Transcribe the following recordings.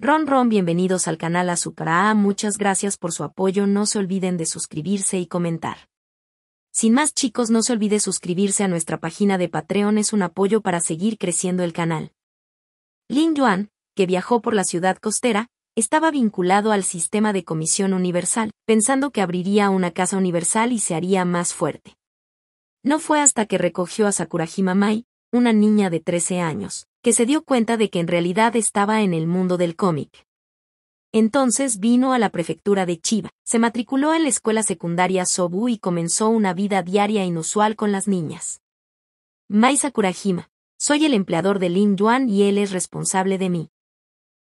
Ron Ron bienvenidos al canal A, muchas gracias por su apoyo no se olviden de suscribirse y comentar. Sin más chicos no se olvide suscribirse a nuestra página de Patreon es un apoyo para seguir creciendo el canal. Lin Yuan, que viajó por la ciudad costera, estaba vinculado al sistema de comisión universal, pensando que abriría una casa universal y se haría más fuerte. No fue hasta que recogió a Sakurajima Mai, una niña de 13 años, que se dio cuenta de que en realidad estaba en el mundo del cómic. Entonces vino a la prefectura de Chiba, se matriculó en la escuela secundaria Sobu y comenzó una vida diaria inusual con las niñas. Mai Sakurajima, soy el empleador de Lin Yuan y él es responsable de mí.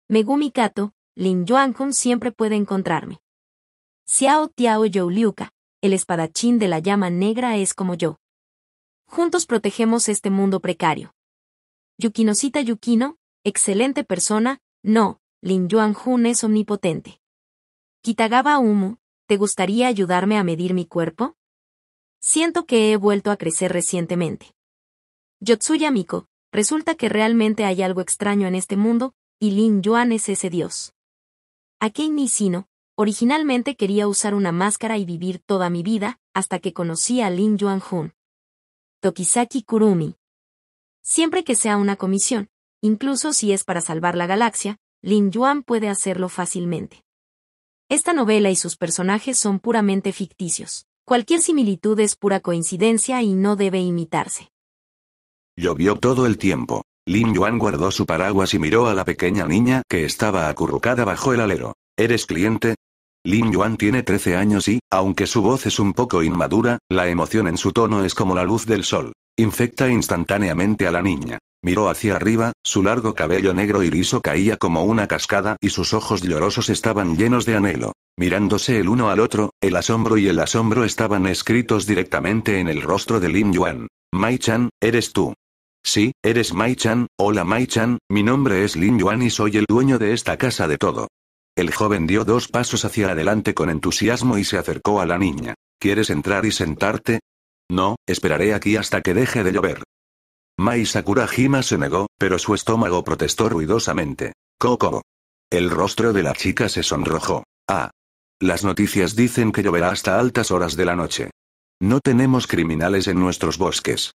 Megumi Kato, Lin Yuan-kun siempre puede encontrarme. Xiao Tiao Liuka, el espadachín de la llama negra es como yo. Juntos protegemos este mundo precario. Yukinosita Yukino, excelente persona, no, Lin Yuan Jun es omnipotente. Kitagawa Humu, ¿te gustaría ayudarme a medir mi cuerpo? Siento que he vuelto a crecer recientemente. Yotsuya Miko, resulta que realmente hay algo extraño en este mundo, y Lin Yuan es ese dios. Akei Nishino, originalmente quería usar una máscara y vivir toda mi vida, hasta que conocí a Lin Yuan Jun. Tokisaki Kurumi. Siempre que sea una comisión, incluso si es para salvar la galaxia, Lin Yuan puede hacerlo fácilmente. Esta novela y sus personajes son puramente ficticios. Cualquier similitud es pura coincidencia y no debe imitarse. Llovió todo el tiempo. Lin Yuan guardó su paraguas y miró a la pequeña niña que estaba acurrucada bajo el alero. ¿Eres cliente? Lin Yuan tiene 13 años y, aunque su voz es un poco inmadura, la emoción en su tono es como la luz del sol. Infecta instantáneamente a la niña. Miró hacia arriba, su largo cabello negro y rizo caía como una cascada y sus ojos llorosos estaban llenos de anhelo. Mirándose el uno al otro, el asombro y el asombro estaban escritos directamente en el rostro de Lin Yuan. Mai-chan, eres tú. Sí, eres Mai-chan, hola Mai-chan, mi nombre es Lin Yuan y soy el dueño de esta casa de todo. El joven dio dos pasos hacia adelante con entusiasmo y se acercó a la niña. ¿Quieres entrar y sentarte? No, esperaré aquí hasta que deje de llover. Mai Sakurajima se negó, pero su estómago protestó ruidosamente. Coco. El rostro de la chica se sonrojó. Ah. Las noticias dicen que lloverá hasta altas horas de la noche. No tenemos criminales en nuestros bosques.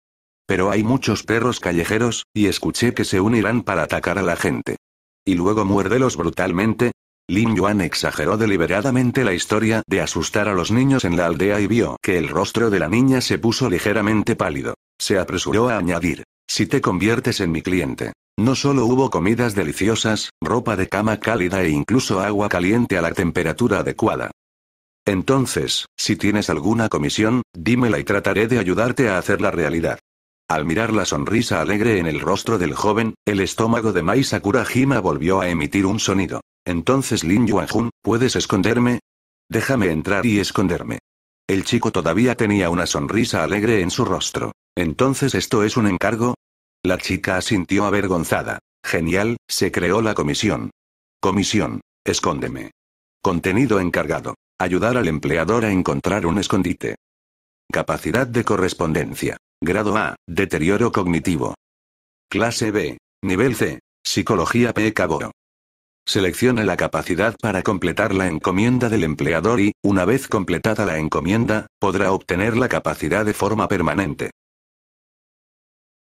Pero hay muchos perros callejeros, y escuché que se unirán para atacar a la gente. ¿Y luego muérdelos brutalmente? Lin Yuan exageró deliberadamente la historia de asustar a los niños en la aldea y vio que el rostro de la niña se puso ligeramente pálido. Se apresuró a añadir, si te conviertes en mi cliente. No solo hubo comidas deliciosas, ropa de cama cálida e incluso agua caliente a la temperatura adecuada. Entonces, si tienes alguna comisión, dímela y trataré de ayudarte a hacerla realidad. Al mirar la sonrisa alegre en el rostro del joven, el estómago de Mai Sakurajima volvió a emitir un sonido. Entonces Lin Yuanjun, ¿puedes esconderme? Déjame entrar y esconderme. El chico todavía tenía una sonrisa alegre en su rostro. Entonces esto es un encargo. La chica asintió avergonzada. Genial, se creó la comisión. Comisión. Escóndeme. Contenido encargado. Ayudar al empleador a encontrar un escondite. Capacidad de correspondencia. Grado A. Deterioro cognitivo. Clase B. Nivel C. Psicología P. Caboro. Seleccione la capacidad para completar la encomienda del empleador y, una vez completada la encomienda, podrá obtener la capacidad de forma permanente.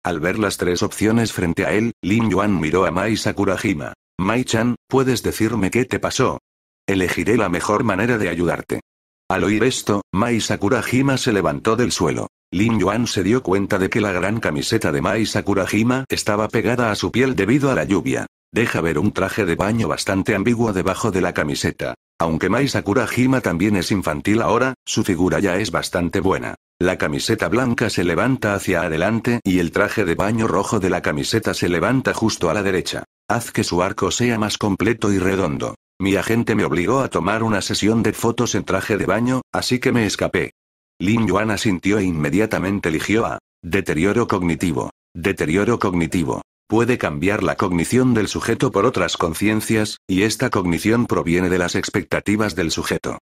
Al ver las tres opciones frente a él, Lin Yuan miró a Mai Sakurajima. Mai-chan, ¿puedes decirme qué te pasó? Elegiré la mejor manera de ayudarte. Al oír esto, Mai Sakurajima se levantó del suelo. Lin Yuan se dio cuenta de que la gran camiseta de Mai Sakurajima estaba pegada a su piel debido a la lluvia. Deja ver un traje de baño bastante ambiguo debajo de la camiseta. Aunque Mai Sakurajima también es infantil ahora, su figura ya es bastante buena. La camiseta blanca se levanta hacia adelante y el traje de baño rojo de la camiseta se levanta justo a la derecha. Haz que su arco sea más completo y redondo. Mi agente me obligó a tomar una sesión de fotos en traje de baño, así que me escapé. Lin Yuan asintió e inmediatamente eligió a deterioro cognitivo. Deterioro cognitivo. Puede cambiar la cognición del sujeto por otras conciencias, y esta cognición proviene de las expectativas del sujeto.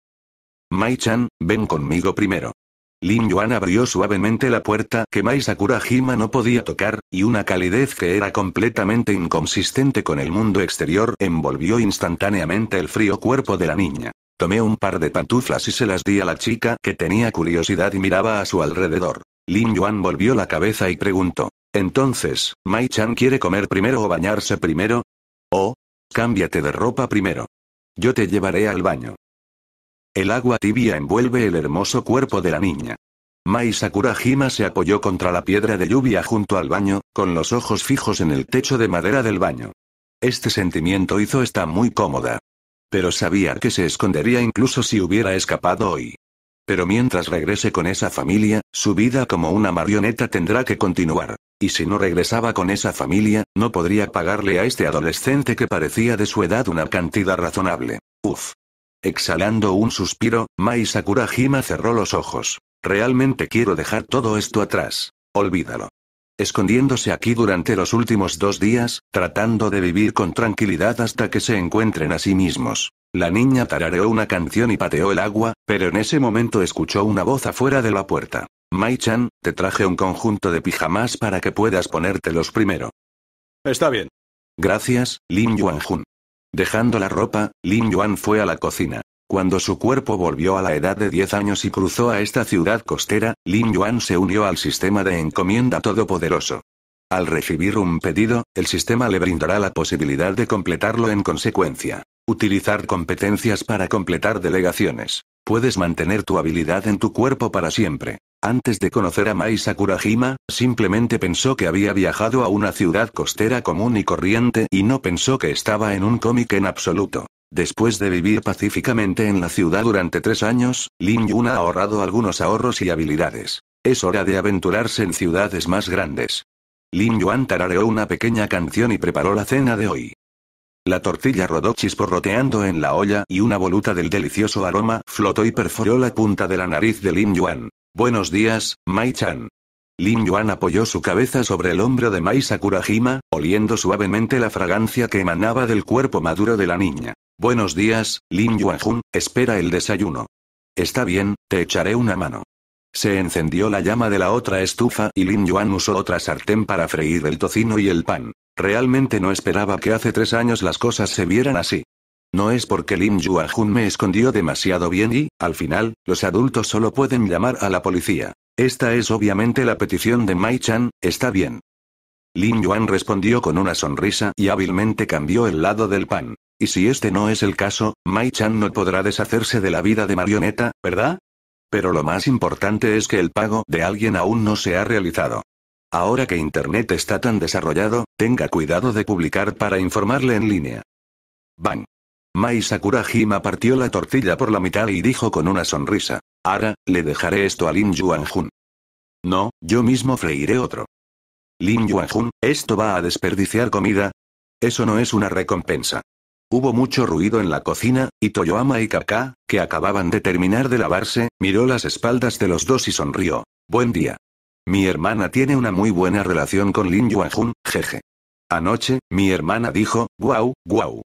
Mai-chan, ven conmigo primero. Lin Yuan abrió suavemente la puerta que Mai Sakurajima no podía tocar, y una calidez que era completamente inconsistente con el mundo exterior envolvió instantáneamente el frío cuerpo de la niña. Tomé un par de pantuflas y se las di a la chica que tenía curiosidad y miraba a su alrededor. Lin Yuan volvió la cabeza y preguntó, entonces, Mai-chan quiere comer primero o bañarse primero? o cámbiate de ropa primero. Yo te llevaré al baño. El agua tibia envuelve el hermoso cuerpo de la niña. Mai Sakurajima se apoyó contra la piedra de lluvia junto al baño, con los ojos fijos en el techo de madera del baño. Este sentimiento hizo estar muy cómoda. Pero sabía que se escondería incluso si hubiera escapado hoy. Pero mientras regrese con esa familia, su vida como una marioneta tendrá que continuar. Y si no regresaba con esa familia, no podría pagarle a este adolescente que parecía de su edad una cantidad razonable. Uf. Exhalando un suspiro, Mai Sakurajima cerró los ojos. Realmente quiero dejar todo esto atrás. Olvídalo. Escondiéndose aquí durante los últimos dos días, tratando de vivir con tranquilidad hasta que se encuentren a sí mismos. La niña tarareó una canción y pateó el agua, pero en ese momento escuchó una voz afuera de la puerta. Mai-chan, te traje un conjunto de pijamas para que puedas ponértelos primero. Está bien. Gracias, Lin Yuanjun. Dejando la ropa, Lin Yuan fue a la cocina. Cuando su cuerpo volvió a la edad de 10 años y cruzó a esta ciudad costera, Lin Yuan se unió al sistema de encomienda todopoderoso. Al recibir un pedido, el sistema le brindará la posibilidad de completarlo en consecuencia. Utilizar competencias para completar delegaciones. Puedes mantener tu habilidad en tu cuerpo para siempre. Antes de conocer a Mai Sakurajima, simplemente pensó que había viajado a una ciudad costera común y corriente y no pensó que estaba en un cómic en absoluto. Después de vivir pacíficamente en la ciudad durante tres años, Lin Yun ha ahorrado algunos ahorros y habilidades. Es hora de aventurarse en ciudades más grandes. Lin Yuan tarareó una pequeña canción y preparó la cena de hoy. La tortilla rodó chisporroteando en la olla y una voluta del delicioso aroma flotó y perforó la punta de la nariz de Lin Yuan. Buenos días, Mai-chan. Lin Yuan apoyó su cabeza sobre el hombro de Mai Sakurajima, oliendo suavemente la fragancia que emanaba del cuerpo maduro de la niña. Buenos días, Lin Yuan-jun, espera el desayuno. Está bien, te echaré una mano. Se encendió la llama de la otra estufa y Lin Yuan usó otra sartén para freír el tocino y el pan. Realmente no esperaba que hace tres años las cosas se vieran así. No es porque Lim Yuajun me escondió demasiado bien y, al final, los adultos solo pueden llamar a la policía. Esta es obviamente la petición de Mai-chan, está bien. Lin Yuan respondió con una sonrisa y hábilmente cambió el lado del pan. Y si este no es el caso, Mai-chan no podrá deshacerse de la vida de marioneta, ¿verdad? Pero lo más importante es que el pago de alguien aún no se ha realizado. Ahora que Internet está tan desarrollado, tenga cuidado de publicar para informarle en línea. Bang. Mai Sakurajima partió la tortilla por la mitad y dijo con una sonrisa. Ahora, le dejaré esto a Lin Yuanjun. No, yo mismo freiré otro. Lin Yuanjun, ¿esto va a desperdiciar comida? Eso no es una recompensa. Hubo mucho ruido en la cocina, y Toyoama y Kaká, que acababan de terminar de lavarse, miró las espaldas de los dos y sonrió. Buen día. Mi hermana tiene una muy buena relación con Lin Yuanjun, jeje. Anoche, mi hermana dijo, guau, guau.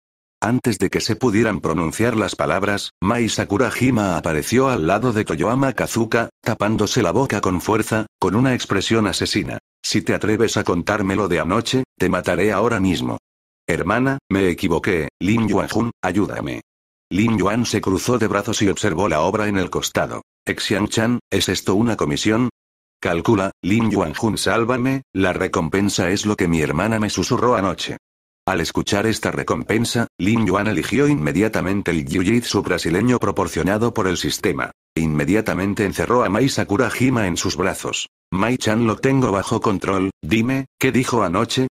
Antes de que se pudieran pronunciar las palabras, Mai Sakurajima apareció al lado de Toyoama Kazuka, tapándose la boca con fuerza, con una expresión asesina. Si te atreves a contármelo de anoche, te mataré ahora mismo. Hermana, me equivoqué, Lin Yuanjun, ayúdame. Lin Yuan se cruzó de brazos y observó la obra en el costado. Xian-chan, ¿es esto una comisión? Calcula, Lin Yuanjun, sálvame, la recompensa es lo que mi hermana me susurró anoche. Al escuchar esta recompensa, Lin Yuan eligió inmediatamente el jiu-jitsu brasileño proporcionado por el sistema. E inmediatamente encerró a Mai Sakurajima en sus brazos. Mai-chan lo tengo bajo control, dime, ¿qué dijo anoche?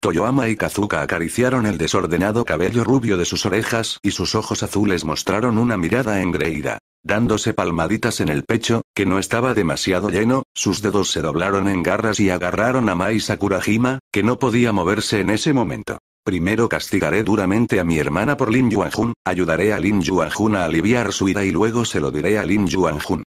Toyoama y Kazuka acariciaron el desordenado cabello rubio de sus orejas y sus ojos azules mostraron una mirada engreída. Dándose palmaditas en el pecho, que no estaba demasiado lleno, sus dedos se doblaron en garras y agarraron a Mai Sakurajima, que no podía moverse en ese momento. Primero castigaré duramente a mi hermana por Lin Yuanjun, ayudaré a Lin Yuanjun a aliviar su ira y luego se lo diré a Lin Yuanjun.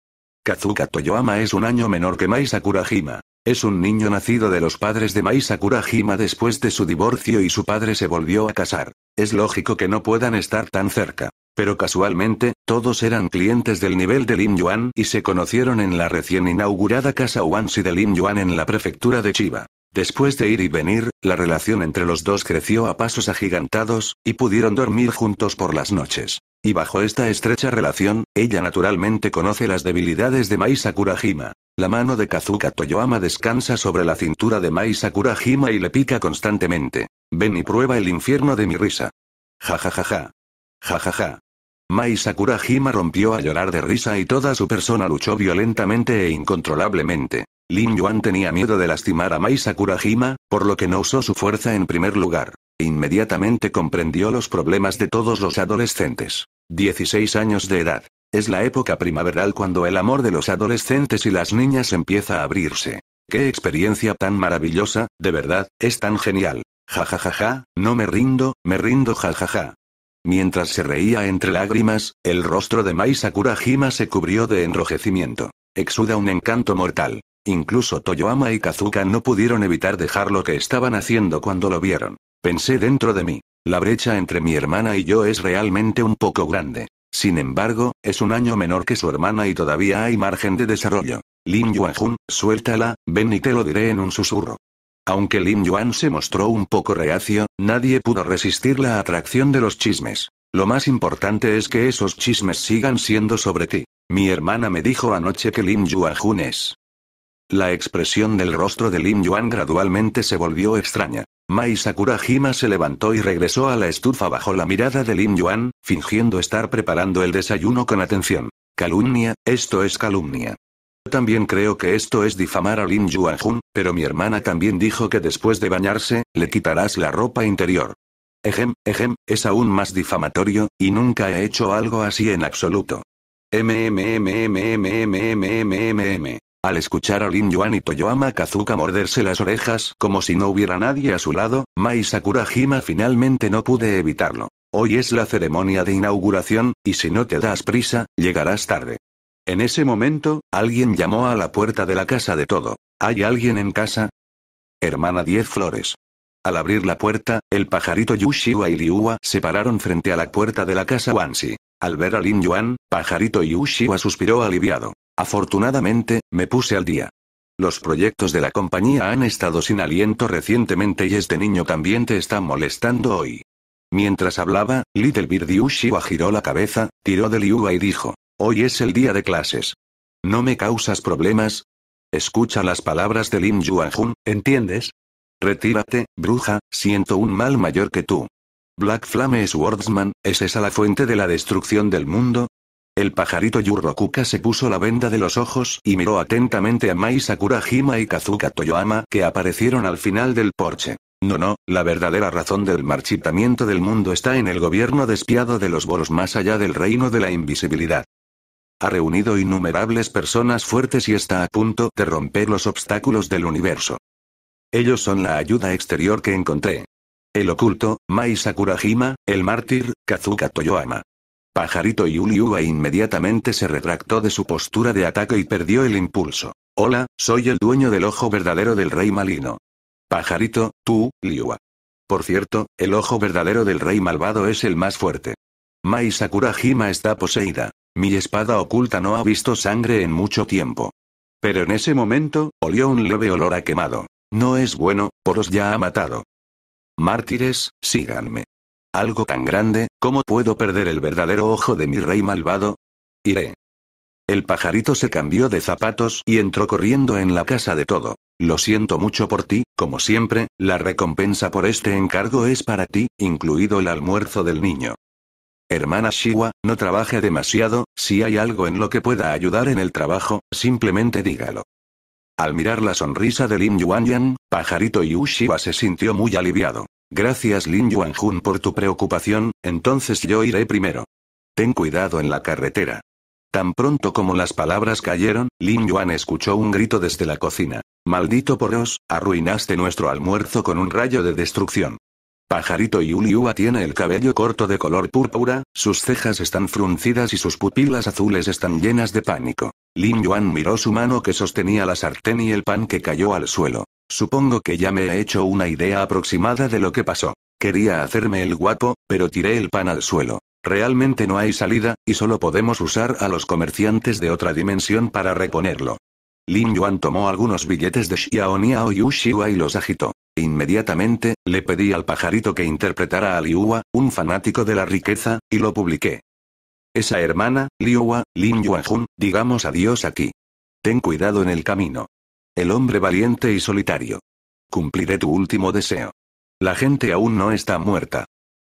Kazuka Toyoama es un año menor que Mai Sakurajima. Es un niño nacido de los padres de Mai Sakurajima después de su divorcio y su padre se volvió a casar. Es lógico que no puedan estar tan cerca. Pero casualmente, todos eran clientes del nivel de Lin Yuan y se conocieron en la recién inaugurada casa Wansi de Lin Yuan en la prefectura de Chiba. Después de ir y venir, la relación entre los dos creció a pasos agigantados, y pudieron dormir juntos por las noches. Y bajo esta estrecha relación, ella naturalmente conoce las debilidades de Mai Sakurajima. La mano de Kazuka Toyoama descansa sobre la cintura de Mai Sakurajima y le pica constantemente. Ven y prueba el infierno de mi risa. Ja ja ja ja. Ja ja ja. Mai rompió a llorar de risa y toda su persona luchó violentamente e incontrolablemente. Lin Yuan tenía miedo de lastimar a Mai Sakurajima, por lo que no usó su fuerza en primer lugar. Inmediatamente comprendió los problemas de todos los adolescentes. 16 años de edad. Es la época primaveral cuando el amor de los adolescentes y las niñas empieza a abrirse. ¡Qué experiencia tan maravillosa, de verdad, es tan genial! Ja ja ja ja, no me rindo, me rindo ja ja ja. Mientras se reía entre lágrimas, el rostro de Mai Sakurajima se cubrió de enrojecimiento. Exuda un encanto mortal. Incluso Toyoama y Kazuka no pudieron evitar dejar lo que estaban haciendo cuando lo vieron. Pensé dentro de mí. La brecha entre mi hermana y yo es realmente un poco grande. Sin embargo, es un año menor que su hermana y todavía hay margen de desarrollo. Lin yuan suéltala, ven y te lo diré en un susurro. Aunque Lin Yuan se mostró un poco reacio, nadie pudo resistir la atracción de los chismes. Lo más importante es que esos chismes sigan siendo sobre ti. Mi hermana me dijo anoche que Lin yuan es la expresión del rostro de Lin Yuan gradualmente se volvió extraña. Mai Sakurajima se levantó y regresó a la estufa bajo la mirada de Lin Yuan, fingiendo estar preparando el desayuno con atención. Calumnia, esto es calumnia. Yo También creo que esto es difamar a Lin Jun, pero mi hermana también dijo que después de bañarse, le quitarás la ropa interior. Ejem, ejem, es aún más difamatorio, y nunca he hecho algo así en absoluto. MM al escuchar a Lin Yuan y Toyoama Kazuka morderse las orejas como si no hubiera nadie a su lado, Mai Sakurajima finalmente no pude evitarlo. Hoy es la ceremonia de inauguración, y si no te das prisa, llegarás tarde. En ese momento, alguien llamó a la puerta de la casa de todo. ¿Hay alguien en casa? Hermana Diez Flores. Al abrir la puerta, el pajarito Yushiwa y Liuwa se pararon frente a la puerta de la casa Wansi. Al ver a Lin Yuan, pajarito Yushiwa suspiró aliviado. Afortunadamente, me puse al día. Los proyectos de la compañía han estado sin aliento recientemente y este niño también te está molestando hoy. Mientras hablaba, Little Bird Yushiwa giró la cabeza, tiró de Liuba y dijo, hoy es el día de clases. ¿No me causas problemas? Escucha las palabras de Lim Yuanjun, ¿entiendes? Retírate, bruja, siento un mal mayor que tú. Black Flame Swordsman, ¿es esa la fuente de la destrucción del mundo? El pajarito Yurrokuka se puso la venda de los ojos y miró atentamente a Mai Sakurajima y Kazuka Toyoama que aparecieron al final del porche. No, no, la verdadera razón del marchitamiento del mundo está en el gobierno despiado de los boros más allá del reino de la invisibilidad. Ha reunido innumerables personas fuertes y está a punto de romper los obstáculos del universo. Ellos son la ayuda exterior que encontré. El oculto, Mai Sakurajima, el mártir, Kazuka Toyoama. Pajarito Uliua inmediatamente se retractó de su postura de ataque y perdió el impulso. Hola, soy el dueño del ojo verdadero del rey malino. Pajarito, tú, Liua. Por cierto, el ojo verdadero del rey malvado es el más fuerte. Mai Sakurajima está poseída. Mi espada oculta no ha visto sangre en mucho tiempo. Pero en ese momento, olió un leve olor a quemado. No es bueno, Poros ya ha matado. Mártires, síganme. Algo tan grande, ¿cómo puedo perder el verdadero ojo de mi rey malvado? Iré. El pajarito se cambió de zapatos y entró corriendo en la casa de todo. Lo siento mucho por ti, como siempre, la recompensa por este encargo es para ti, incluido el almuerzo del niño. Hermana Shiwa, no trabaje demasiado, si hay algo en lo que pueda ayudar en el trabajo, simplemente dígalo. Al mirar la sonrisa de Lin Yuanyan, Pajarito Ushiwa se sintió muy aliviado. Gracias Lin Yuan Jun por tu preocupación, entonces yo iré primero. Ten cuidado en la carretera. Tan pronto como las palabras cayeron, Lin Yuan escuchó un grito desde la cocina. Maldito poros, arruinaste nuestro almuerzo con un rayo de destrucción. Pajarito Yuliua tiene el cabello corto de color púrpura, sus cejas están fruncidas y sus pupilas azules están llenas de pánico. Lin Yuan miró su mano que sostenía la sartén y el pan que cayó al suelo. Supongo que ya me he hecho una idea aproximada de lo que pasó. Quería hacerme el guapo, pero tiré el pan al suelo. Realmente no hay salida, y solo podemos usar a los comerciantes de otra dimensión para reponerlo. Lin Yuan tomó algunos billetes de Xiaoniao o y los agitó. Inmediatamente, le pedí al pajarito que interpretara a Liuwa, un fanático de la riqueza, y lo publiqué. Esa hermana, Liuwa, Lin Yuanjun, digamos adiós aquí. Ten cuidado en el camino. El hombre valiente y solitario. Cumpliré tu último deseo. La gente aún no está muerta.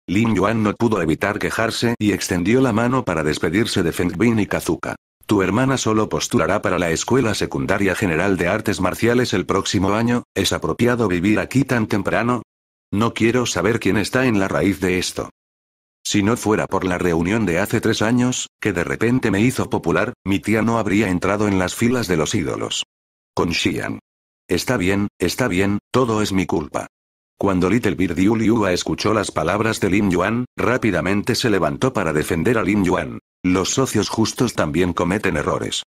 Lin Yuan no pudo evitar quejarse y extendió la mano para despedirse de Fengbin y Kazuka. Tu hermana solo postulará para la Escuela Secundaria General de Artes Marciales el próximo año, ¿es apropiado vivir aquí tan temprano? No quiero saber quién está en la raíz de esto. Si no fuera por la reunión de hace tres años, que de repente me hizo popular, mi tía no habría entrado en las filas de los ídolos. Con Xian. Está bien, está bien, todo es mi culpa. Cuando Little Bird Yuliua escuchó las palabras de Lin Yuan, rápidamente se levantó para defender a Lin Yuan. Los socios justos también cometen errores.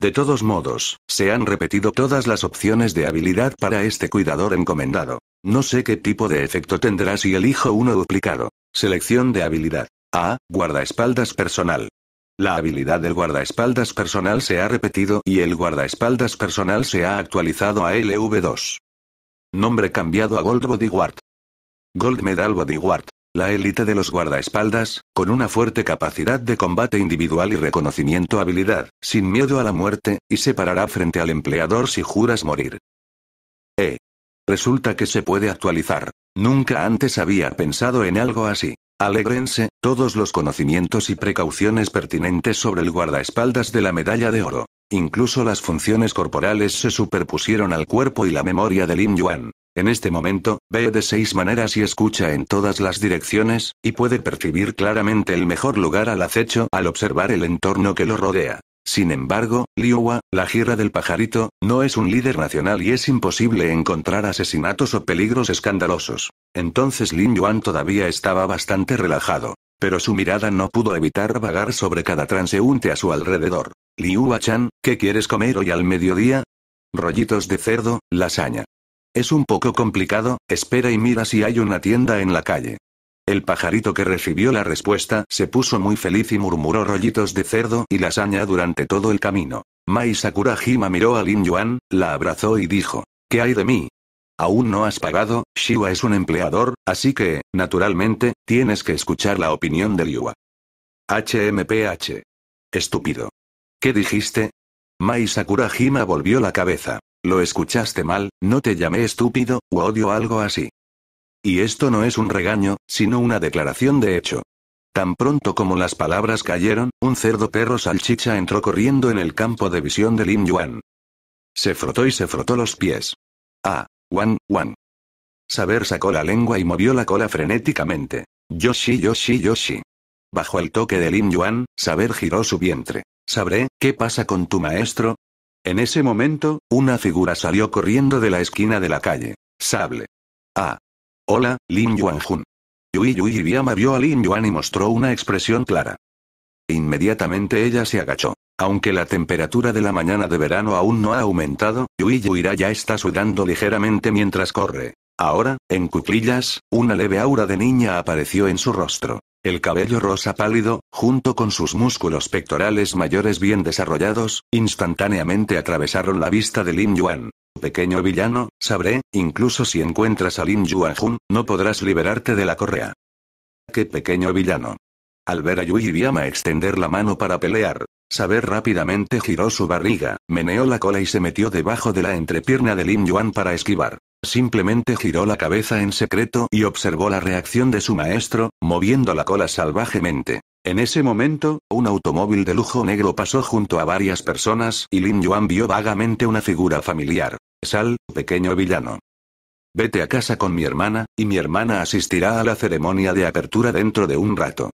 De todos modos, se han repetido todas las opciones de habilidad para este cuidador encomendado. No sé qué tipo de efecto tendrá si elijo uno duplicado. Selección de habilidad. A. Guardaespaldas personal. La habilidad del guardaespaldas personal se ha repetido y el guardaespaldas personal se ha actualizado a LV2. Nombre cambiado a Gold Bodyguard. Gold Medal Bodyguard. La élite de los guardaespaldas, con una fuerte capacidad de combate individual y reconocimiento habilidad, sin miedo a la muerte, y se parará frente al empleador si juras morir. E. Eh. Resulta que se puede actualizar. Nunca antes había pensado en algo así. Alégrense, todos los conocimientos y precauciones pertinentes sobre el guardaespaldas de la medalla de oro. Incluso las funciones corporales se superpusieron al cuerpo y la memoria de Lin Yuan. En este momento, ve de seis maneras y escucha en todas las direcciones, y puede percibir claramente el mejor lugar al acecho al observar el entorno que lo rodea. Sin embargo, Liuwa, la gira del pajarito, no es un líder nacional y es imposible encontrar asesinatos o peligros escandalosos. Entonces Lin Yuan todavía estaba bastante relajado. Pero su mirada no pudo evitar vagar sobre cada transeúnte a su alrededor. Liuwa-chan, ¿qué quieres comer hoy al mediodía? Rollitos de cerdo, lasaña. Es un poco complicado, espera y mira si hay una tienda en la calle. El pajarito que recibió la respuesta se puso muy feliz y murmuró rollitos de cerdo y lasaña durante todo el camino. Mai Sakurajima miró a Lin Yuan, la abrazó y dijo, ¿qué hay de mí? Aún no has pagado, Shiwa es un empleador, así que, naturalmente, tienes que escuchar la opinión de Liwa. HMPH. Estúpido. ¿Qué dijiste? Mai Sakurajima volvió la cabeza. Lo escuchaste mal, no te llamé estúpido, u odio algo así. Y esto no es un regaño, sino una declaración de hecho. Tan pronto como las palabras cayeron, un cerdo perro salchicha entró corriendo en el campo de visión de Lin Yuan. Se frotó y se frotó los pies. Ah, Wan, Wan. Saber sacó la lengua y movió la cola frenéticamente. Yoshi, Yoshi, Yoshi. Bajo el toque de Lin Yuan, Saber giró su vientre. Sabré, ¿qué pasa con tu maestro? En ese momento, una figura salió corriendo de la esquina de la calle. Sable. Ah. Hola, Lin Yuanjun. Yui Yui yiyama vio a Lin Yuan y mostró una expresión clara. Inmediatamente ella se agachó. Aunque la temperatura de la mañana de verano aún no ha aumentado, Yui Yuira ya está sudando ligeramente mientras corre. Ahora, en cuclillas, una leve aura de niña apareció en su rostro. El cabello rosa pálido, junto con sus músculos pectorales mayores bien desarrollados, instantáneamente atravesaron la vista de Lin Yuan. Pequeño villano, sabré, incluso si encuentras a Lin Yuan-jun, no podrás liberarte de la correa. ¡Qué pequeño villano! Al ver a Yui Biama extender la mano para pelear, Saber rápidamente giró su barriga, meneó la cola y se metió debajo de la entrepierna de Lin Yuan para esquivar. Simplemente giró la cabeza en secreto y observó la reacción de su maestro, moviendo la cola salvajemente. En ese momento, un automóvil de lujo negro pasó junto a varias personas y Lin Yuan vio vagamente una figura familiar. Sal, pequeño villano. Vete a casa con mi hermana, y mi hermana asistirá a la ceremonia de apertura dentro de un rato.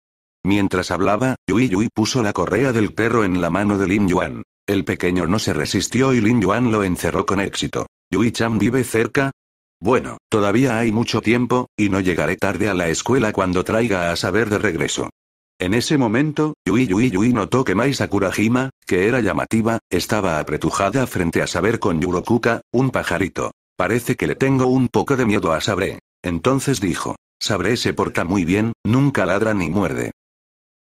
Mientras hablaba, Yui Yui puso la correa del perro en la mano de Lin Yuan. El pequeño no se resistió y Lin Yuan lo encerró con éxito. ¿Yui Chan vive cerca? Bueno, todavía hay mucho tiempo, y no llegaré tarde a la escuela cuando traiga a saber de regreso. En ese momento, Yui Yui Yui notó que Mai Sakurajima, que era llamativa, estaba apretujada frente a Saber con Yurokuka, un pajarito. Parece que le tengo un poco de miedo a Sabré. Entonces dijo. Sabré se porta muy bien, nunca ladra ni muerde.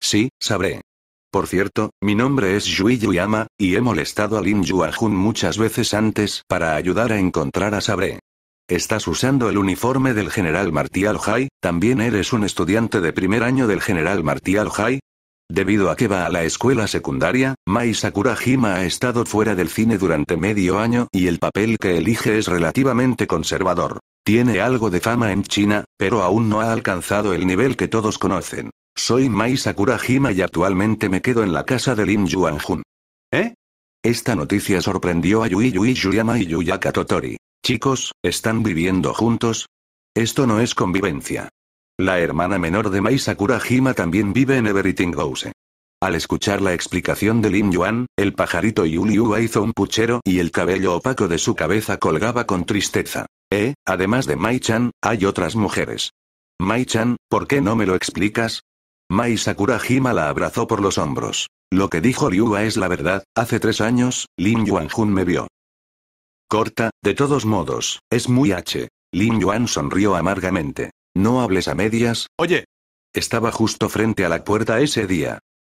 Sí, sabré. Por cierto, mi nombre es Yui Yuyama, y he molestado a Lin Yuajun muchas veces antes para ayudar a encontrar a Sabré. Estás usando el uniforme del general Martial Hai? también eres un estudiante de primer año del general Martial Hai? Debido a que va a la escuela secundaria, Mai Sakurajima ha estado fuera del cine durante medio año y el papel que elige es relativamente conservador. Tiene algo de fama en China, pero aún no ha alcanzado el nivel que todos conocen. Soy Mai Sakurajima y actualmente me quedo en la casa de Lim Hun. ¿Eh? Esta noticia sorprendió a Yui Yui Yuyama y Yuyaka Totori. Chicos, ¿están viviendo juntos? Esto no es convivencia. La hermana menor de Mai Sakurajima también vive en Everything Goes. Al escuchar la explicación de Lim Yuan, el pajarito Yuliua hizo un puchero y el cabello opaco de su cabeza colgaba con tristeza. Eh, además de Mai-chan, hay otras mujeres. Mai-chan, ¿por qué no me lo explicas? Mai Sakurajima la abrazó por los hombros. Lo que dijo Ryuga es la verdad, hace tres años, Lin Yuanjun me vio. Corta, de todos modos, es muy H. Lin Yuan sonrió amargamente. No hables a medias. Oye. Estaba justo frente a la puerta ese día.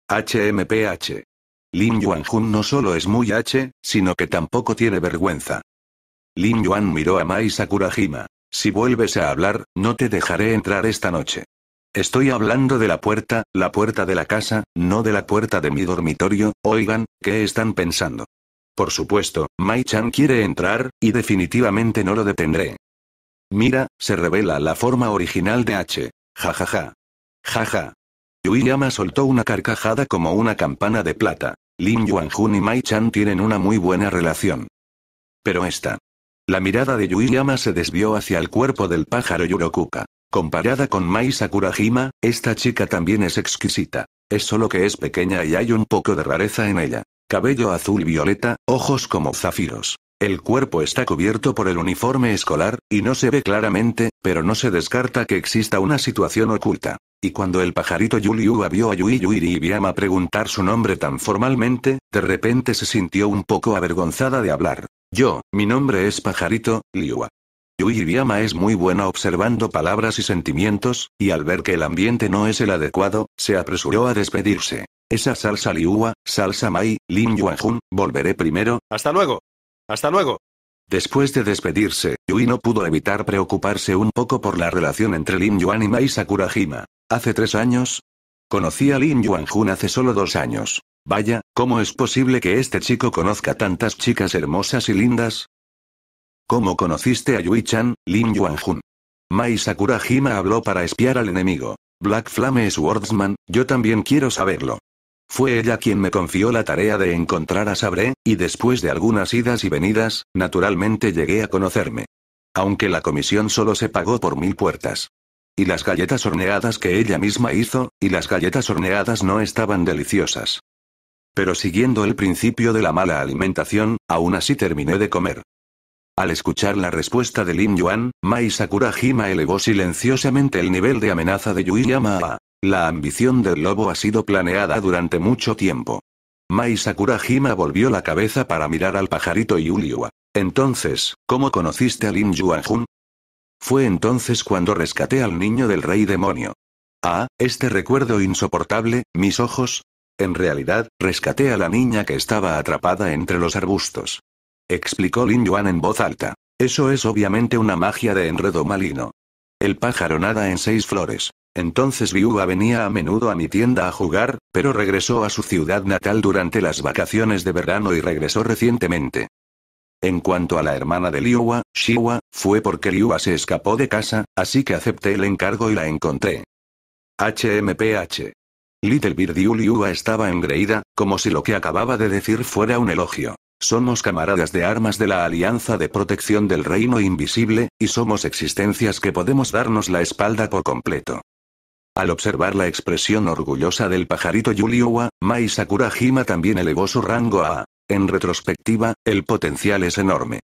HMPH. Lin Yuanjun no solo es muy H, sino que tampoco tiene vergüenza. Lin Yuan miró a Mai Sakurajima. Si vuelves a hablar, no te dejaré entrar esta noche. Estoy hablando de la puerta, la puerta de la casa, no de la puerta de mi dormitorio, oigan, ¿qué están pensando? Por supuesto, Mai-chan quiere entrar, y definitivamente no lo detendré. Mira, se revela la forma original de H. Jajaja. Jaja. Yuiyama soltó una carcajada como una campana de plata. Lin Yuanjun y Mai-chan tienen una muy buena relación. Pero esta. La mirada de Yuiyama se desvió hacia el cuerpo del pájaro Yurokuka. Comparada con Mai Sakurajima, esta chica también es exquisita. Es solo que es pequeña y hay un poco de rareza en ella. Cabello azul y violeta, ojos como zafiros. El cuerpo está cubierto por el uniforme escolar, y no se ve claramente, pero no se descarta que exista una situación oculta. Y cuando el pajarito Yuliuba vio a Yui y Biama preguntar su nombre tan formalmente, de repente se sintió un poco avergonzada de hablar. Yo, mi nombre es pajarito, Liua. Yui es muy buena observando palabras y sentimientos, y al ver que el ambiente no es el adecuado, se apresuró a despedirse. Esa salsa lihua, salsa mai, Lin Yuanjun, volveré primero. Hasta luego. Hasta luego. Después de despedirse, Yui no pudo evitar preocuparse un poco por la relación entre Lin Yuan y Mai Sakurajima. Hace tres años. Conocí a Lin Yuanjun hace solo dos años. Vaya, ¿cómo es posible que este chico conozca tantas chicas hermosas y lindas? ¿Cómo conociste a Yui-chan, Lin Yuanjun? Mai Sakurajima habló para espiar al enemigo. Black Flame Swordsman, yo también quiero saberlo. Fue ella quien me confió la tarea de encontrar a Sabre, y después de algunas idas y venidas, naturalmente llegué a conocerme. Aunque la comisión solo se pagó por mil puertas. Y las galletas horneadas que ella misma hizo, y las galletas horneadas no estaban deliciosas. Pero siguiendo el principio de la mala alimentación, aún así terminé de comer. Al escuchar la respuesta de Lin Yuan, Mai Sakurajima elevó silenciosamente el nivel de amenaza de Yui La ambición del lobo ha sido planeada durante mucho tiempo. Mai Sakurajima volvió la cabeza para mirar al pajarito Yuliwa. Entonces, ¿cómo conociste a Lin Jun? Fue entonces cuando rescaté al niño del rey demonio. Ah, este recuerdo insoportable, mis ojos. En realidad, rescaté a la niña que estaba atrapada entre los arbustos explicó Lin Yuan en voz alta. Eso es obviamente una magia de enredo malino. El pájaro nada en seis flores. Entonces Liua venía a menudo a mi tienda a jugar, pero regresó a su ciudad natal durante las vacaciones de verano y regresó recientemente. En cuanto a la hermana de Liuwa, Shiwa, fue porque Liua se escapó de casa, así que acepté el encargo y la encontré. HMPH. Little Bird Liua estaba engreída, como si lo que acababa de decir fuera un elogio. Somos camaradas de armas de la Alianza de Protección del Reino Invisible, y somos existencias que podemos darnos la espalda por completo. Al observar la expresión orgullosa del pajarito Yuliwa, Mai Sakurajima también elevó su rango a. En retrospectiva, el potencial es enorme.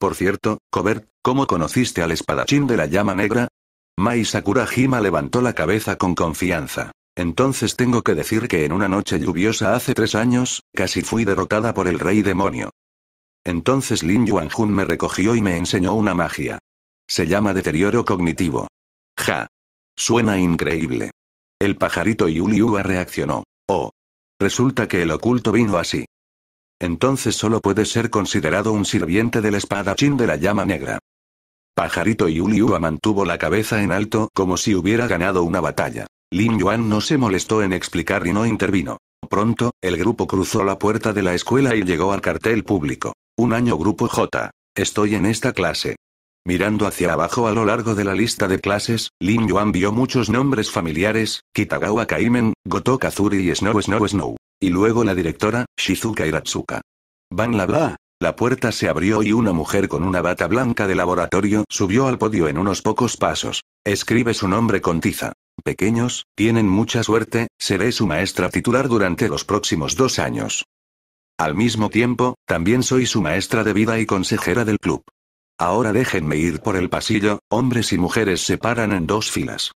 Por cierto, Cobert, ¿cómo conociste al espadachín de la llama negra? Mai Sakurajima levantó la cabeza con confianza. Entonces tengo que decir que en una noche lluviosa hace tres años, casi fui derrotada por el rey demonio. Entonces Lin Yuanjun me recogió y me enseñó una magia. Se llama deterioro cognitivo. Ja. Suena increíble. El pajarito Yuliua reaccionó. Oh. Resulta que el oculto vino así. Entonces solo puede ser considerado un sirviente del espadachín de la llama negra. Pajarito Yuliua mantuvo la cabeza en alto como si hubiera ganado una batalla. Lin Yuan no se molestó en explicar y no intervino. Pronto, el grupo cruzó la puerta de la escuela y llegó al cartel público. Un año grupo J. Estoy en esta clase. Mirando hacia abajo a lo largo de la lista de clases, Lin Yuan vio muchos nombres familiares, Kitagawa Kaimen, Goto Kazuri y Snow Snow Snow. Y luego la directora, Shizuka Iratsuka. Van la bla, la puerta se abrió y una mujer con una bata blanca de laboratorio subió al podio en unos pocos pasos. Escribe su nombre con tiza. Pequeños, tienen mucha suerte, seré su maestra titular durante los próximos dos años. Al mismo tiempo, también soy su maestra de vida y consejera del club. Ahora déjenme ir por el pasillo, hombres y mujeres se paran en dos filas.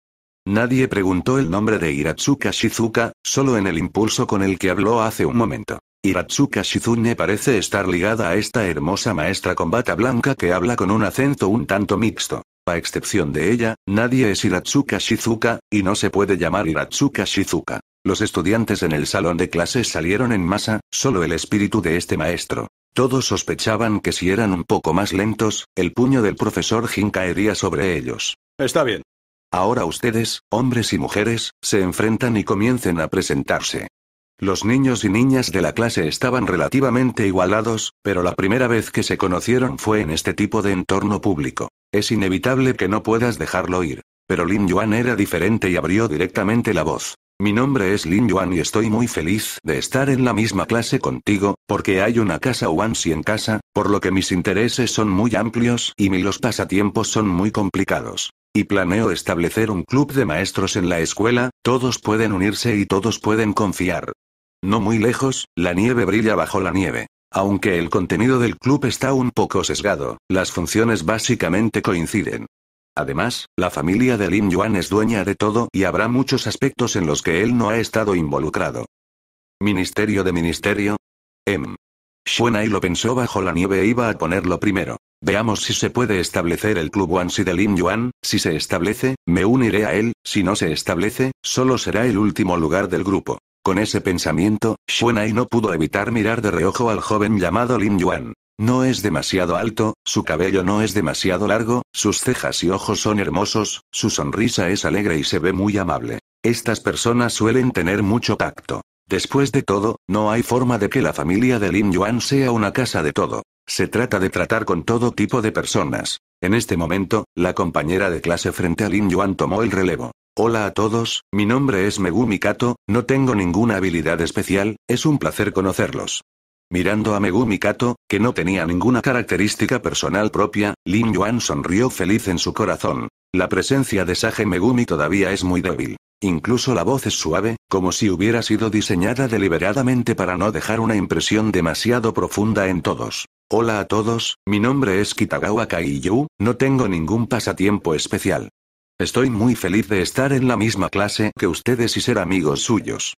Nadie preguntó el nombre de Hiratsuka Shizuka, solo en el impulso con el que habló hace un momento. Hiratsuka Shizune parece estar ligada a esta hermosa maestra con bata blanca que habla con un acento un tanto mixto. A excepción de ella, nadie es Hiratsuka Shizuka, y no se puede llamar Hiratsuka Shizuka. Los estudiantes en el salón de clases salieron en masa, solo el espíritu de este maestro. Todos sospechaban que si eran un poco más lentos, el puño del profesor Jin caería sobre ellos. Está bien. Ahora ustedes, hombres y mujeres, se enfrentan y comiencen a presentarse. Los niños y niñas de la clase estaban relativamente igualados, pero la primera vez que se conocieron fue en este tipo de entorno público. Es inevitable que no puedas dejarlo ir. Pero Lin Yuan era diferente y abrió directamente la voz. Mi nombre es Lin Yuan y estoy muy feliz de estar en la misma clase contigo, porque hay una casa Wansi en casa, por lo que mis intereses son muy amplios y mis los pasatiempos son muy complicados. Y planeo establecer un club de maestros en la escuela, todos pueden unirse y todos pueden confiar. No muy lejos, la nieve brilla bajo la nieve. Aunque el contenido del club está un poco sesgado, las funciones básicamente coinciden. Además, la familia de Lin Yuan es dueña de todo y habrá muchos aspectos en los que él no ha estado involucrado. Ministerio de Ministerio. M. Shuenai lo pensó bajo la nieve e iba a ponerlo primero. Veamos si se puede establecer el club Wansi de Lin Yuan, si se establece, me uniré a él, si no se establece, solo será el último lugar del grupo. Con ese pensamiento, Xuanai no pudo evitar mirar de reojo al joven llamado Lin Yuan. No es demasiado alto, su cabello no es demasiado largo, sus cejas y ojos son hermosos, su sonrisa es alegre y se ve muy amable. Estas personas suelen tener mucho tacto. Después de todo, no hay forma de que la familia de Lin Yuan sea una casa de todo. Se trata de tratar con todo tipo de personas. En este momento, la compañera de clase frente a Lin Yuan tomó el relevo. Hola a todos, mi nombre es Megumi Kato, no tengo ninguna habilidad especial, es un placer conocerlos. Mirando a Megumi Kato, que no tenía ninguna característica personal propia, Lin Yuan sonrió feliz en su corazón. La presencia de Sage Megumi todavía es muy débil. Incluso la voz es suave, como si hubiera sido diseñada deliberadamente para no dejar una impresión demasiado profunda en todos. Hola a todos, mi nombre es Kitagawa Kaiyu, no tengo ningún pasatiempo especial. Estoy muy feliz de estar en la misma clase que ustedes y ser amigos suyos.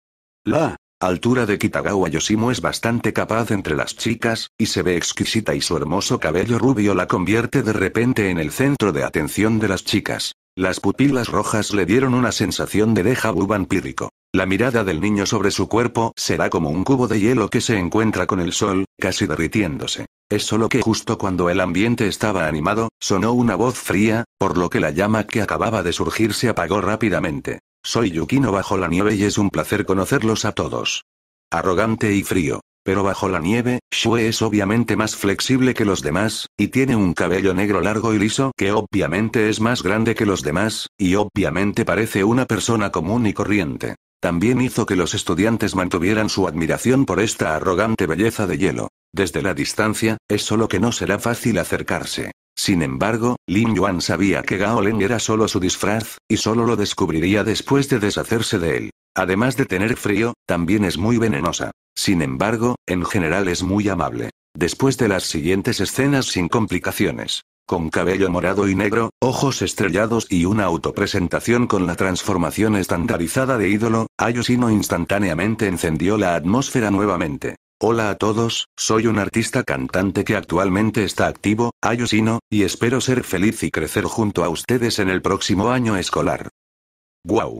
La altura de Kitagawa Yoshimo es bastante capaz entre las chicas, y se ve exquisita y su hermoso cabello rubio la convierte de repente en el centro de atención de las chicas. Las pupilas rojas le dieron una sensación de deja vu vampírico. La mirada del niño sobre su cuerpo será como un cubo de hielo que se encuentra con el sol, casi derritiéndose. Es solo que justo cuando el ambiente estaba animado, sonó una voz fría, por lo que la llama que acababa de surgir se apagó rápidamente. Soy Yukino bajo la nieve y es un placer conocerlos a todos. Arrogante y frío. Pero bajo la nieve, Shue es obviamente más flexible que los demás, y tiene un cabello negro largo y liso que obviamente es más grande que los demás, y obviamente parece una persona común y corriente. También hizo que los estudiantes mantuvieran su admiración por esta arrogante belleza de hielo. Desde la distancia, es solo que no será fácil acercarse. Sin embargo, Lin Yuan sabía que Gao Leng era solo su disfraz, y solo lo descubriría después de deshacerse de él. Además de tener frío, también es muy venenosa. Sin embargo, en general es muy amable. Después de las siguientes escenas sin complicaciones, con cabello morado y negro, ojos estrellados y una autopresentación con la transformación estandarizada de ídolo, Ayushino instantáneamente encendió la atmósfera nuevamente. Hola a todos, soy un artista cantante que actualmente está activo, Ayushino, y espero ser feliz y crecer junto a ustedes en el próximo año escolar. ¡Guau!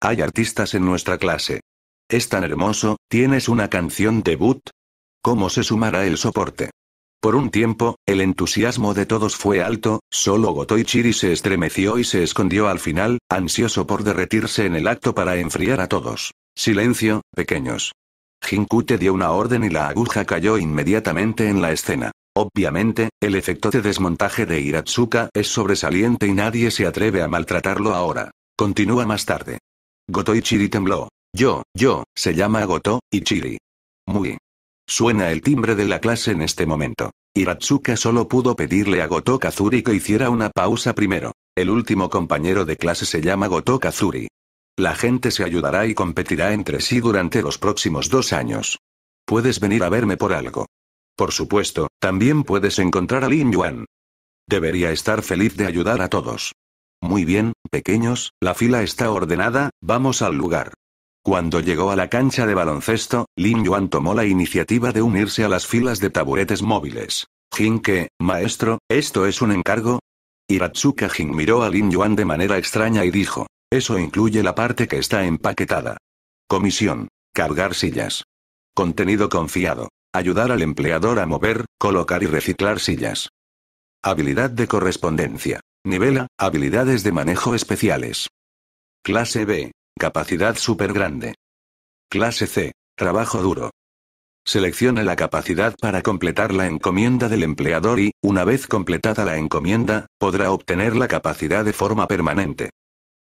Hay artistas en nuestra clase. Es tan hermoso, ¿tienes una canción debut? ¿Cómo se sumará el soporte? Por un tiempo, el entusiasmo de todos fue alto, solo Chiri se estremeció y se escondió al final, ansioso por derretirse en el acto para enfriar a todos. Silencio, pequeños. te dio una orden y la aguja cayó inmediatamente en la escena. Obviamente, el efecto de desmontaje de Hiratsuka es sobresaliente y nadie se atreve a maltratarlo ahora. Continúa más tarde. Gotoichiri tembló. Yo, yo, se llama Goto, Ichiri. Muy. Suena el timbre de la clase en este momento. Hiratsuka solo pudo pedirle a Goto Kazuri que hiciera una pausa primero. El último compañero de clase se llama Goto Kazuri. La gente se ayudará y competirá entre sí durante los próximos dos años. Puedes venir a verme por algo. Por supuesto, también puedes encontrar a Lin Yuan. Debería estar feliz de ayudar a todos. Muy bien, pequeños, la fila está ordenada, vamos al lugar. Cuando llegó a la cancha de baloncesto, Lin Yuan tomó la iniciativa de unirse a las filas de taburetes móviles. Jinke, maestro, ¿esto es un encargo? Hiratsuka Jin miró a Lin Yuan de manera extraña y dijo, eso incluye la parte que está empaquetada. Comisión. Cargar sillas. Contenido confiado. Ayudar al empleador a mover, colocar y reciclar sillas. Habilidad de correspondencia. Nivela, habilidades de manejo especiales. Clase B. Capacidad super grande. Clase C. Trabajo duro. Seleccione la capacidad para completar la encomienda del empleador y, una vez completada la encomienda, podrá obtener la capacidad de forma permanente.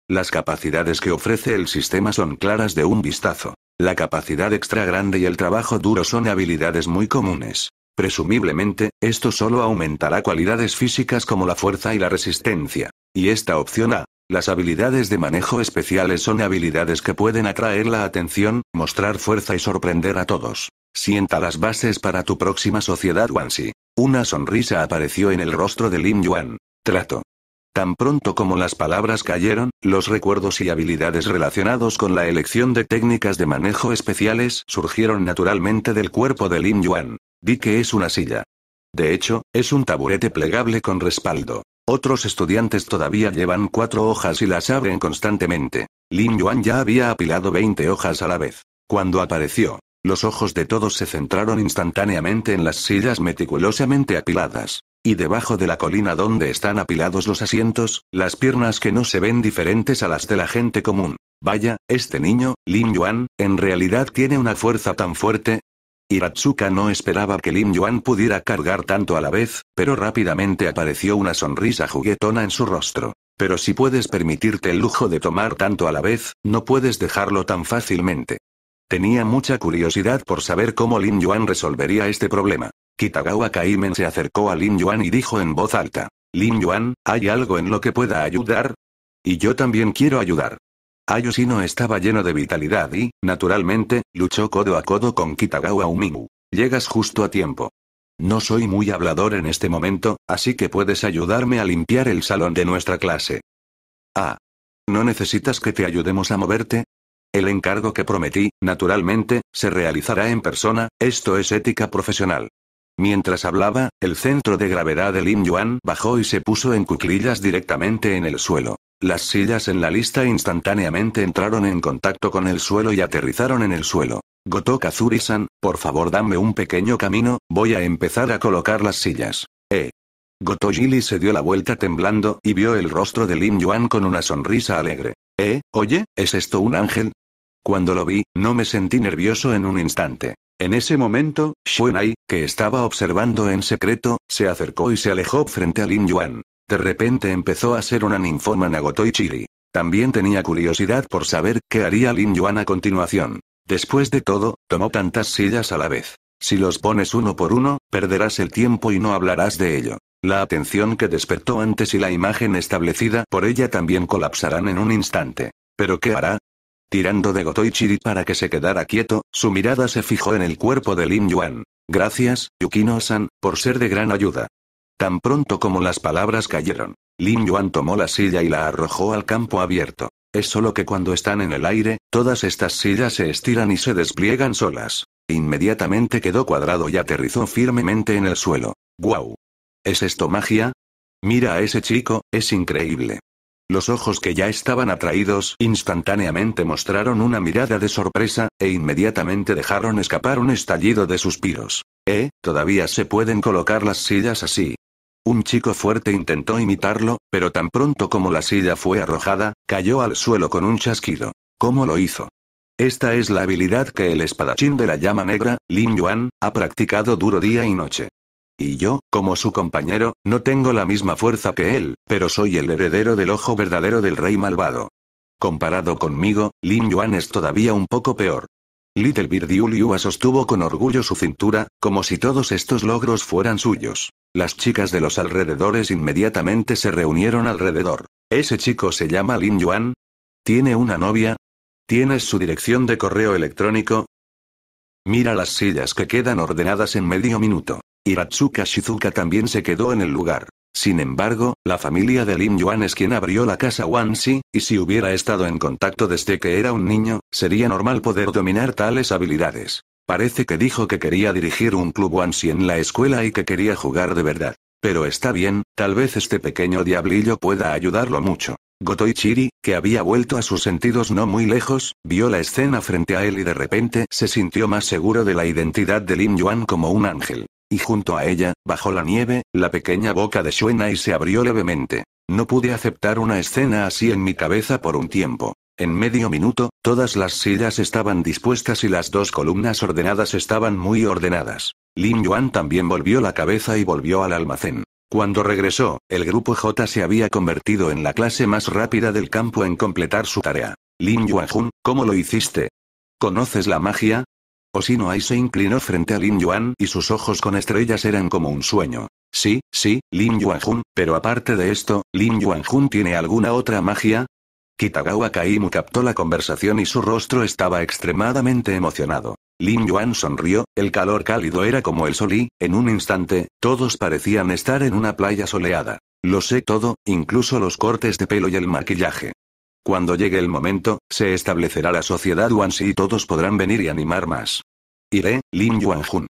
Las capacidades que ofrece el sistema son claras de un vistazo. La capacidad extra grande y el trabajo duro son habilidades muy comunes. Presumiblemente, esto solo aumentará cualidades físicas como la fuerza y la resistencia. Y esta opción A, las habilidades de manejo especiales son habilidades que pueden atraer la atención, mostrar fuerza y sorprender a todos. Sienta las bases para tu próxima sociedad Wansi. Una sonrisa apareció en el rostro de Lin Yuan. Trato. Tan pronto como las palabras cayeron, los recuerdos y habilidades relacionados con la elección de técnicas de manejo especiales surgieron naturalmente del cuerpo de Lin Yuan. Di que es una silla. De hecho, es un taburete plegable con respaldo. Otros estudiantes todavía llevan cuatro hojas y las abren constantemente. Lin Yuan ya había apilado 20 hojas a la vez. Cuando apareció, los ojos de todos se centraron instantáneamente en las sillas meticulosamente apiladas. Y debajo de la colina donde están apilados los asientos, las piernas que no se ven diferentes a las de la gente común. Vaya, este niño, Lin Yuan, en realidad tiene una fuerza tan fuerte, Hiratsuka no esperaba que Lin Yuan pudiera cargar tanto a la vez, pero rápidamente apareció una sonrisa juguetona en su rostro. Pero si puedes permitirte el lujo de tomar tanto a la vez, no puedes dejarlo tan fácilmente. Tenía mucha curiosidad por saber cómo Lin Yuan resolvería este problema. Kitagawa Kaimen se acercó a Lin Yuan y dijo en voz alta. Lin Yuan, ¿hay algo en lo que pueda ayudar? Y yo también quiero ayudar no estaba lleno de vitalidad y, naturalmente, luchó codo a codo con Kitagawa Umimu. Llegas justo a tiempo. No soy muy hablador en este momento, así que puedes ayudarme a limpiar el salón de nuestra clase. Ah. ¿No necesitas que te ayudemos a moverte? El encargo que prometí, naturalmente, se realizará en persona, esto es ética profesional. Mientras hablaba, el centro de gravedad de Lin Yuan bajó y se puso en cuclillas directamente en el suelo. Las sillas en la lista instantáneamente entraron en contacto con el suelo y aterrizaron en el suelo. Goto Kazuri-san, por favor dame un pequeño camino, voy a empezar a colocar las sillas. Eh. Goto Gili se dio la vuelta temblando y vio el rostro de Lin Yuan con una sonrisa alegre. Eh, oye, ¿es esto un ángel? Cuando lo vi, no me sentí nervioso en un instante. En ese momento, Shuenai, que estaba observando en secreto, se acercó y se alejó frente a Lin Yuan. De repente empezó a ser una ninfoma Nagoto chiri. También tenía curiosidad por saber qué haría Lin Yuan a continuación. Después de todo, tomó tantas sillas a la vez. Si los pones uno por uno, perderás el tiempo y no hablarás de ello. La atención que despertó antes y la imagen establecida por ella también colapsarán en un instante. ¿Pero qué hará? Tirando de Gotoichiri para que se quedara quieto, su mirada se fijó en el cuerpo de Lin Yuan. Gracias, Yukino-san, por ser de gran ayuda. Tan pronto como las palabras cayeron, Lin Yuan tomó la silla y la arrojó al campo abierto. Es solo que cuando están en el aire, todas estas sillas se estiran y se despliegan solas. Inmediatamente quedó cuadrado y aterrizó firmemente en el suelo. ¡Guau! ¿Es esto magia? Mira a ese chico, es increíble. Los ojos que ya estaban atraídos instantáneamente mostraron una mirada de sorpresa, e inmediatamente dejaron escapar un estallido de suspiros. ¿Eh? Todavía se pueden colocar las sillas así. Un chico fuerte intentó imitarlo, pero tan pronto como la silla fue arrojada, cayó al suelo con un chasquido. ¿Cómo lo hizo? Esta es la habilidad que el espadachín de la llama negra, Lin Yuan, ha practicado duro día y noche. Y yo, como su compañero, no tengo la misma fuerza que él, pero soy el heredero del ojo verdadero del rey malvado. Comparado conmigo, Lin Yuan es todavía un poco peor. Little Bird Yuliua sostuvo con orgullo su cintura, como si todos estos logros fueran suyos. Las chicas de los alrededores inmediatamente se reunieron alrededor. ¿Ese chico se llama Lin Yuan? ¿Tiene una novia? ¿Tienes su dirección de correo electrónico? Mira las sillas que quedan ordenadas en medio minuto. Hiratsuka Shizuka también se quedó en el lugar. Sin embargo, la familia de Lin Yuan es quien abrió la casa Wanxi, y si hubiera estado en contacto desde que era un niño, sería normal poder dominar tales habilidades. Parece que dijo que quería dirigir un club Wanxi en la escuela y que quería jugar de verdad. Pero está bien, tal vez este pequeño diablillo pueda ayudarlo mucho. Gotoichiri, que había vuelto a sus sentidos no muy lejos, vio la escena frente a él y de repente se sintió más seguro de la identidad de Lin Yuan como un ángel. Y junto a ella, bajo la nieve, la pequeña boca de Shuena y se abrió levemente. No pude aceptar una escena así en mi cabeza por un tiempo. En medio minuto, todas las sillas estaban dispuestas y las dos columnas ordenadas estaban muy ordenadas. Lin Yuan también volvió la cabeza y volvió al almacén. Cuando regresó, el grupo J se había convertido en la clase más rápida del campo en completar su tarea. Lin Yuanjun, ¿cómo lo hiciste? ¿Conoces la magia? ahí se inclinó frente a Lin Yuan y sus ojos con estrellas eran como un sueño. Sí, sí, Lin Yuan Jun, pero aparte de esto, ¿Lin Yuan Jun tiene alguna otra magia? Kitagawa Kaimu captó la conversación y su rostro estaba extremadamente emocionado. Lin Yuan sonrió, el calor cálido era como el sol y, en un instante, todos parecían estar en una playa soleada. Lo sé todo, incluso los cortes de pelo y el maquillaje. Cuando llegue el momento, se establecerá la sociedad Wansi y todos podrán venir y animar más. Iré, Lin Yuanjun.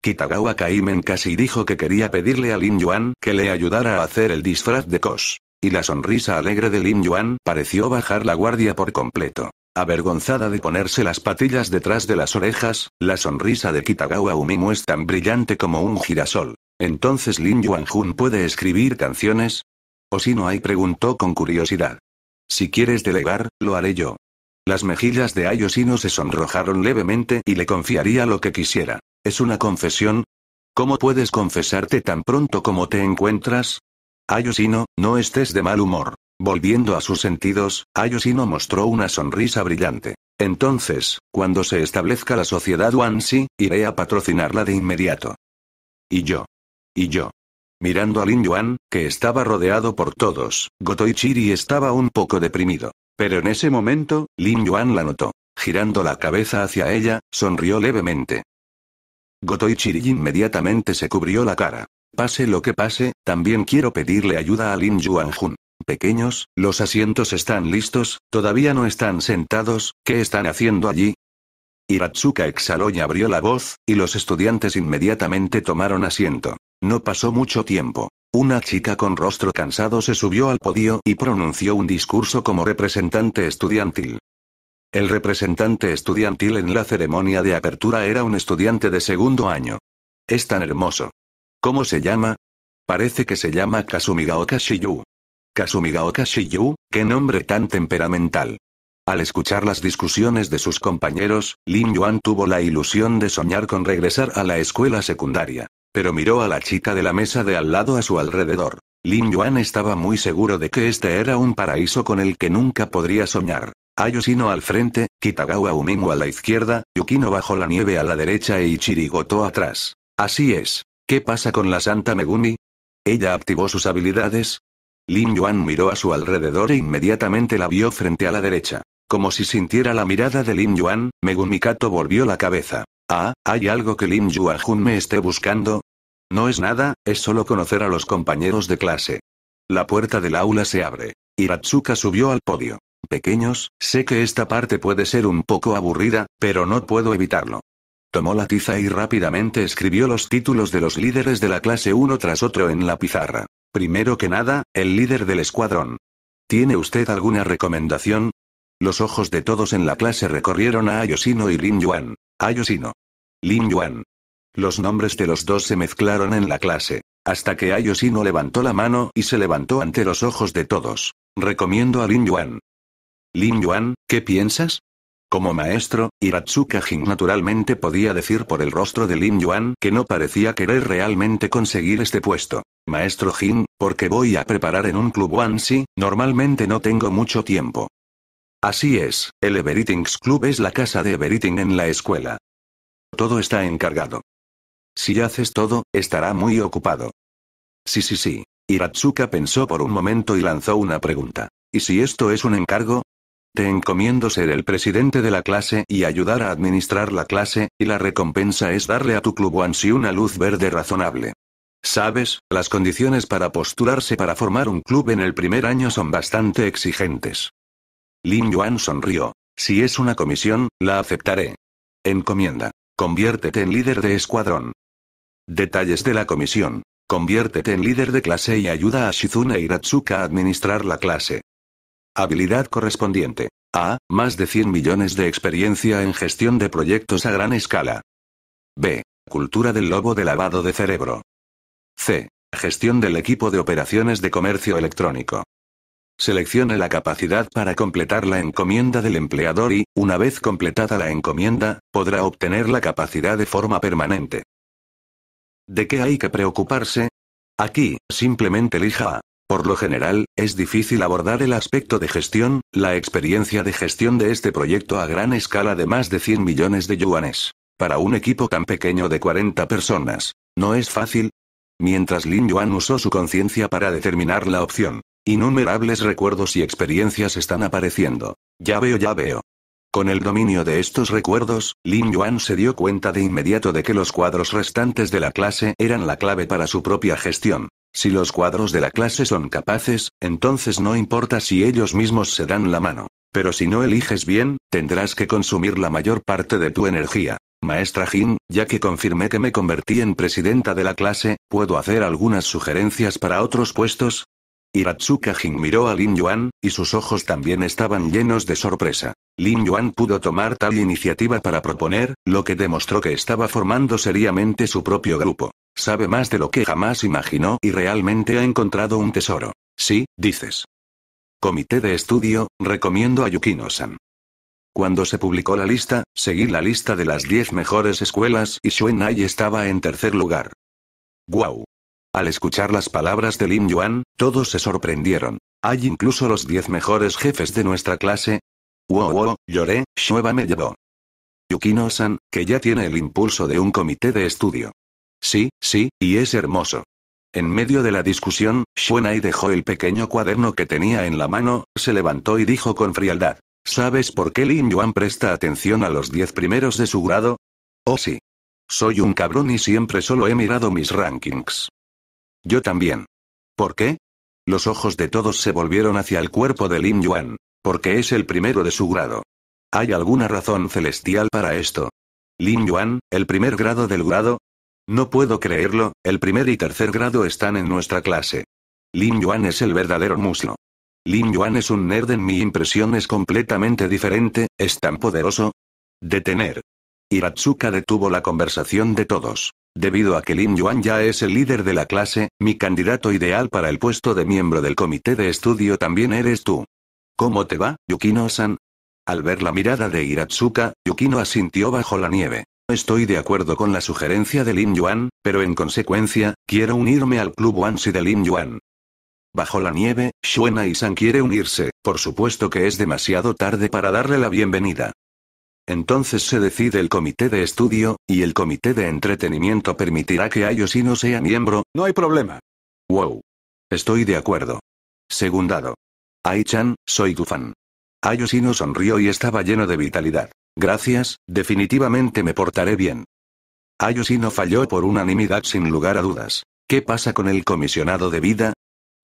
Kitagawa Kaimen casi dijo que quería pedirle a Lin Yuan que le ayudara a hacer el disfraz de Kos. Y la sonrisa alegre de Lin Yuan pareció bajar la guardia por completo. Avergonzada de ponerse las patillas detrás de las orejas, la sonrisa de Kitagawa Umimu es tan brillante como un girasol. Entonces Lin Yuanjun puede escribir canciones, ¿O si no hay? preguntó con curiosidad. Si quieres delegar, lo haré yo. Las mejillas de Ayosino se sonrojaron levemente y le confiaría lo que quisiera. ¿Es una confesión? ¿Cómo puedes confesarte tan pronto como te encuentras? Ayosino, no estés de mal humor. Volviendo a sus sentidos, Ayosino mostró una sonrisa brillante. Entonces, cuando se establezca la sociedad Wansi, iré a patrocinarla de inmediato. Y yo. Y yo. Mirando a Lin Yuan, que estaba rodeado por todos, Gotoichiri estaba un poco deprimido. Pero en ese momento, Lin Yuan la notó. Girando la cabeza hacia ella, sonrió levemente. Gotoichiri inmediatamente se cubrió la cara. Pase lo que pase, también quiero pedirle ayuda a Lin Yuan Jun. Pequeños, los asientos están listos, todavía no están sentados, ¿qué están haciendo allí? Hiratsuka exhaló y abrió la voz, y los estudiantes inmediatamente tomaron asiento. No pasó mucho tiempo. Una chica con rostro cansado se subió al podio y pronunció un discurso como representante estudiantil. El representante estudiantil en la ceremonia de apertura era un estudiante de segundo año. Es tan hermoso. ¿Cómo se llama? Parece que se llama Kasumigaoka Shiyu. Kasumigaoka Shiyu, qué nombre tan temperamental. Al escuchar las discusiones de sus compañeros, Lin Yuan tuvo la ilusión de soñar con regresar a la escuela secundaria. Pero miró a la chica de la mesa de al lado a su alrededor. Lin Yuan estaba muy seguro de que este era un paraíso con el que nunca podría soñar. Ayoshino al frente, Kitagawa Umingo a la izquierda, Yukino bajo la nieve a la derecha e Ichirigoto atrás. Así es. ¿Qué pasa con la Santa Megumi? ¿Ella activó sus habilidades? Lin Yuan miró a su alrededor e inmediatamente la vio frente a la derecha. Como si sintiera la mirada de Lin Yuan, Megumi Kato volvió la cabeza. Ah, ¿hay algo que Lim Yuajun me esté buscando? No es nada, es solo conocer a los compañeros de clase. La puerta del aula se abre. Hiratsuka subió al podio. Pequeños, sé que esta parte puede ser un poco aburrida, pero no puedo evitarlo. Tomó la tiza y rápidamente escribió los títulos de los líderes de la clase uno tras otro en la pizarra. Primero que nada, el líder del escuadrón. ¿Tiene usted alguna recomendación? Los ojos de todos en la clase recorrieron a Ayosino y Lin Yuan. Ayosino. Lin Yuan. Los nombres de los dos se mezclaron en la clase, hasta que Ayosino levantó la mano y se levantó ante los ojos de todos. Recomiendo a Lin Yuan. Lin Yuan, ¿qué piensas? Como maestro, Hiratsuka Jin naturalmente podía decir por el rostro de Lin Yuan que no parecía querer realmente conseguir este puesto. Maestro Jin, porque voy a preparar en un club Wansi, normalmente no tengo mucho tiempo. Así es, el Everything's Club es la casa de Everything en la escuela. Todo está encargado. Si haces todo, estará muy ocupado. Sí, sí, sí. Hiratsuka pensó por un momento y lanzó una pregunta. ¿Y si esto es un encargo? Te encomiendo ser el presidente de la clase y ayudar a administrar la clase, y la recompensa es darle a tu club Wansi una luz verde razonable. Sabes, las condiciones para postularse para formar un club en el primer año son bastante exigentes. Lin Yuan sonrió. Si es una comisión, la aceptaré. Encomienda. Conviértete en líder de escuadrón. Detalles de la comisión. Conviértete en líder de clase y ayuda a Shizune y e a administrar la clase. Habilidad correspondiente. A. Más de 100 millones de experiencia en gestión de proyectos a gran escala. B. Cultura del lobo de lavado de cerebro. C. Gestión del equipo de operaciones de comercio electrónico. Seleccione la capacidad para completar la encomienda del empleador y, una vez completada la encomienda, podrá obtener la capacidad de forma permanente. ¿De qué hay que preocuparse? Aquí, simplemente elija A. Por lo general, es difícil abordar el aspecto de gestión, la experiencia de gestión de este proyecto a gran escala de más de 100 millones de yuanes. Para un equipo tan pequeño de 40 personas, no es fácil. Mientras Lin Yuan usó su conciencia para determinar la opción Innumerables recuerdos y experiencias están apareciendo. Ya veo, ya veo. Con el dominio de estos recuerdos, Lin Yuan se dio cuenta de inmediato de que los cuadros restantes de la clase eran la clave para su propia gestión. Si los cuadros de la clase son capaces, entonces no importa si ellos mismos se dan la mano. Pero si no eliges bien, tendrás que consumir la mayor parte de tu energía. Maestra Jin, ya que confirmé que me convertí en presidenta de la clase, ¿puedo hacer algunas sugerencias para otros puestos? Iratsuka Jin miró a Lin Yuan, y sus ojos también estaban llenos de sorpresa. Lin Yuan pudo tomar tal iniciativa para proponer, lo que demostró que estaba formando seriamente su propio grupo. Sabe más de lo que jamás imaginó y realmente ha encontrado un tesoro. Sí, dices. Comité de estudio, recomiendo a Yukino-san. Cuando se publicó la lista, seguí la lista de las 10 mejores escuelas y Shuenai estaba en tercer lugar. ¡Guau! Al escuchar las palabras de Lin Yuan, todos se sorprendieron. ¿Hay incluso los diez mejores jefes de nuestra clase? Wow, lloré, Shueba me llevó. Yukino-san, que ya tiene el impulso de un comité de estudio. Sí, sí, y es hermoso. En medio de la discusión, Shuenai dejó el pequeño cuaderno que tenía en la mano, se levantó y dijo con frialdad. ¿Sabes por qué Lin Yuan presta atención a los diez primeros de su grado? Oh sí. Soy un cabrón y siempre solo he mirado mis rankings. Yo también. ¿Por qué? Los ojos de todos se volvieron hacia el cuerpo de Lin Yuan, porque es el primero de su grado. ¿Hay alguna razón celestial para esto? Lin Yuan, el primer grado del grado. No puedo creerlo, el primer y tercer grado están en nuestra clase. Lin Yuan es el verdadero muslo. Lin Yuan es un nerd en mi impresión es completamente diferente, es tan poderoso. Detener. Hiratsuka detuvo la conversación de todos. Debido a que Lin Yuan ya es el líder de la clase, mi candidato ideal para el puesto de miembro del comité de estudio también eres tú. ¿Cómo te va, Yukino-san? Al ver la mirada de Hiratsuka, Yukino asintió bajo la nieve. Estoy de acuerdo con la sugerencia de Lin Yuan, pero en consecuencia, quiero unirme al club Wansi de Lin Yuan. Bajo la nieve, Shuena y San quiere unirse, por supuesto que es demasiado tarde para darle la bienvenida. Entonces se decide el comité de estudio, y el comité de entretenimiento permitirá que Ayosino sea miembro, no hay problema. Wow. Estoy de acuerdo. Segundado. Ai-chan, soy tu fan. Ayosino sonrió y estaba lleno de vitalidad. Gracias, definitivamente me portaré bien. Ayosino falló por unanimidad sin lugar a dudas. ¿Qué pasa con el comisionado de vida?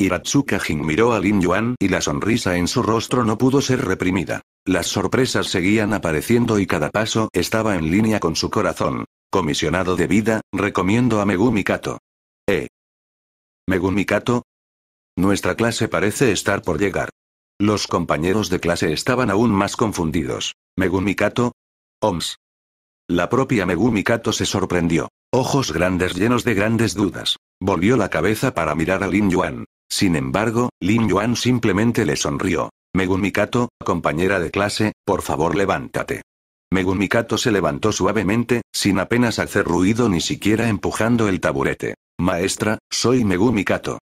Hiratsuka Jin miró a Lin Yuan y la sonrisa en su rostro no pudo ser reprimida. Las sorpresas seguían apareciendo y cada paso estaba en línea con su corazón. Comisionado de vida, recomiendo a Megumi Kato. ¿Eh? ¿Megumi Kato? Nuestra clase parece estar por llegar. Los compañeros de clase estaban aún más confundidos. ¿Megumi Kato? Oms. La propia Megumi Kato se sorprendió. Ojos grandes llenos de grandes dudas. Volvió la cabeza para mirar a Lin Yuan. Sin embargo, Lin Yuan simplemente le sonrió. Megumikato, compañera de clase, por favor levántate. Megumikato se levantó suavemente, sin apenas hacer ruido ni siquiera empujando el taburete. Maestra, soy Megumikato.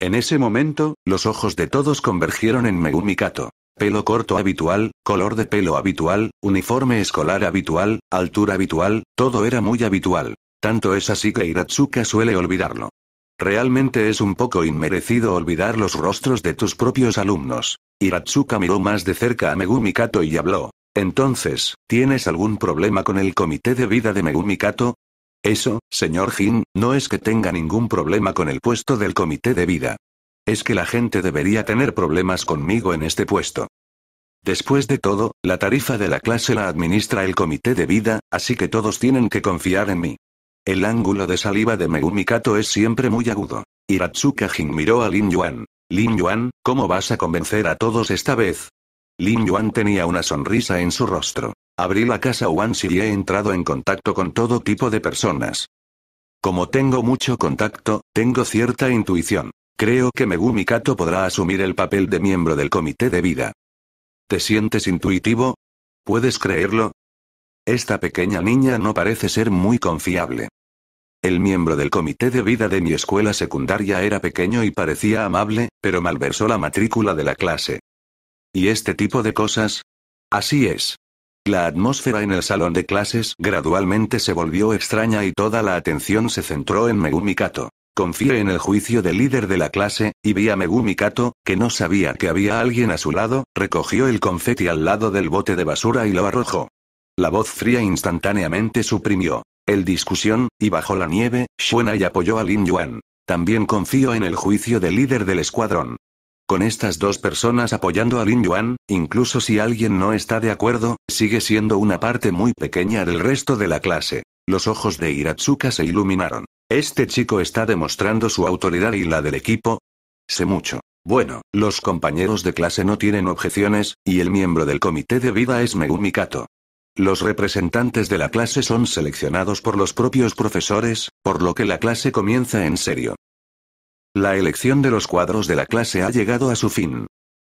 En ese momento, los ojos de todos convergieron en Megumikato. Pelo corto habitual, color de pelo habitual, uniforme escolar habitual, altura habitual, todo era muy habitual. Tanto es así que Hiratsuka suele olvidarlo. Realmente es un poco inmerecido olvidar los rostros de tus propios alumnos. Hiratsuka miró más de cerca a Megumi Kato y habló. Entonces, ¿tienes algún problema con el comité de vida de Megumi Kato? Eso, señor Jin, no es que tenga ningún problema con el puesto del comité de vida. Es que la gente debería tener problemas conmigo en este puesto. Después de todo, la tarifa de la clase la administra el comité de vida, así que todos tienen que confiar en mí. El ángulo de saliva de Megumi Kato es siempre muy agudo. Hiratsuka Jin miró a Lin Yuan. Lin Yuan, ¿cómo vas a convencer a todos esta vez? Lin Yuan tenía una sonrisa en su rostro. Abrí la casa Wansi y he entrado en contacto con todo tipo de personas. Como tengo mucho contacto, tengo cierta intuición. Creo que Megumi Kato podrá asumir el papel de miembro del comité de vida. ¿Te sientes intuitivo? ¿Puedes creerlo? Esta pequeña niña no parece ser muy confiable. El miembro del comité de vida de mi escuela secundaria era pequeño y parecía amable, pero malversó la matrícula de la clase. ¿Y este tipo de cosas? Así es. La atmósfera en el salón de clases gradualmente se volvió extraña y toda la atención se centró en Megumi Kato. Confié en el juicio del líder de la clase, y vi a Megumi Kato, que no sabía que había alguien a su lado, recogió el confeti al lado del bote de basura y lo arrojó. La voz fría instantáneamente suprimió el discusión, y bajo la nieve, Shuenai apoyó a Lin Yuan. También confío en el juicio del líder del escuadrón. Con estas dos personas apoyando a Lin Yuan, incluso si alguien no está de acuerdo, sigue siendo una parte muy pequeña del resto de la clase. Los ojos de Hiratsuka se iluminaron. Este chico está demostrando su autoridad y la del equipo. Sé mucho. Bueno, los compañeros de clase no tienen objeciones, y el miembro del comité de vida es Megumi Kato. Los representantes de la clase son seleccionados por los propios profesores, por lo que la clase comienza en serio. La elección de los cuadros de la clase ha llegado a su fin.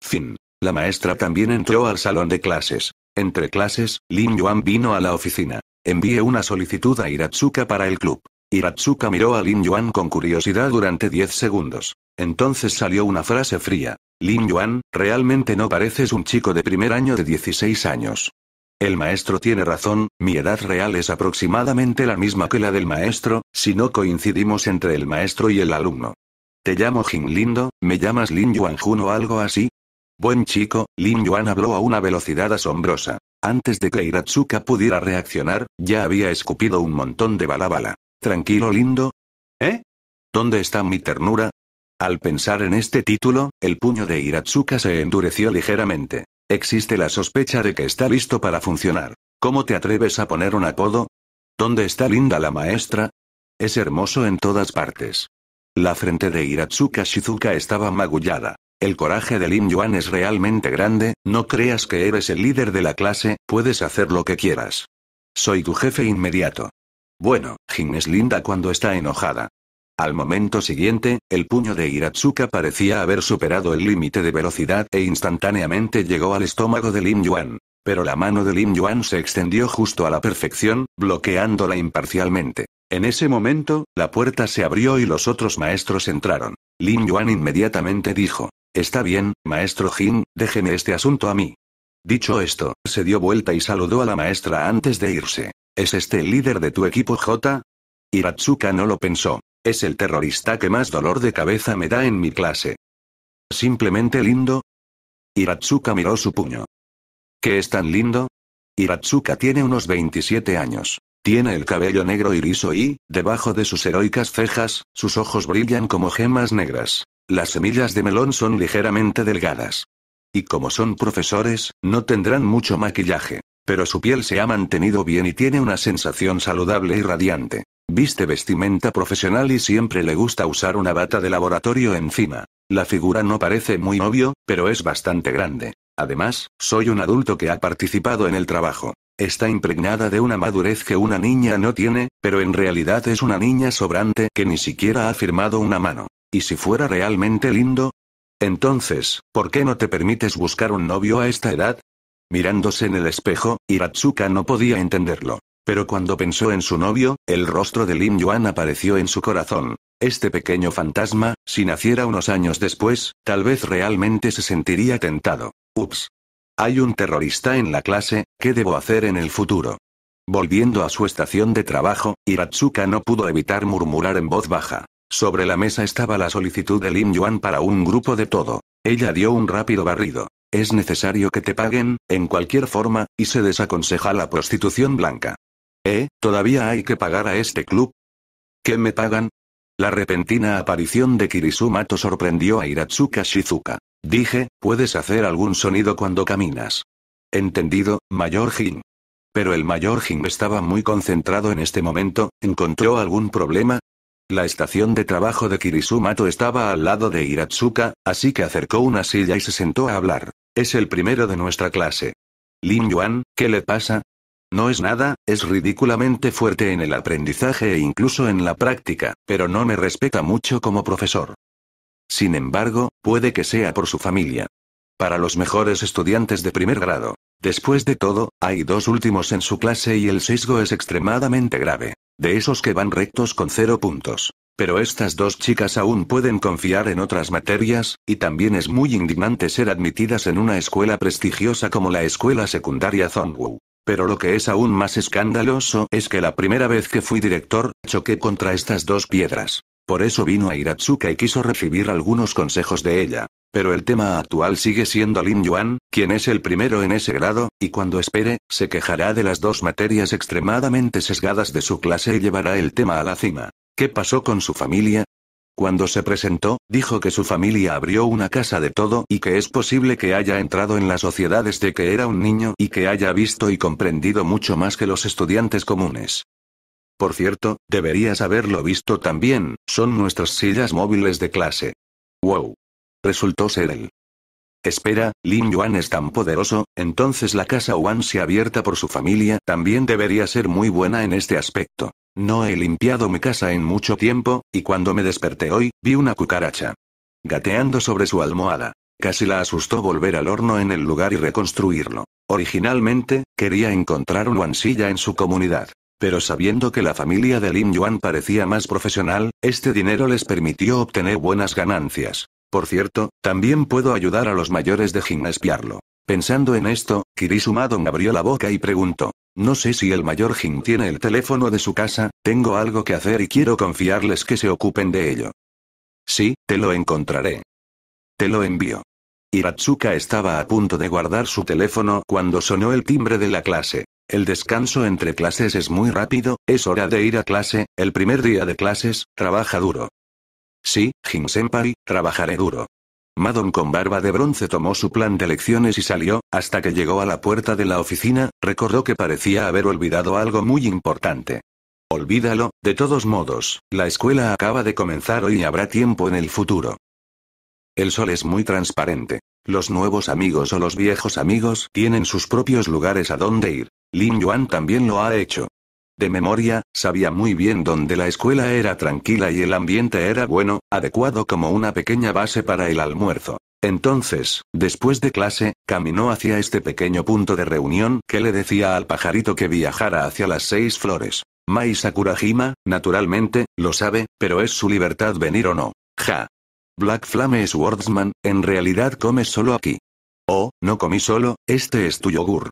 Fin. La maestra también entró al salón de clases. Entre clases, Lin Yuan vino a la oficina. Envié una solicitud a Hiratsuka para el club. Hiratsuka miró a Lin Yuan con curiosidad durante 10 segundos. Entonces salió una frase fría. Lin Yuan, realmente no pareces un chico de primer año de 16 años. El maestro tiene razón, mi edad real es aproximadamente la misma que la del maestro, si no coincidimos entre el maestro y el alumno. Te llamo Jin Lindo, me llamas Lin Yuan Jun o algo así. Buen chico, Lin Yuan habló a una velocidad asombrosa. Antes de que Hiratsuka pudiera reaccionar, ya había escupido un montón de balabala. Tranquilo lindo. ¿Eh? ¿Dónde está mi ternura? Al pensar en este título, el puño de Hiratsuka se endureció ligeramente. Existe la sospecha de que está listo para funcionar. ¿Cómo te atreves a poner un apodo? ¿Dónde está linda la maestra? Es hermoso en todas partes. La frente de Hiratsuka Shizuka estaba magullada. El coraje de Lin Yuan es realmente grande, no creas que eres el líder de la clase, puedes hacer lo que quieras. Soy tu jefe inmediato. Bueno, Jin es linda cuando está enojada. Al momento siguiente, el puño de Hiratsuka parecía haber superado el límite de velocidad e instantáneamente llegó al estómago de Lin Yuan. Pero la mano de Lin Yuan se extendió justo a la perfección, bloqueándola imparcialmente. En ese momento, la puerta se abrió y los otros maestros entraron. Lin Yuan inmediatamente dijo, Está bien, maestro Jin, déjeme este asunto a mí. Dicho esto, se dio vuelta y saludó a la maestra antes de irse. ¿Es este el líder de tu equipo J? Hiratsuka no lo pensó. Es el terrorista que más dolor de cabeza me da en mi clase. Simplemente lindo. Hiratsuka miró su puño. ¿Qué es tan lindo? Hiratsuka tiene unos 27 años. Tiene el cabello negro y rizo y, debajo de sus heroicas cejas, sus ojos brillan como gemas negras. Las semillas de melón son ligeramente delgadas. Y como son profesores, no tendrán mucho maquillaje. Pero su piel se ha mantenido bien y tiene una sensación saludable y radiante. Viste vestimenta profesional y siempre le gusta usar una bata de laboratorio encima. La figura no parece muy obvio, pero es bastante grande. Además, soy un adulto que ha participado en el trabajo. Está impregnada de una madurez que una niña no tiene, pero en realidad es una niña sobrante que ni siquiera ha firmado una mano. ¿Y si fuera realmente lindo? Entonces, ¿por qué no te permites buscar un novio a esta edad? Mirándose en el espejo, Hiratsuka no podía entenderlo. Pero cuando pensó en su novio, el rostro de Lin Yuan apareció en su corazón. Este pequeño fantasma, si naciera unos años después, tal vez realmente se sentiría tentado. Ups. Hay un terrorista en la clase, ¿qué debo hacer en el futuro? Volviendo a su estación de trabajo, Hiratsuka no pudo evitar murmurar en voz baja. Sobre la mesa estaba la solicitud de Lin Yuan para un grupo de todo. Ella dio un rápido barrido. Es necesario que te paguen, en cualquier forma, y se desaconseja la prostitución blanca. ¿Eh? ¿Todavía hay que pagar a este club? ¿Qué me pagan? La repentina aparición de Kirisumato sorprendió a Hiratsuka Shizuka. Dije, puedes hacer algún sonido cuando caminas. Entendido, Mayor Jin. Pero el Mayor Jin estaba muy concentrado en este momento, ¿encontró algún problema? La estación de trabajo de Kirisumato estaba al lado de Hiratsuka, así que acercó una silla y se sentó a hablar. Es el primero de nuestra clase. Lin Yuan, ¿qué le pasa? No es nada, es ridículamente fuerte en el aprendizaje e incluso en la práctica, pero no me respeta mucho como profesor. Sin embargo, puede que sea por su familia. Para los mejores estudiantes de primer grado. Después de todo, hay dos últimos en su clase y el sesgo es extremadamente grave. De esos que van rectos con cero puntos. Pero estas dos chicas aún pueden confiar en otras materias, y también es muy indignante ser admitidas en una escuela prestigiosa como la escuela secundaria Zongwu. Pero lo que es aún más escandaloso es que la primera vez que fui director, choqué contra estas dos piedras. Por eso vino a Iratsuka y quiso recibir algunos consejos de ella. Pero el tema actual sigue siendo Lin Yuan, quien es el primero en ese grado, y cuando espere, se quejará de las dos materias extremadamente sesgadas de su clase y llevará el tema a la cima. ¿Qué pasó con su familia? Cuando se presentó, dijo que su familia abrió una casa de todo y que es posible que haya entrado en la sociedad desde que era un niño y que haya visto y comprendido mucho más que los estudiantes comunes. Por cierto, deberías haberlo visto también, son nuestras sillas móviles de clase. ¡Wow! Resultó ser él. Espera, Lin Yuan es tan poderoso, entonces la casa se abierta por su familia también debería ser muy buena en este aspecto. No he limpiado mi casa en mucho tiempo, y cuando me desperté hoy, vi una cucaracha. Gateando sobre su almohada. Casi la asustó volver al horno en el lugar y reconstruirlo. Originalmente, quería encontrar un Silla en su comunidad. Pero sabiendo que la familia de Lin Yuan parecía más profesional, este dinero les permitió obtener buenas ganancias. Por cierto, también puedo ayudar a los mayores de Jin a espiarlo. Pensando en esto, Kirisumadon abrió la boca y preguntó. No sé si el mayor Jin tiene el teléfono de su casa, tengo algo que hacer y quiero confiarles que se ocupen de ello. Sí, te lo encontraré. Te lo envío. Hiratsuka estaba a punto de guardar su teléfono cuando sonó el timbre de la clase. El descanso entre clases es muy rápido, es hora de ir a clase, el primer día de clases, trabaja duro. Sí, Jin-senpai, trabajaré duro. Madon con barba de bronce tomó su plan de lecciones y salió, hasta que llegó a la puerta de la oficina, recordó que parecía haber olvidado algo muy importante. Olvídalo, de todos modos, la escuela acaba de comenzar hoy y habrá tiempo en el futuro. El sol es muy transparente. Los nuevos amigos o los viejos amigos tienen sus propios lugares a donde ir. Lin Yuan también lo ha hecho. De memoria, sabía muy bien dónde la escuela era tranquila y el ambiente era bueno, adecuado como una pequeña base para el almuerzo. Entonces, después de clase, caminó hacia este pequeño punto de reunión que le decía al pajarito que viajara hacia las seis flores. Mai Sakurajima, naturalmente, lo sabe, pero es su libertad venir o no. Ja. Black Flame Swordsman, en realidad comes solo aquí. Oh, no comí solo, este es tu yogur.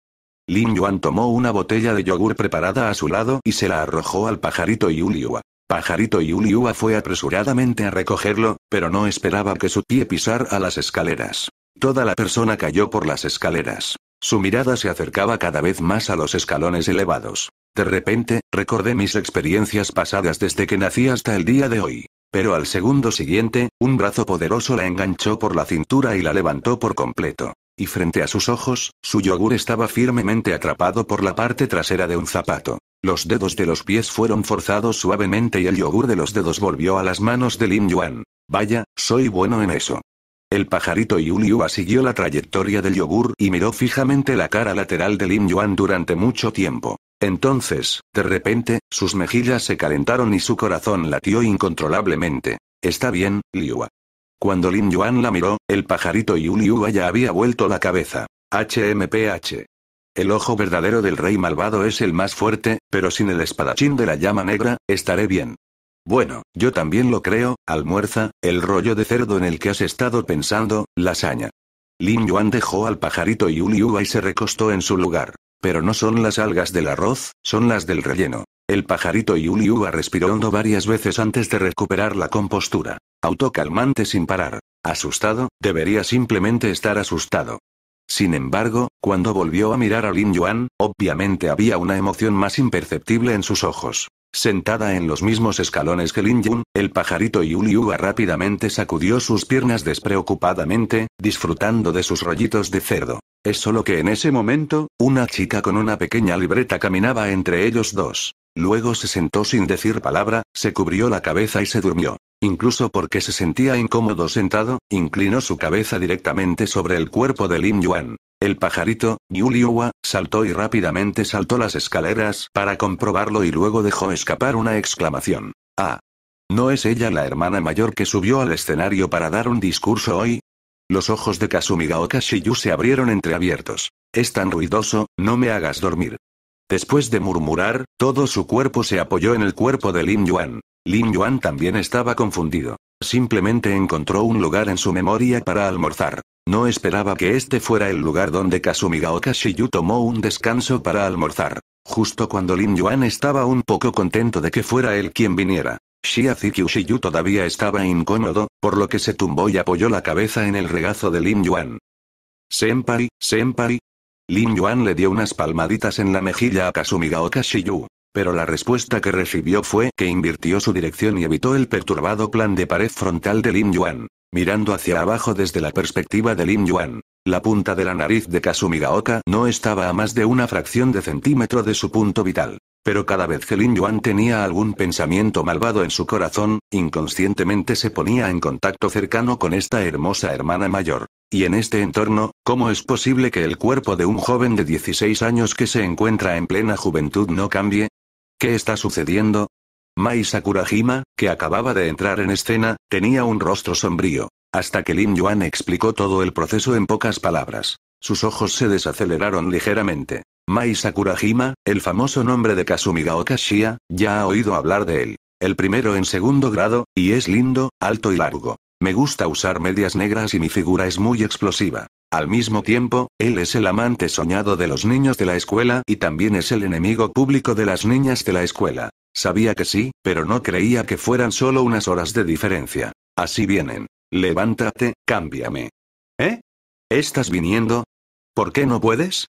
Lin Yuan tomó una botella de yogur preparada a su lado y se la arrojó al pajarito Yuliwa. Pajarito Yuliua fue apresuradamente a recogerlo, pero no esperaba que su pie pisara a las escaleras. Toda la persona cayó por las escaleras. Su mirada se acercaba cada vez más a los escalones elevados. De repente, recordé mis experiencias pasadas desde que nací hasta el día de hoy. Pero al segundo siguiente, un brazo poderoso la enganchó por la cintura y la levantó por completo y frente a sus ojos, su yogur estaba firmemente atrapado por la parte trasera de un zapato. Los dedos de los pies fueron forzados suavemente y el yogur de los dedos volvió a las manos de Lin Yuan. Vaya, soy bueno en eso. El pajarito Yuliua siguió la trayectoria del yogur y miró fijamente la cara lateral de Lin Yuan durante mucho tiempo. Entonces, de repente, sus mejillas se calentaron y su corazón latió incontrolablemente. Está bien, Liua. Cuando Lin Yuan la miró, el pajarito Yuliu ya había vuelto la cabeza. HMPH. El ojo verdadero del rey malvado es el más fuerte, pero sin el espadachín de la llama negra, estaré bien. Bueno, yo también lo creo, almuerza, el rollo de cerdo en el que has estado pensando, lasaña. Lin Yuan dejó al pajarito Yuliu y se recostó en su lugar. Pero no son las algas del arroz, son las del relleno. El pajarito Yuliuba respiró hondo varias veces antes de recuperar la compostura. Autocalmante sin parar. Asustado, debería simplemente estar asustado. Sin embargo, cuando volvió a mirar a Lin Yuan, obviamente había una emoción más imperceptible en sus ojos. Sentada en los mismos escalones que Lin Yun, el pajarito Yuliua rápidamente sacudió sus piernas despreocupadamente, disfrutando de sus rollitos de cerdo. Es solo que en ese momento, una chica con una pequeña libreta caminaba entre ellos dos. Luego se sentó sin decir palabra, se cubrió la cabeza y se durmió. Incluso porque se sentía incómodo sentado, inclinó su cabeza directamente sobre el cuerpo de Lin Yuan. El pajarito, Yuliua, saltó y rápidamente saltó las escaleras para comprobarlo y luego dejó escapar una exclamación. ¡Ah! ¿No es ella la hermana mayor que subió al escenario para dar un discurso hoy? Los ojos de Kasumiga Shiyu se abrieron entreabiertos. Es tan ruidoso, no me hagas dormir. Después de murmurar, todo su cuerpo se apoyó en el cuerpo de Lin Yuan. Lin Yuan también estaba confundido. Simplemente encontró un lugar en su memoria para almorzar. No esperaba que este fuera el lugar donde Kasumigaoka Shiyu tomó un descanso para almorzar. Justo cuando Lin Yuan estaba un poco contento de que fuera él quien viniera. Zikyu Shiyu todavía estaba incómodo, por lo que se tumbó y apoyó la cabeza en el regazo de Lin Yuan. Senpai, senpai, Lin Yuan le dio unas palmaditas en la mejilla a Kasumigaoka Shiyu. Pero la respuesta que recibió fue que invirtió su dirección y evitó el perturbado plan de pared frontal de Lin Yuan. Mirando hacia abajo desde la perspectiva de Lin Yuan, la punta de la nariz de Kasumigaoka no estaba a más de una fracción de centímetro de su punto vital. Pero cada vez que Lin Yuan tenía algún pensamiento malvado en su corazón, inconscientemente se ponía en contacto cercano con esta hermosa hermana mayor. Y en este entorno, ¿cómo es posible que el cuerpo de un joven de 16 años que se encuentra en plena juventud no cambie? ¿Qué está sucediendo? Mai Sakurajima, que acababa de entrar en escena, tenía un rostro sombrío. Hasta que Lin Yuan explicó todo el proceso en pocas palabras. Sus ojos se desaceleraron ligeramente. Mai Sakurajima, el famoso nombre de Kasumigaoka Okashia, ya ha oído hablar de él. El primero en segundo grado, y es lindo, alto y largo. Me gusta usar medias negras y mi figura es muy explosiva. Al mismo tiempo, él es el amante soñado de los niños de la escuela y también es el enemigo público de las niñas de la escuela. Sabía que sí, pero no creía que fueran solo unas horas de diferencia. Así vienen. Levántate, cámbiame. ¿Eh? ¿Estás viniendo? ¿Por qué no puedes?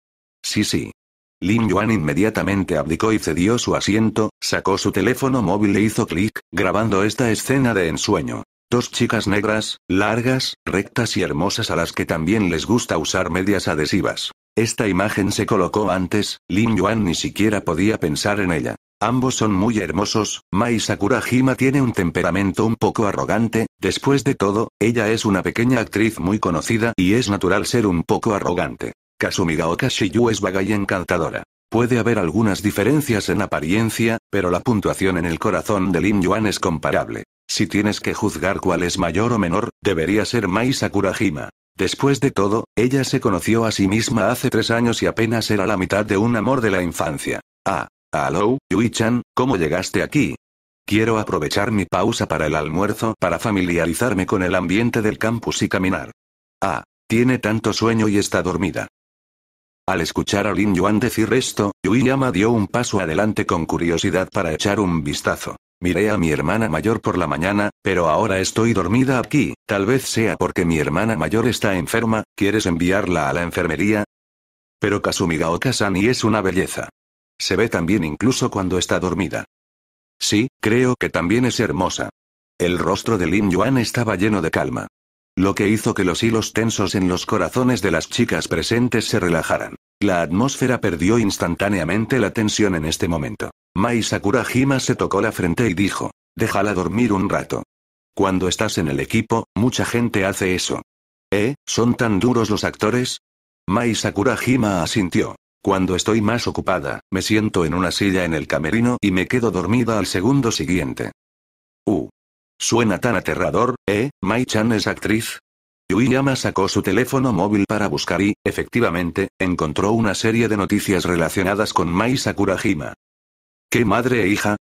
Sí, sí. Lin Yuan inmediatamente abdicó y cedió su asiento, sacó su teléfono móvil e hizo clic, grabando esta escena de ensueño. Dos chicas negras, largas, rectas y hermosas a las que también les gusta usar medias adhesivas. Esta imagen se colocó antes, Lin Yuan ni siquiera podía pensar en ella. Ambos son muy hermosos, Mai Sakurajima tiene un temperamento un poco arrogante, después de todo, ella es una pequeña actriz muy conocida y es natural ser un poco arrogante. Kasumigaoka Shiyu es vaga y encantadora. Puede haber algunas diferencias en apariencia, pero la puntuación en el corazón de Lin Yuan es comparable. Si tienes que juzgar cuál es mayor o menor, debería ser Mai Sakurajima. Después de todo, ella se conoció a sí misma hace tres años y apenas era la mitad de un amor de la infancia. Ah, hello, Yui-chan, ¿cómo llegaste aquí? Quiero aprovechar mi pausa para el almuerzo para familiarizarme con el ambiente del campus y caminar. Ah, tiene tanto sueño y está dormida. Al escuchar a Lin Yuan decir esto, Yuiyama dio un paso adelante con curiosidad para echar un vistazo. Miré a mi hermana mayor por la mañana, pero ahora estoy dormida aquí, tal vez sea porque mi hermana mayor está enferma, ¿quieres enviarla a la enfermería? Pero Kasumi o sani es una belleza. Se ve tan bien incluso cuando está dormida. Sí, creo que también es hermosa. El rostro de Lin Yuan estaba lleno de calma lo que hizo que los hilos tensos en los corazones de las chicas presentes se relajaran. La atmósfera perdió instantáneamente la tensión en este momento. Mai Sakurajima se tocó la frente y dijo, déjala dormir un rato. Cuando estás en el equipo, mucha gente hace eso. ¿Eh? ¿Son tan duros los actores? Mai Sakurajima asintió. Cuando estoy más ocupada, me siento en una silla en el camerino y me quedo dormida al segundo siguiente. Uh. Suena tan aterrador, ¿eh? Mai-chan es actriz. Yama sacó su teléfono móvil para buscar y, efectivamente, encontró una serie de noticias relacionadas con Mai Sakurajima. ¿Qué madre e hija?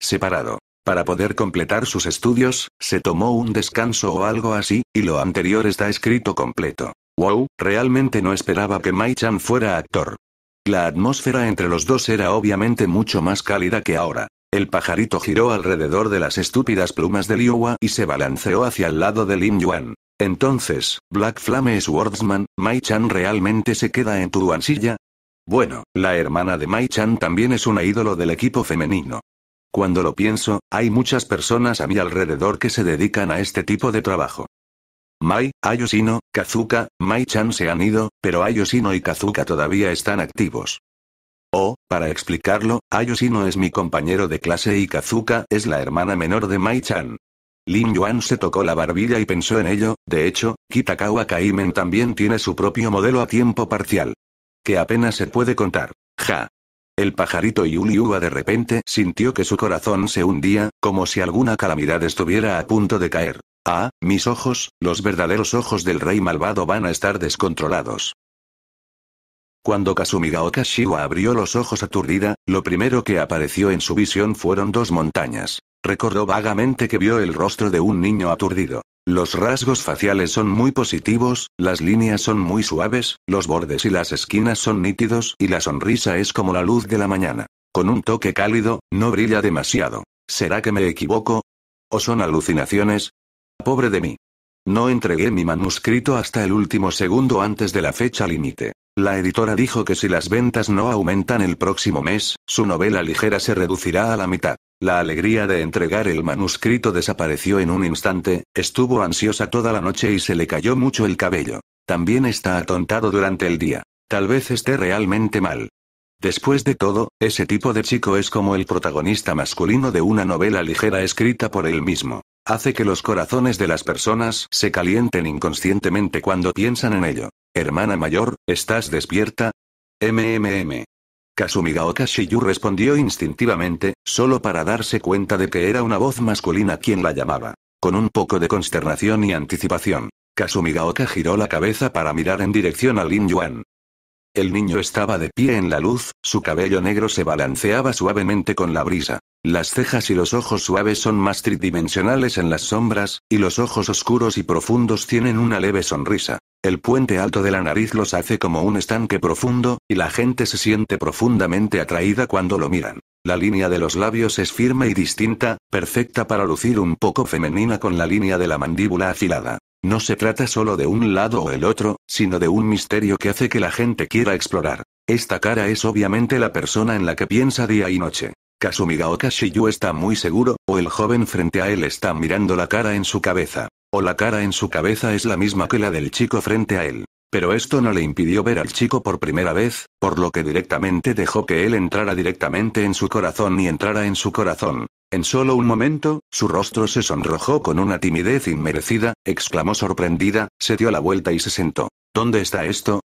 Separado. Para poder completar sus estudios, se tomó un descanso o algo así, y lo anterior está escrito completo. Wow, realmente no esperaba que Mai-chan fuera actor. La atmósfera entre los dos era obviamente mucho más cálida que ahora. El pajarito giró alrededor de las estúpidas plumas de Liuwa y se balanceó hacia el lado de Lin Yuan. Entonces, Black Flame Swordsman, Mai-chan realmente se queda en tu ansilla? Bueno, la hermana de Mai-chan también es una ídolo del equipo femenino. Cuando lo pienso, hay muchas personas a mi alrededor que se dedican a este tipo de trabajo. Mai, Ayoshino, Kazuka, Mai-chan se han ido, pero Ayoshino y Kazuka todavía están activos. O, oh, para explicarlo, Ayoshino es mi compañero de clase y Kazuka es la hermana menor de Mai-chan. Lin Yuan se tocó la barbilla y pensó en ello, de hecho, Kitakawa Kaimen también tiene su propio modelo a tiempo parcial. Que apenas se puede contar. Ja. El pajarito Yuliuwa de repente sintió que su corazón se hundía, como si alguna calamidad estuviera a punto de caer. Ah, mis ojos, los verdaderos ojos del rey malvado van a estar descontrolados. Cuando Kasumigaoka Shiwa abrió los ojos aturdida, lo primero que apareció en su visión fueron dos montañas. Recordó vagamente que vio el rostro de un niño aturdido. Los rasgos faciales son muy positivos, las líneas son muy suaves, los bordes y las esquinas son nítidos, y la sonrisa es como la luz de la mañana. Con un toque cálido, no brilla demasiado. ¿Será que me equivoco? ¿O son alucinaciones? Pobre de mí. No entregué mi manuscrito hasta el último segundo antes de la fecha límite. La editora dijo que si las ventas no aumentan el próximo mes, su novela ligera se reducirá a la mitad. La alegría de entregar el manuscrito desapareció en un instante, estuvo ansiosa toda la noche y se le cayó mucho el cabello. También está atontado durante el día. Tal vez esté realmente mal. Después de todo, ese tipo de chico es como el protagonista masculino de una novela ligera escrita por él mismo. Hace que los corazones de las personas se calienten inconscientemente cuando piensan en ello. Hermana mayor, ¿estás despierta? MMM. Kazumigaoka Shiyu respondió instintivamente, solo para darse cuenta de que era una voz masculina quien la llamaba. Con un poco de consternación y anticipación, Kasumigaoka giró la cabeza para mirar en dirección a Lin Yuan. El niño estaba de pie en la luz, su cabello negro se balanceaba suavemente con la brisa. Las cejas y los ojos suaves son más tridimensionales en las sombras, y los ojos oscuros y profundos tienen una leve sonrisa. El puente alto de la nariz los hace como un estanque profundo, y la gente se siente profundamente atraída cuando lo miran. La línea de los labios es firme y distinta, perfecta para lucir un poco femenina con la línea de la mandíbula afilada. No se trata solo de un lado o el otro, sino de un misterio que hace que la gente quiera explorar. Esta cara es obviamente la persona en la que piensa día y noche. Kasumigaoka Shiyu está muy seguro, o el joven frente a él está mirando la cara en su cabeza o la cara en su cabeza es la misma que la del chico frente a él. Pero esto no le impidió ver al chico por primera vez, por lo que directamente dejó que él entrara directamente en su corazón y entrara en su corazón. En solo un momento, su rostro se sonrojó con una timidez inmerecida, exclamó sorprendida, se dio la vuelta y se sentó. ¿Dónde está esto?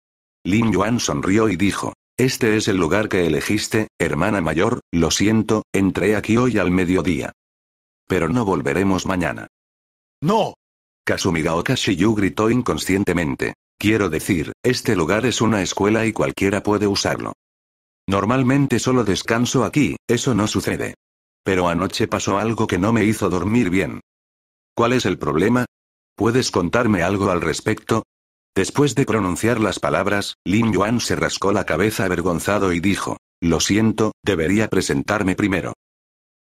Lin Yuan sonrió y dijo. Este es el lugar que elegiste, hermana mayor, lo siento, entré aquí hoy al mediodía. Pero no volveremos mañana. No, Kasumigaoka Shiyu gritó inconscientemente. Quiero decir, este lugar es una escuela y cualquiera puede usarlo. Normalmente solo descanso aquí, eso no sucede. Pero anoche pasó algo que no me hizo dormir bien. ¿Cuál es el problema? ¿Puedes contarme algo al respecto? Después de pronunciar las palabras, Lin Yuan se rascó la cabeza avergonzado y dijo, Lo siento, debería presentarme primero.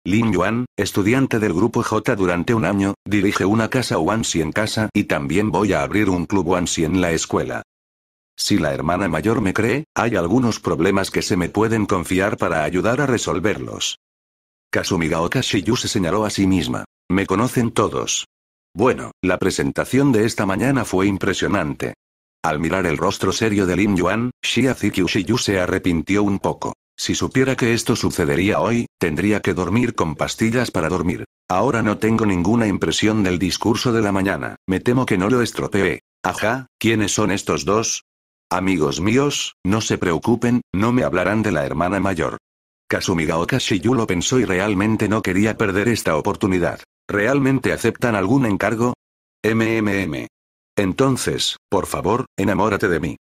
Lin Yuan, estudiante del grupo J durante un año, dirige una casa Wansi en casa y también voy a abrir un club Wansi en la escuela. Si la hermana mayor me cree, hay algunos problemas que se me pueden confiar para ayudar a resolverlos. Kasumigaoka Shiyu se señaló a sí misma. Me conocen todos. Bueno, la presentación de esta mañana fue impresionante. Al mirar el rostro serio de Lin Yuan, Shia Zikyu Shiyu se arrepintió un poco. Si supiera que esto sucedería hoy, tendría que dormir con pastillas para dormir. Ahora no tengo ninguna impresión del discurso de la mañana, me temo que no lo estropeé. Ajá, ¿quiénes son estos dos? Amigos míos, no se preocupen, no me hablarán de la hermana mayor. Kasumiga Okashiyu lo pensó y realmente no quería perder esta oportunidad. ¿Realmente aceptan algún encargo? MMM. Entonces, por favor, enamórate de mí.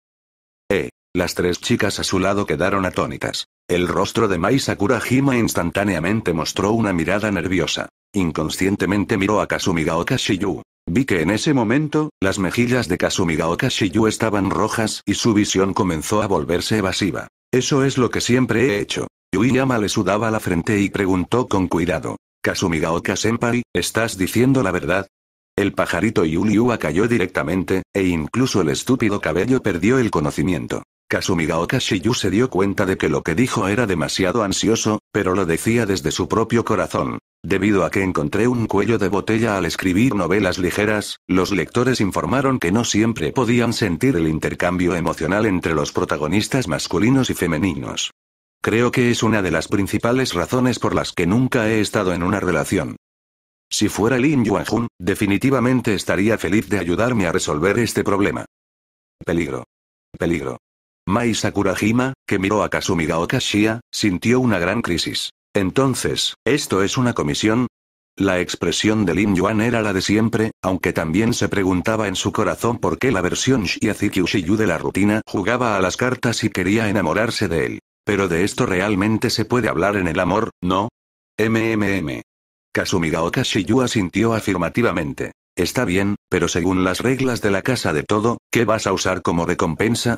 Eh. Las tres chicas a su lado quedaron atónitas. El rostro de Mai Sakurajima instantáneamente mostró una mirada nerviosa. Inconscientemente miró a Kasumigaoka Shiyu. Vi que en ese momento, las mejillas de Kasumigaoka Shiyu estaban rojas y su visión comenzó a volverse evasiva. Eso es lo que siempre he hecho. Yuiyama le sudaba la frente y preguntó con cuidado. Kasumigaoka Senpai, ¿estás diciendo la verdad? El pajarito Yuliua cayó directamente, e incluso el estúpido cabello perdió el conocimiento. Kasumiga Shiyu se dio cuenta de que lo que dijo era demasiado ansioso, pero lo decía desde su propio corazón. Debido a que encontré un cuello de botella al escribir novelas ligeras, los lectores informaron que no siempre podían sentir el intercambio emocional entre los protagonistas masculinos y femeninos. Creo que es una de las principales razones por las que nunca he estado en una relación. Si fuera Lin Yuanjun, definitivamente estaría feliz de ayudarme a resolver este problema. Peligro. Peligro. Mai Sakurajima, que miró a Kasumigaoka Shia, sintió una gran crisis. Entonces, ¿esto es una comisión? La expresión de Lin Yuan era la de siempre, aunque también se preguntaba en su corazón por qué la versión Shiaziki Ushiyu de la rutina jugaba a las cartas y quería enamorarse de él. Pero de esto realmente se puede hablar en el amor, ¿no? MMM. Kasumigaoka Shiyu asintió afirmativamente. Está bien, pero según las reglas de la casa de todo, ¿qué vas a usar como recompensa?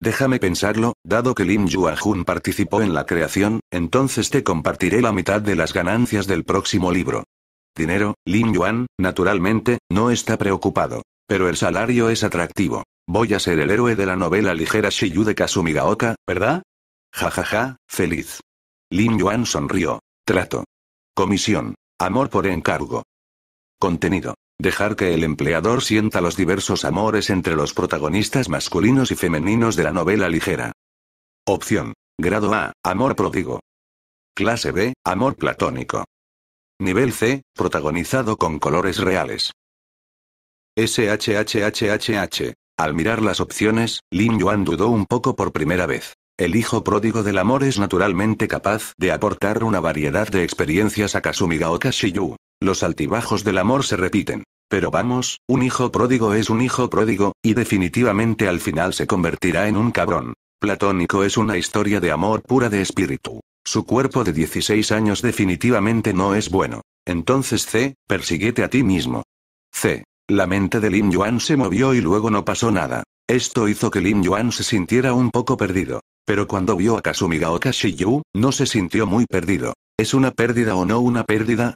Déjame pensarlo, dado que Lim Yuajun participó en la creación, entonces te compartiré la mitad de las ganancias del próximo libro. Dinero, Lim Yuan, naturalmente, no está preocupado. Pero el salario es atractivo. Voy a ser el héroe de la novela ligera Shiyu de Kasumigaoka, ¿verdad? Jajaja, ja, ja, feliz. Lim Yuan sonrió. Trato. Comisión. Amor por encargo. Contenido. Dejar que el empleador sienta los diversos amores entre los protagonistas masculinos y femeninos de la novela ligera. Opción. Grado A, amor pródigo. Clase B, amor platónico. Nivel C, protagonizado con colores reales. SHHHHH. Al mirar las opciones, Lin Yuan dudó un poco por primera vez. El hijo pródigo del amor es naturalmente capaz de aportar una variedad de experiencias a Kasumiga Shiyu. Los altibajos del amor se repiten. Pero vamos, un hijo pródigo es un hijo pródigo, y definitivamente al final se convertirá en un cabrón. Platónico es una historia de amor pura de espíritu. Su cuerpo de 16 años definitivamente no es bueno. Entonces C, persiguete a ti mismo. C. La mente de Lin Yuan se movió y luego no pasó nada. Esto hizo que Lin Yuan se sintiera un poco perdido. Pero cuando vio a Kasumiga o no se sintió muy perdido. ¿Es una pérdida o no una pérdida?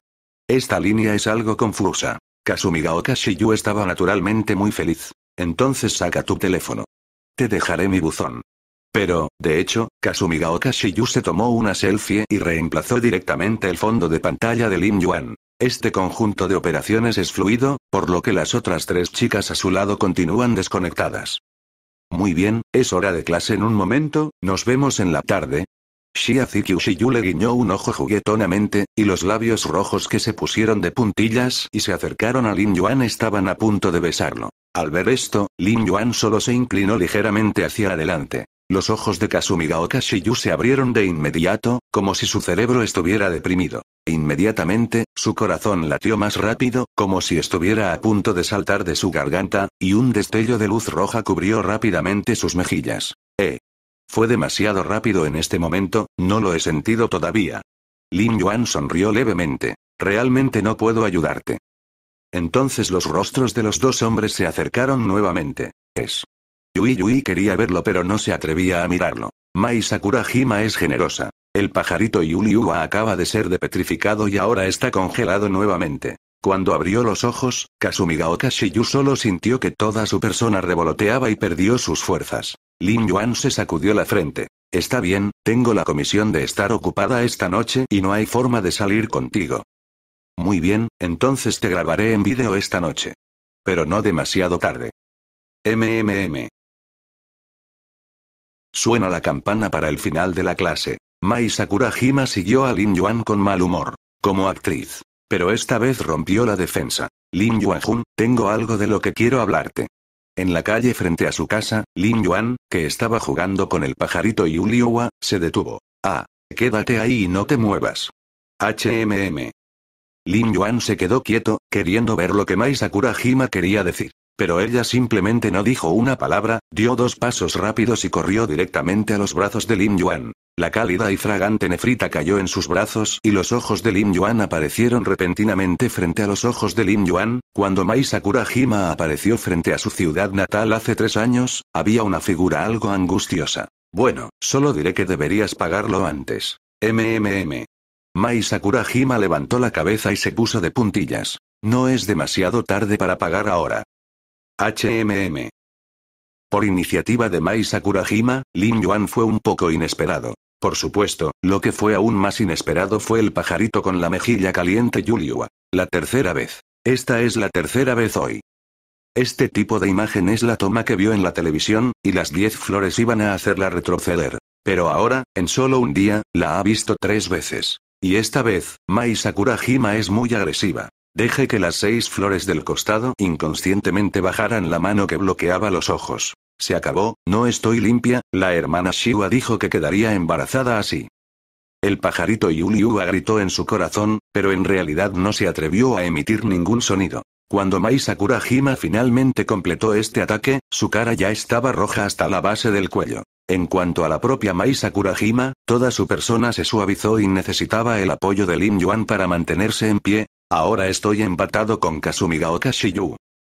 Esta línea es algo confusa. Kasumigaoka Shiyu estaba naturalmente muy feliz. Entonces saca tu teléfono. Te dejaré mi buzón. Pero, de hecho, Kasumigaoka Shiyu se tomó una selfie y reemplazó directamente el fondo de pantalla de Lin Yuan. Este conjunto de operaciones es fluido, por lo que las otras tres chicas a su lado continúan desconectadas. Muy bien, es hora de clase en un momento, nos vemos en la tarde, Shia Yu le guiñó un ojo juguetonamente, y los labios rojos que se pusieron de puntillas y se acercaron a Lin Yuan estaban a punto de besarlo. Al ver esto, Lin Yuan solo se inclinó ligeramente hacia adelante. Los ojos de Kasumigaoka Shiyu se abrieron de inmediato, como si su cerebro estuviera deprimido. Inmediatamente, su corazón latió más rápido, como si estuviera a punto de saltar de su garganta, y un destello de luz roja cubrió rápidamente sus mejillas. Eh, fue demasiado rápido en este momento, no lo he sentido todavía. Lin Yuan sonrió levemente. Realmente no puedo ayudarte. Entonces los rostros de los dos hombres se acercaron nuevamente. Es. Yui Yui quería verlo pero no se atrevía a mirarlo. Mai Sakurajima es generosa. El pajarito Yuliua acaba de ser de petrificado y ahora está congelado nuevamente. Cuando abrió los ojos, Kasumigaoka Shiyu solo sintió que toda su persona revoloteaba y perdió sus fuerzas. Lin Yuan se sacudió la frente. Está bien, tengo la comisión de estar ocupada esta noche y no hay forma de salir contigo. Muy bien, entonces te grabaré en vídeo esta noche. Pero no demasiado tarde. MMM. Suena la campana para el final de la clase. Mai Sakurajima siguió a Lin Yuan con mal humor. Como actriz, pero esta vez rompió la defensa. Lin Yuanjun, tengo algo de lo que quiero hablarte. En la calle frente a su casa, Lin Yuan, que estaba jugando con el pajarito Yuliwa, se detuvo. Ah, quédate ahí y no te muevas. HMM. Lin Yuan se quedó quieto, queriendo ver lo que Mai Sakurajima quería decir. Pero ella simplemente no dijo una palabra, dio dos pasos rápidos y corrió directamente a los brazos de Lin Yuan. La cálida y fragante nefrita cayó en sus brazos y los ojos de Lin Yuan aparecieron repentinamente frente a los ojos de Lin Yuan. Cuando Mai Sakurajima apareció frente a su ciudad natal hace tres años, había una figura algo angustiosa. Bueno, solo diré que deberías pagarlo antes. MMM. Mai Sakurajima levantó la cabeza y se puso de puntillas. No es demasiado tarde para pagar ahora. HMM. Por iniciativa de Mai Sakurajima, Lin Yuan fue un poco inesperado. Por supuesto, lo que fue aún más inesperado fue el pajarito con la mejilla caliente Yuliwa. La tercera vez. Esta es la tercera vez hoy. Este tipo de imagen es la toma que vio en la televisión, y las diez flores iban a hacerla retroceder. Pero ahora, en solo un día, la ha visto tres veces. Y esta vez, Mai Sakurajima es muy agresiva. Deje que las seis flores del costado inconscientemente bajaran la mano que bloqueaba los ojos. Se acabó, no estoy limpia, la hermana Shiwa dijo que quedaría embarazada así. El pajarito Yuliuwa gritó en su corazón, pero en realidad no se atrevió a emitir ningún sonido. Cuando Mai Sakurajima finalmente completó este ataque, su cara ya estaba roja hasta la base del cuello. En cuanto a la propia Mai Sakurajima, toda su persona se suavizó y necesitaba el apoyo de Lin Yuan para mantenerse en pie, Ahora estoy empatado con Kasumi Gaoka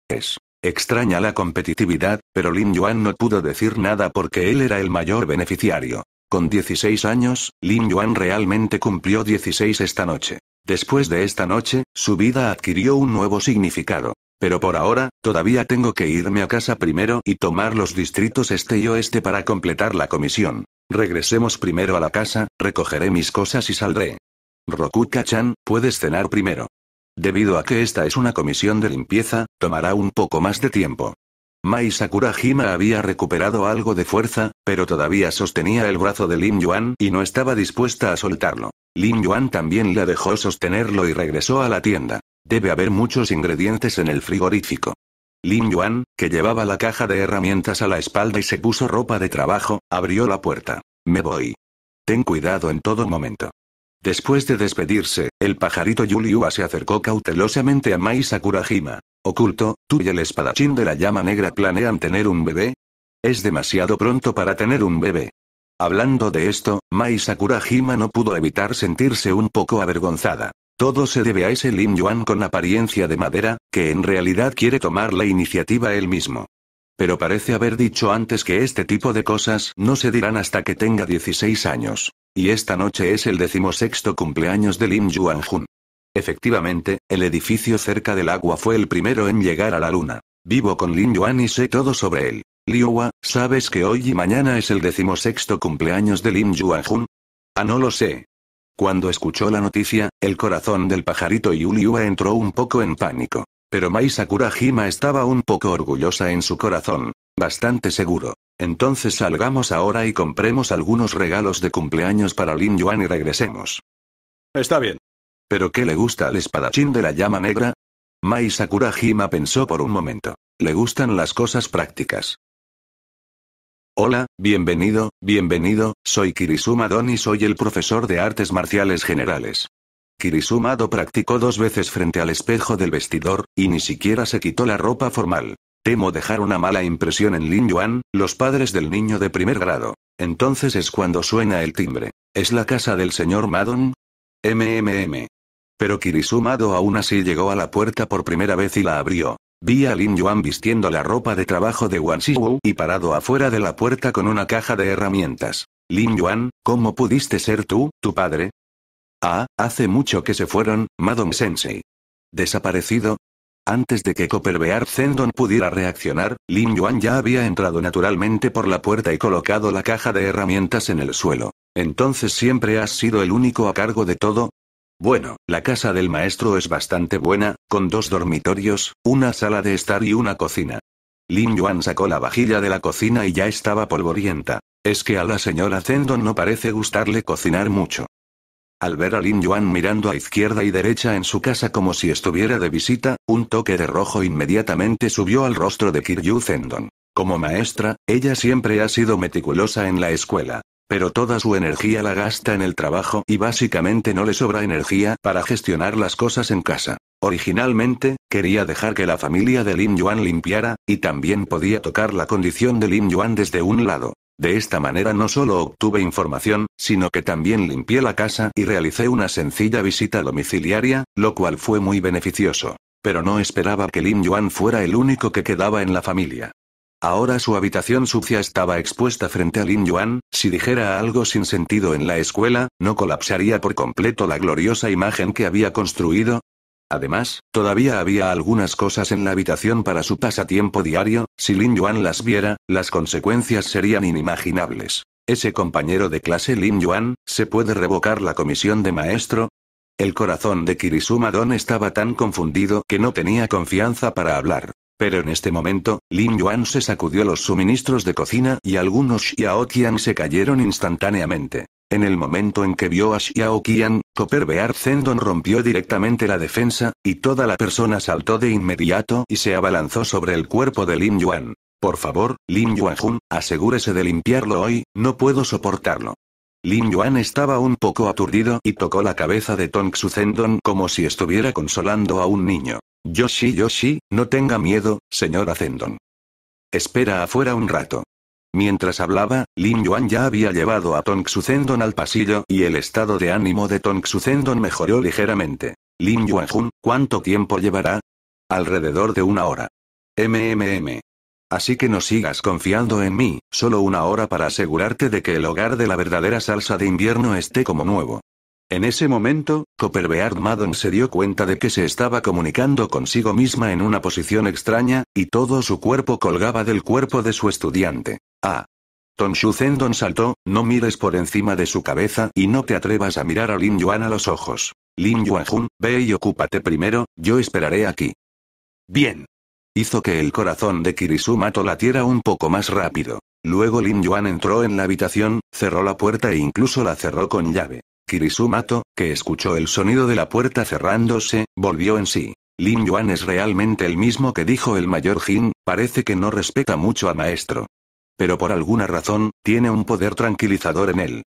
Es extraña la competitividad, pero Lin Yuan no pudo decir nada porque él era el mayor beneficiario. Con 16 años, Lin Yuan realmente cumplió 16 esta noche. Después de esta noche, su vida adquirió un nuevo significado. Pero por ahora, todavía tengo que irme a casa primero y tomar los distritos este y oeste para completar la comisión. Regresemos primero a la casa, recogeré mis cosas y saldré. Roku chan puedes cenar primero. Debido a que esta es una comisión de limpieza, tomará un poco más de tiempo. Mai Sakurajima había recuperado algo de fuerza, pero todavía sostenía el brazo de Lin Yuan y no estaba dispuesta a soltarlo. Lin Yuan también la dejó sostenerlo y regresó a la tienda. Debe haber muchos ingredientes en el frigorífico. Lin Yuan, que llevaba la caja de herramientas a la espalda y se puso ropa de trabajo, abrió la puerta. Me voy. Ten cuidado en todo momento. Después de despedirse, el pajarito Yuliua se acercó cautelosamente a Mai Sakurajima. Oculto, tú y el espadachín de la llama negra planean tener un bebé. Es demasiado pronto para tener un bebé. Hablando de esto, Mai Sakurajima no pudo evitar sentirse un poco avergonzada. Todo se debe a ese Lin Yuan con apariencia de madera, que en realidad quiere tomar la iniciativa él mismo. Pero parece haber dicho antes que este tipo de cosas no se dirán hasta que tenga 16 años. Y esta noche es el decimosexto cumpleaños de Lim Jun. Efectivamente, el edificio cerca del agua fue el primero en llegar a la luna. Vivo con Lin Yuan y sé todo sobre él. Liuwa, ¿sabes que hoy y mañana es el decimosexto cumpleaños de Lim Jun? Ah, no lo sé. Cuando escuchó la noticia, el corazón del pajarito Yuliwa entró un poco en pánico. Pero Mai Sakurajima estaba un poco orgullosa en su corazón. Bastante seguro. Entonces salgamos ahora y compremos algunos regalos de cumpleaños para Lin Yuan y regresemos. Está bien. ¿Pero qué le gusta al espadachín de la llama negra? Mai Sakurajima pensó por un momento. Le gustan las cosas prácticas. Hola, bienvenido, bienvenido, soy Kirisuma Don y soy el profesor de artes marciales generales. Kirisumado practicó dos veces frente al espejo del vestidor, y ni siquiera se quitó la ropa formal. Temo dejar una mala impresión en Lin Yuan, los padres del niño de primer grado. Entonces es cuando suena el timbre. ¿Es la casa del señor Madon? MMM. Pero Kirisumado aún así llegó a la puerta por primera vez y la abrió. Vi a Lin Yuan vistiendo la ropa de trabajo de Wang Wu y parado afuera de la puerta con una caja de herramientas. Lin Yuan, ¿cómo pudiste ser tú, tu padre? Ah, hace mucho que se fueron, Madon Sensei. ¿Desaparecido? Antes de que Copperbear Zendon pudiera reaccionar, Lin Yuan ya había entrado naturalmente por la puerta y colocado la caja de herramientas en el suelo. Entonces siempre has sido el único a cargo de todo. Bueno, la casa del maestro es bastante buena, con dos dormitorios, una sala de estar y una cocina. Lin Yuan sacó la vajilla de la cocina y ya estaba polvorienta. Es que a la señora Zendon no parece gustarle cocinar mucho. Al ver a Lin Yuan mirando a izquierda y derecha en su casa como si estuviera de visita, un toque de rojo inmediatamente subió al rostro de Kiryu Zendon. Como maestra, ella siempre ha sido meticulosa en la escuela. Pero toda su energía la gasta en el trabajo y básicamente no le sobra energía para gestionar las cosas en casa. Originalmente, quería dejar que la familia de Lin Yuan limpiara, y también podía tocar la condición de Lin Yuan desde un lado. De esta manera no solo obtuve información, sino que también limpié la casa y realicé una sencilla visita domiciliaria, lo cual fue muy beneficioso. Pero no esperaba que Lin Yuan fuera el único que quedaba en la familia. Ahora su habitación sucia estaba expuesta frente a Lin Yuan, si dijera algo sin sentido en la escuela, no colapsaría por completo la gloriosa imagen que había construido, Además, todavía había algunas cosas en la habitación para su pasatiempo diario, si Lin Yuan las viera, las consecuencias serían inimaginables. Ese compañero de clase Lin Yuan, ¿se puede revocar la comisión de maestro? El corazón de Kirisuma Don estaba tan confundido que no tenía confianza para hablar. Pero en este momento, Lin Yuan se sacudió los suministros de cocina y algunos Xiaotian se cayeron instantáneamente. En el momento en que vio a Xiao Qian, Copper Bear Zendon rompió directamente la defensa, y toda la persona saltó de inmediato y se abalanzó sobre el cuerpo de Lin Yuan. Por favor, Lin Jun, asegúrese de limpiarlo hoy, no puedo soportarlo. Lin Yuan estaba un poco aturdido y tocó la cabeza de Tong Zendon como si estuviera consolando a un niño. Yoshi Yoshi, no tenga miedo, señora Zendon. Espera afuera un rato. Mientras hablaba, Lin Yuan ya había llevado a Tong Zendon al pasillo y el estado de ánimo de Tong Zendon mejoró ligeramente. Lin Jun, ¿cuánto tiempo llevará? Alrededor de una hora. MMM. Así que no sigas confiando en mí, solo una hora para asegurarte de que el hogar de la verdadera salsa de invierno esté como nuevo. En ese momento, Copperbeard Madon se dio cuenta de que se estaba comunicando consigo misma en una posición extraña, y todo su cuerpo colgaba del cuerpo de su estudiante. Ah. Tonshu Zendon saltó, no mires por encima de su cabeza y no te atrevas a mirar a Lin Yuan a los ojos. Lin Jun, ve y ocúpate primero, yo esperaré aquí. Bien. Hizo que el corazón de Kirisumato latiera un poco más rápido. Luego Lin Yuan entró en la habitación, cerró la puerta e incluso la cerró con llave. Kirisumato, que escuchó el sonido de la puerta cerrándose, volvió en sí. Lin Yuan es realmente el mismo que dijo el mayor Jin, parece que no respeta mucho a maestro. Pero por alguna razón, tiene un poder tranquilizador en él.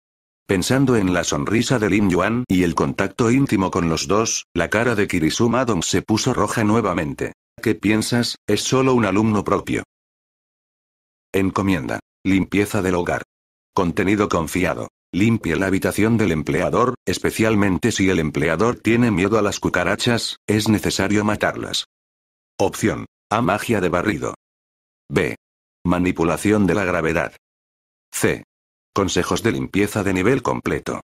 Pensando en la sonrisa de Lin Yuan y el contacto íntimo con los dos, la cara de Kirisuma Don se puso roja nuevamente. ¿Qué piensas? Es solo un alumno propio. Encomienda. Limpieza del hogar. Contenido confiado. Limpia la habitación del empleador, especialmente si el empleador tiene miedo a las cucarachas, es necesario matarlas. Opción. A. Magia de barrido. B. Manipulación de la gravedad. C. Consejos de limpieza de nivel completo.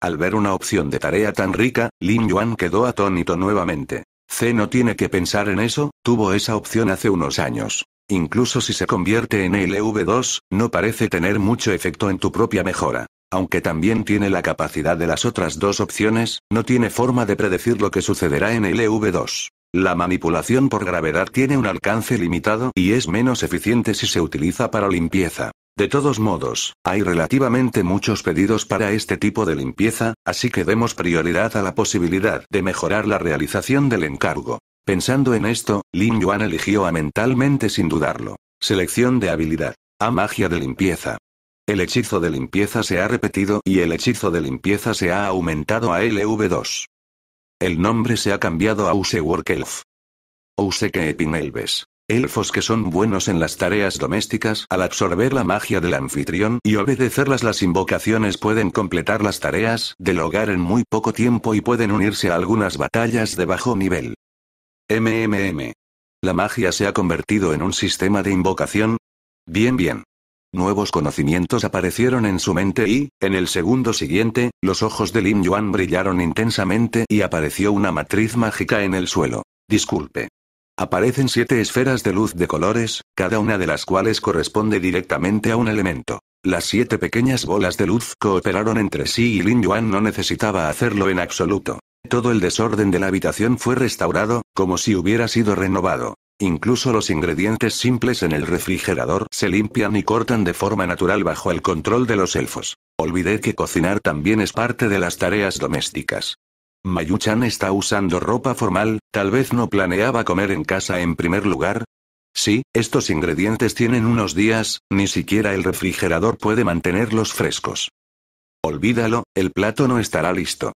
Al ver una opción de tarea tan rica, Lin Yuan quedó atónito nuevamente. C no tiene que pensar en eso, tuvo esa opción hace unos años. Incluso si se convierte en LV2, no parece tener mucho efecto en tu propia mejora. Aunque también tiene la capacidad de las otras dos opciones, no tiene forma de predecir lo que sucederá en LV2. E la manipulación por gravedad tiene un alcance limitado y es menos eficiente si se utiliza para limpieza. De todos modos, hay relativamente muchos pedidos para este tipo de limpieza, así que demos prioridad a la posibilidad de mejorar la realización del encargo. Pensando en esto, Lin Yuan eligió a mentalmente sin dudarlo. Selección de habilidad. A magia de limpieza. El hechizo de limpieza se ha repetido y el hechizo de limpieza se ha aumentado a LV2. El nombre se ha cambiado a Work Elf. Useke Elves. Elfos que son buenos en las tareas domésticas, al absorber la magia del anfitrión y obedecerlas las invocaciones pueden completar las tareas del hogar en muy poco tiempo y pueden unirse a algunas batallas de bajo nivel. MMM. La magia se ha convertido en un sistema de invocación. Bien bien. Nuevos conocimientos aparecieron en su mente y, en el segundo siguiente, los ojos de Lin Yuan brillaron intensamente y apareció una matriz mágica en el suelo. Disculpe. Aparecen siete esferas de luz de colores, cada una de las cuales corresponde directamente a un elemento. Las siete pequeñas bolas de luz cooperaron entre sí y Lin Yuan no necesitaba hacerlo en absoluto. Todo el desorden de la habitación fue restaurado, como si hubiera sido renovado. Incluso los ingredientes simples en el refrigerador se limpian y cortan de forma natural bajo el control de los elfos. Olvidé que cocinar también es parte de las tareas domésticas. Mayuchan está usando ropa formal, tal vez no planeaba comer en casa en primer lugar. Sí, estos ingredientes tienen unos días, ni siquiera el refrigerador puede mantenerlos frescos. Olvídalo, el plato no estará listo.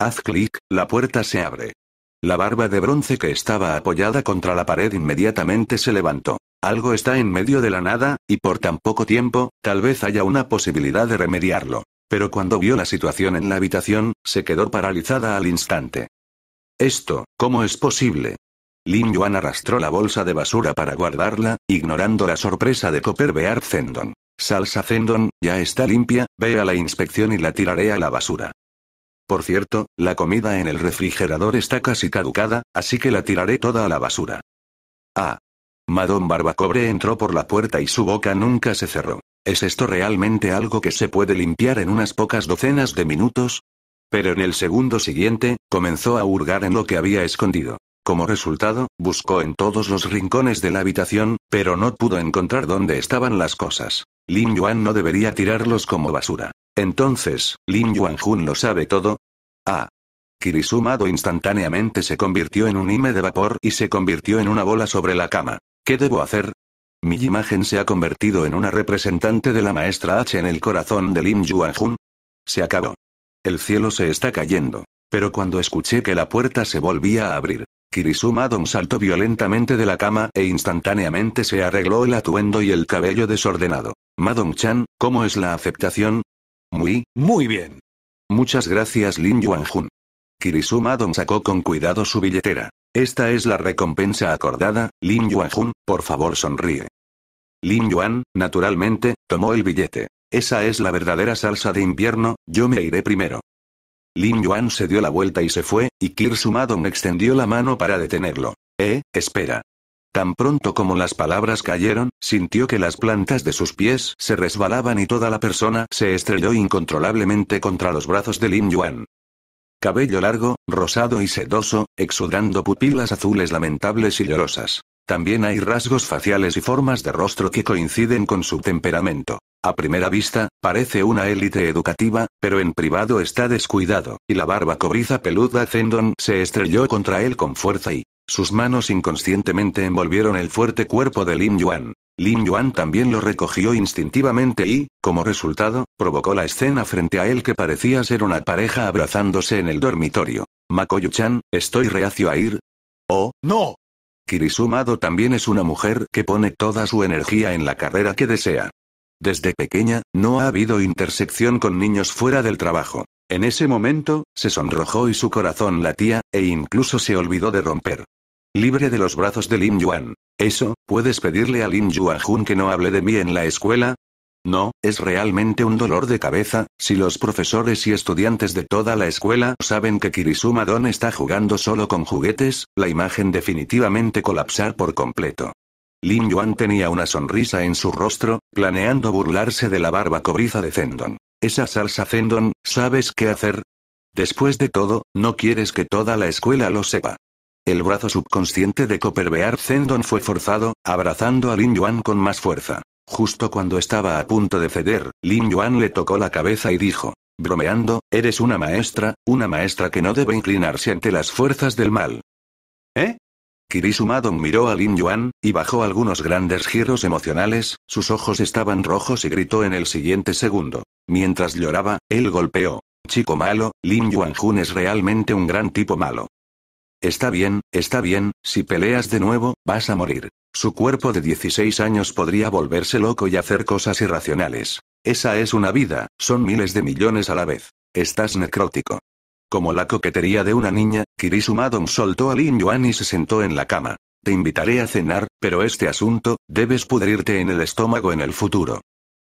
Haz clic, la puerta se abre. La barba de bronce que estaba apoyada contra la pared inmediatamente se levantó. Algo está en medio de la nada, y por tan poco tiempo, tal vez haya una posibilidad de remediarlo. Pero cuando vio la situación en la habitación, se quedó paralizada al instante. Esto, ¿cómo es posible? Lin Yuan arrastró la bolsa de basura para guardarla, ignorando la sorpresa de Copper Bear Zendon. Salsa Zendon, ya está limpia, ve a la inspección y la tiraré a la basura. Por cierto, la comida en el refrigerador está casi caducada, así que la tiraré toda a la basura. Ah. Madón Barbacobre entró por la puerta y su boca nunca se cerró. ¿Es esto realmente algo que se puede limpiar en unas pocas docenas de minutos? Pero en el segundo siguiente, comenzó a hurgar en lo que había escondido. Como resultado, buscó en todos los rincones de la habitación, pero no pudo encontrar dónde estaban las cosas. Lin Yuan no debería tirarlos como basura. Entonces, Lin Jun lo sabe todo. Ah. Kirisumado instantáneamente se convirtió en un ime de vapor y se convirtió en una bola sobre la cama. ¿Qué debo hacer? Mi imagen se ha convertido en una representante de la maestra H en el corazón de Lin Jun. Se acabó. El cielo se está cayendo. Pero cuando escuché que la puerta se volvía a abrir, Kirisumado saltó violentamente de la cama e instantáneamente se arregló el atuendo y el cabello desordenado. Madong Chan, ¿cómo es la aceptación? Muy, muy bien. Muchas gracias Lin Jun. Kirisum Don sacó con cuidado su billetera. Esta es la recompensa acordada, Lin Jun, por favor sonríe. Lin Yuan, naturalmente, tomó el billete. Esa es la verdadera salsa de invierno, yo me iré primero. Lin Yuan se dio la vuelta y se fue, y Don extendió la mano para detenerlo. Eh, espera. Tan pronto como las palabras cayeron, sintió que las plantas de sus pies se resbalaban y toda la persona se estrelló incontrolablemente contra los brazos de Lin Yuan. Cabello largo, rosado y sedoso, exudando pupilas azules lamentables y llorosas. También hay rasgos faciales y formas de rostro que coinciden con su temperamento. A primera vista, parece una élite educativa, pero en privado está descuidado, y la barba cobriza peluda Zendon se estrelló contra él con fuerza y, sus manos inconscientemente envolvieron el fuerte cuerpo de Lin Yuan. Lin Yuan también lo recogió instintivamente y, como resultado, provocó la escena frente a él que parecía ser una pareja abrazándose en el dormitorio. Makoyu-chan, estoy reacio a ir. Oh, no. Kirisumado también es una mujer que pone toda su energía en la carrera que desea. Desde pequeña, no ha habido intersección con niños fuera del trabajo. En ese momento, se sonrojó y su corazón latía, e incluso se olvidó de romper. Libre de los brazos de Lin Yuan. Eso, ¿puedes pedirle a Lin Jun que no hable de mí en la escuela? No, es realmente un dolor de cabeza, si los profesores y estudiantes de toda la escuela saben que Kirisuma Don está jugando solo con juguetes, la imagen definitivamente colapsar por completo. Lin Yuan tenía una sonrisa en su rostro, planeando burlarse de la barba cobriza de Zendon. Esa salsa Zendon, ¿sabes qué hacer? Después de todo, no quieres que toda la escuela lo sepa. El brazo subconsciente de Bear Zendon fue forzado, abrazando a Lin Yuan con más fuerza. Justo cuando estaba a punto de ceder, Lin Yuan le tocó la cabeza y dijo, bromeando, eres una maestra, una maestra que no debe inclinarse ante las fuerzas del mal. ¿Eh? Kirisumadon miró a Lin Yuan, y bajó algunos grandes giros emocionales, sus ojos estaban rojos y gritó en el siguiente segundo. Mientras lloraba, él golpeó. Chico malo, Lin Yuan Jun es realmente un gran tipo malo. Está bien, está bien, si peleas de nuevo, vas a morir. Su cuerpo de 16 años podría volverse loco y hacer cosas irracionales. Esa es una vida, son miles de millones a la vez. Estás necrótico. Como la coquetería de una niña, Kirishima soltó a Lin Yuan y se sentó en la cama. Te invitaré a cenar, pero este asunto, debes pudrirte en el estómago en el futuro.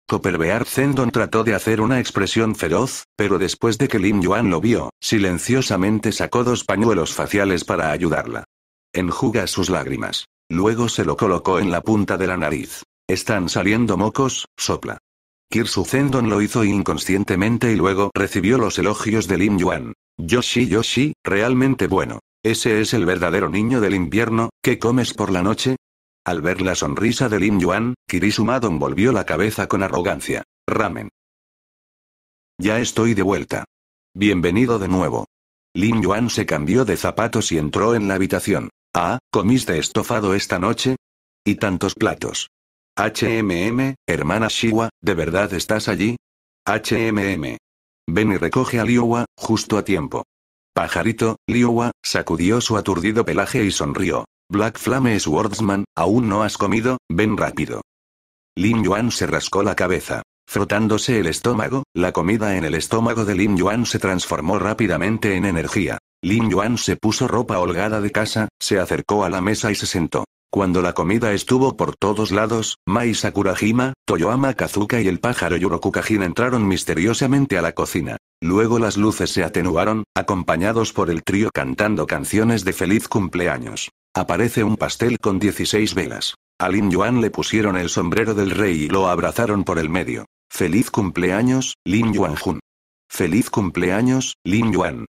Copelbear Zendon trató de hacer una expresión feroz, pero después de que Lin Yuan lo vio, silenciosamente sacó dos pañuelos faciales para ayudarla. Enjuga sus lágrimas. Luego se lo colocó en la punta de la nariz. Están saliendo mocos, sopla. Kirsu Zendon lo hizo inconscientemente y luego recibió los elogios de Lin Yuan. Yoshi Yoshi, realmente bueno. Ese es el verdadero niño del invierno, ¿qué comes por la noche? Al ver la sonrisa de Lin Yuan, don volvió la cabeza con arrogancia. Ramen. Ya estoy de vuelta. Bienvenido de nuevo. Lin Yuan se cambió de zapatos y entró en la habitación. Ah, ¿comiste estofado esta noche? Y tantos platos. HMM, hermana Shiwa, ¿de verdad estás allí? HMM. Ven y recoge a Liowa, justo a tiempo. Pajarito, Liowa, sacudió su aturdido pelaje y sonrió. Black Flame Swordsman, ¿aún no has comido? Ven rápido. Lin Yuan se rascó la cabeza. Frotándose el estómago, la comida en el estómago de Lin Yuan se transformó rápidamente en energía. Lin Yuan se puso ropa holgada de casa, se acercó a la mesa y se sentó. Cuando la comida estuvo por todos lados, Mai Sakurajima, Toyoama Kazuka y el pájaro Yurokukajin entraron misteriosamente a la cocina. Luego las luces se atenuaron, acompañados por el trío cantando canciones de feliz cumpleaños. Aparece un pastel con 16 velas. A Lin Yuan le pusieron el sombrero del rey y lo abrazaron por el medio. Feliz cumpleaños, Lin Yuan Jun. Feliz cumpleaños, Lin Yuan.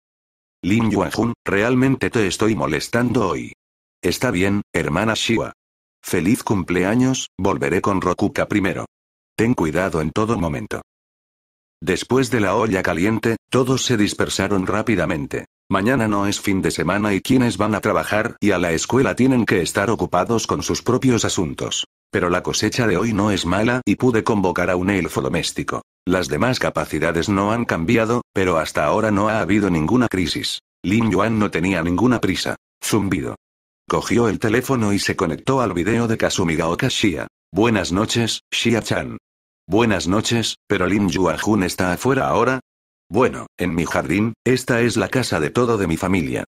Lin Yuan Jun, realmente te estoy molestando hoy. Está bien, hermana Shiwa. Feliz cumpleaños, volveré con Rokuka primero. Ten cuidado en todo momento. Después de la olla caliente, todos se dispersaron rápidamente. Mañana no es fin de semana y quienes van a trabajar y a la escuela tienen que estar ocupados con sus propios asuntos. Pero la cosecha de hoy no es mala y pude convocar a un elfo doméstico. Las demás capacidades no han cambiado, pero hasta ahora no ha habido ninguna crisis. Lin Yuan no tenía ninguna prisa. Zumbido. Cogió el teléfono y se conectó al video de Gaoka Shia. Buenas noches, Shia-chan. Buenas noches, pero Lin Jun está afuera ahora, bueno, en mi jardín, esta es la casa de todo de mi familia.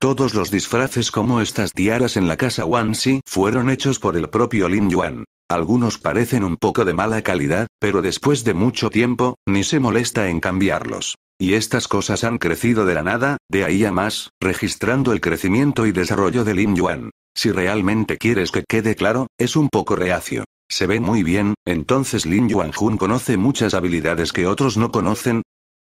Todos los disfraces como estas tiaras en la casa Wansi fueron hechos por el propio Lin Yuan. Algunos parecen un poco de mala calidad, pero después de mucho tiempo, ni se molesta en cambiarlos. Y estas cosas han crecido de la nada, de ahí a más, registrando el crecimiento y desarrollo de Lin Yuan. Si realmente quieres que quede claro, es un poco reacio. Se ve muy bien, entonces Lin Yuan Jun conoce muchas habilidades que otros no conocen,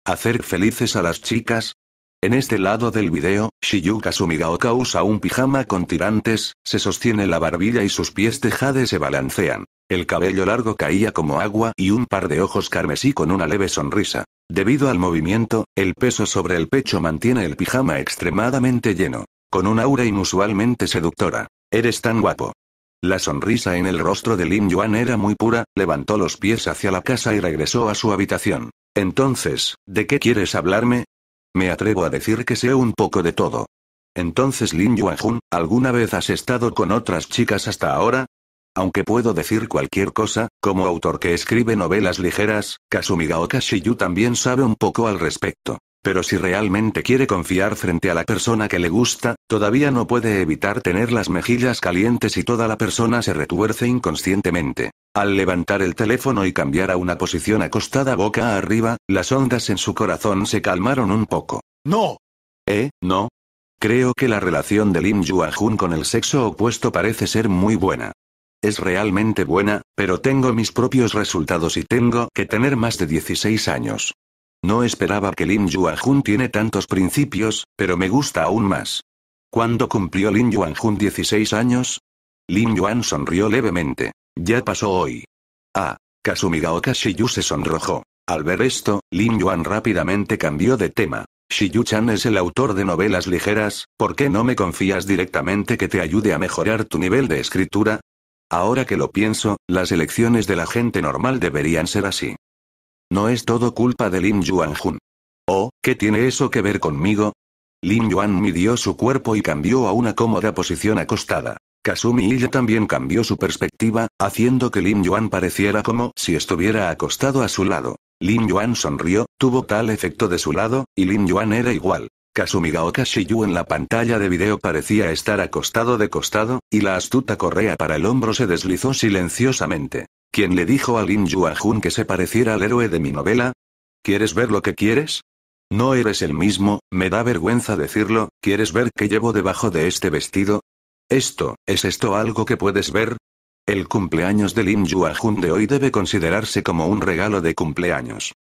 Hacer felices a las chicas. En este lado del video, Shiyuka Sumigaoka usa un pijama con tirantes, se sostiene la barbilla y sus pies tejades se balancean. El cabello largo caía como agua y un par de ojos carmesí con una leve sonrisa. Debido al movimiento, el peso sobre el pecho mantiene el pijama extremadamente lleno, con una aura inusualmente seductora. Eres tan guapo. La sonrisa en el rostro de Lin Yuan era muy pura, levantó los pies hacia la casa y regresó a su habitación. Entonces, ¿de qué quieres hablarme? Me atrevo a decir que sé un poco de todo. Entonces Lin Yuanjun, ¿alguna vez has estado con otras chicas hasta ahora? Aunque puedo decir cualquier cosa, como autor que escribe novelas ligeras, Kasumiga Shiyu también sabe un poco al respecto. Pero si realmente quiere confiar frente a la persona que le gusta, todavía no puede evitar tener las mejillas calientes y toda la persona se retuerce inconscientemente. Al levantar el teléfono y cambiar a una posición acostada boca arriba, las ondas en su corazón se calmaron un poco. ¡No! ¿Eh, no? Creo que la relación de Lim Yuan-jun con el sexo opuesto parece ser muy buena. Es realmente buena, pero tengo mis propios resultados y tengo que tener más de 16 años. No esperaba que Lin Yuanjun tiene tantos principios, pero me gusta aún más. ¿Cuándo cumplió Lin Yuanjun 16 años? Lin Yuan sonrió levemente. Ya pasó hoy. Ah. Kasumigaoka Shiyu se sonrojó. Al ver esto, Lin Yuan rápidamente cambió de tema. Shiyu-chan es el autor de novelas ligeras, ¿por qué no me confías directamente que te ayude a mejorar tu nivel de escritura? Ahora que lo pienso, las elecciones de la gente normal deberían ser así. No es todo culpa de Lin Jun. Oh, ¿qué tiene eso que ver conmigo? Lin Yuan midió su cuerpo y cambió a una cómoda posición acostada. Kasumi ella también cambió su perspectiva, haciendo que Lin Yuan pareciera como si estuviera acostado a su lado. Lin Yuan sonrió, tuvo tal efecto de su lado, y Lin Yuan era igual. Kasumi Gaoka Shiyu en la pantalla de video parecía estar acostado de costado, y la astuta correa para el hombro se deslizó silenciosamente. ¿Quién le dijo a Lin Yuajun que se pareciera al héroe de mi novela? ¿Quieres ver lo que quieres? No eres el mismo, me da vergüenza decirlo, ¿quieres ver qué llevo debajo de este vestido? Esto, ¿es esto algo que puedes ver? El cumpleaños de Lin Yuajun de hoy debe considerarse como un regalo de cumpleaños.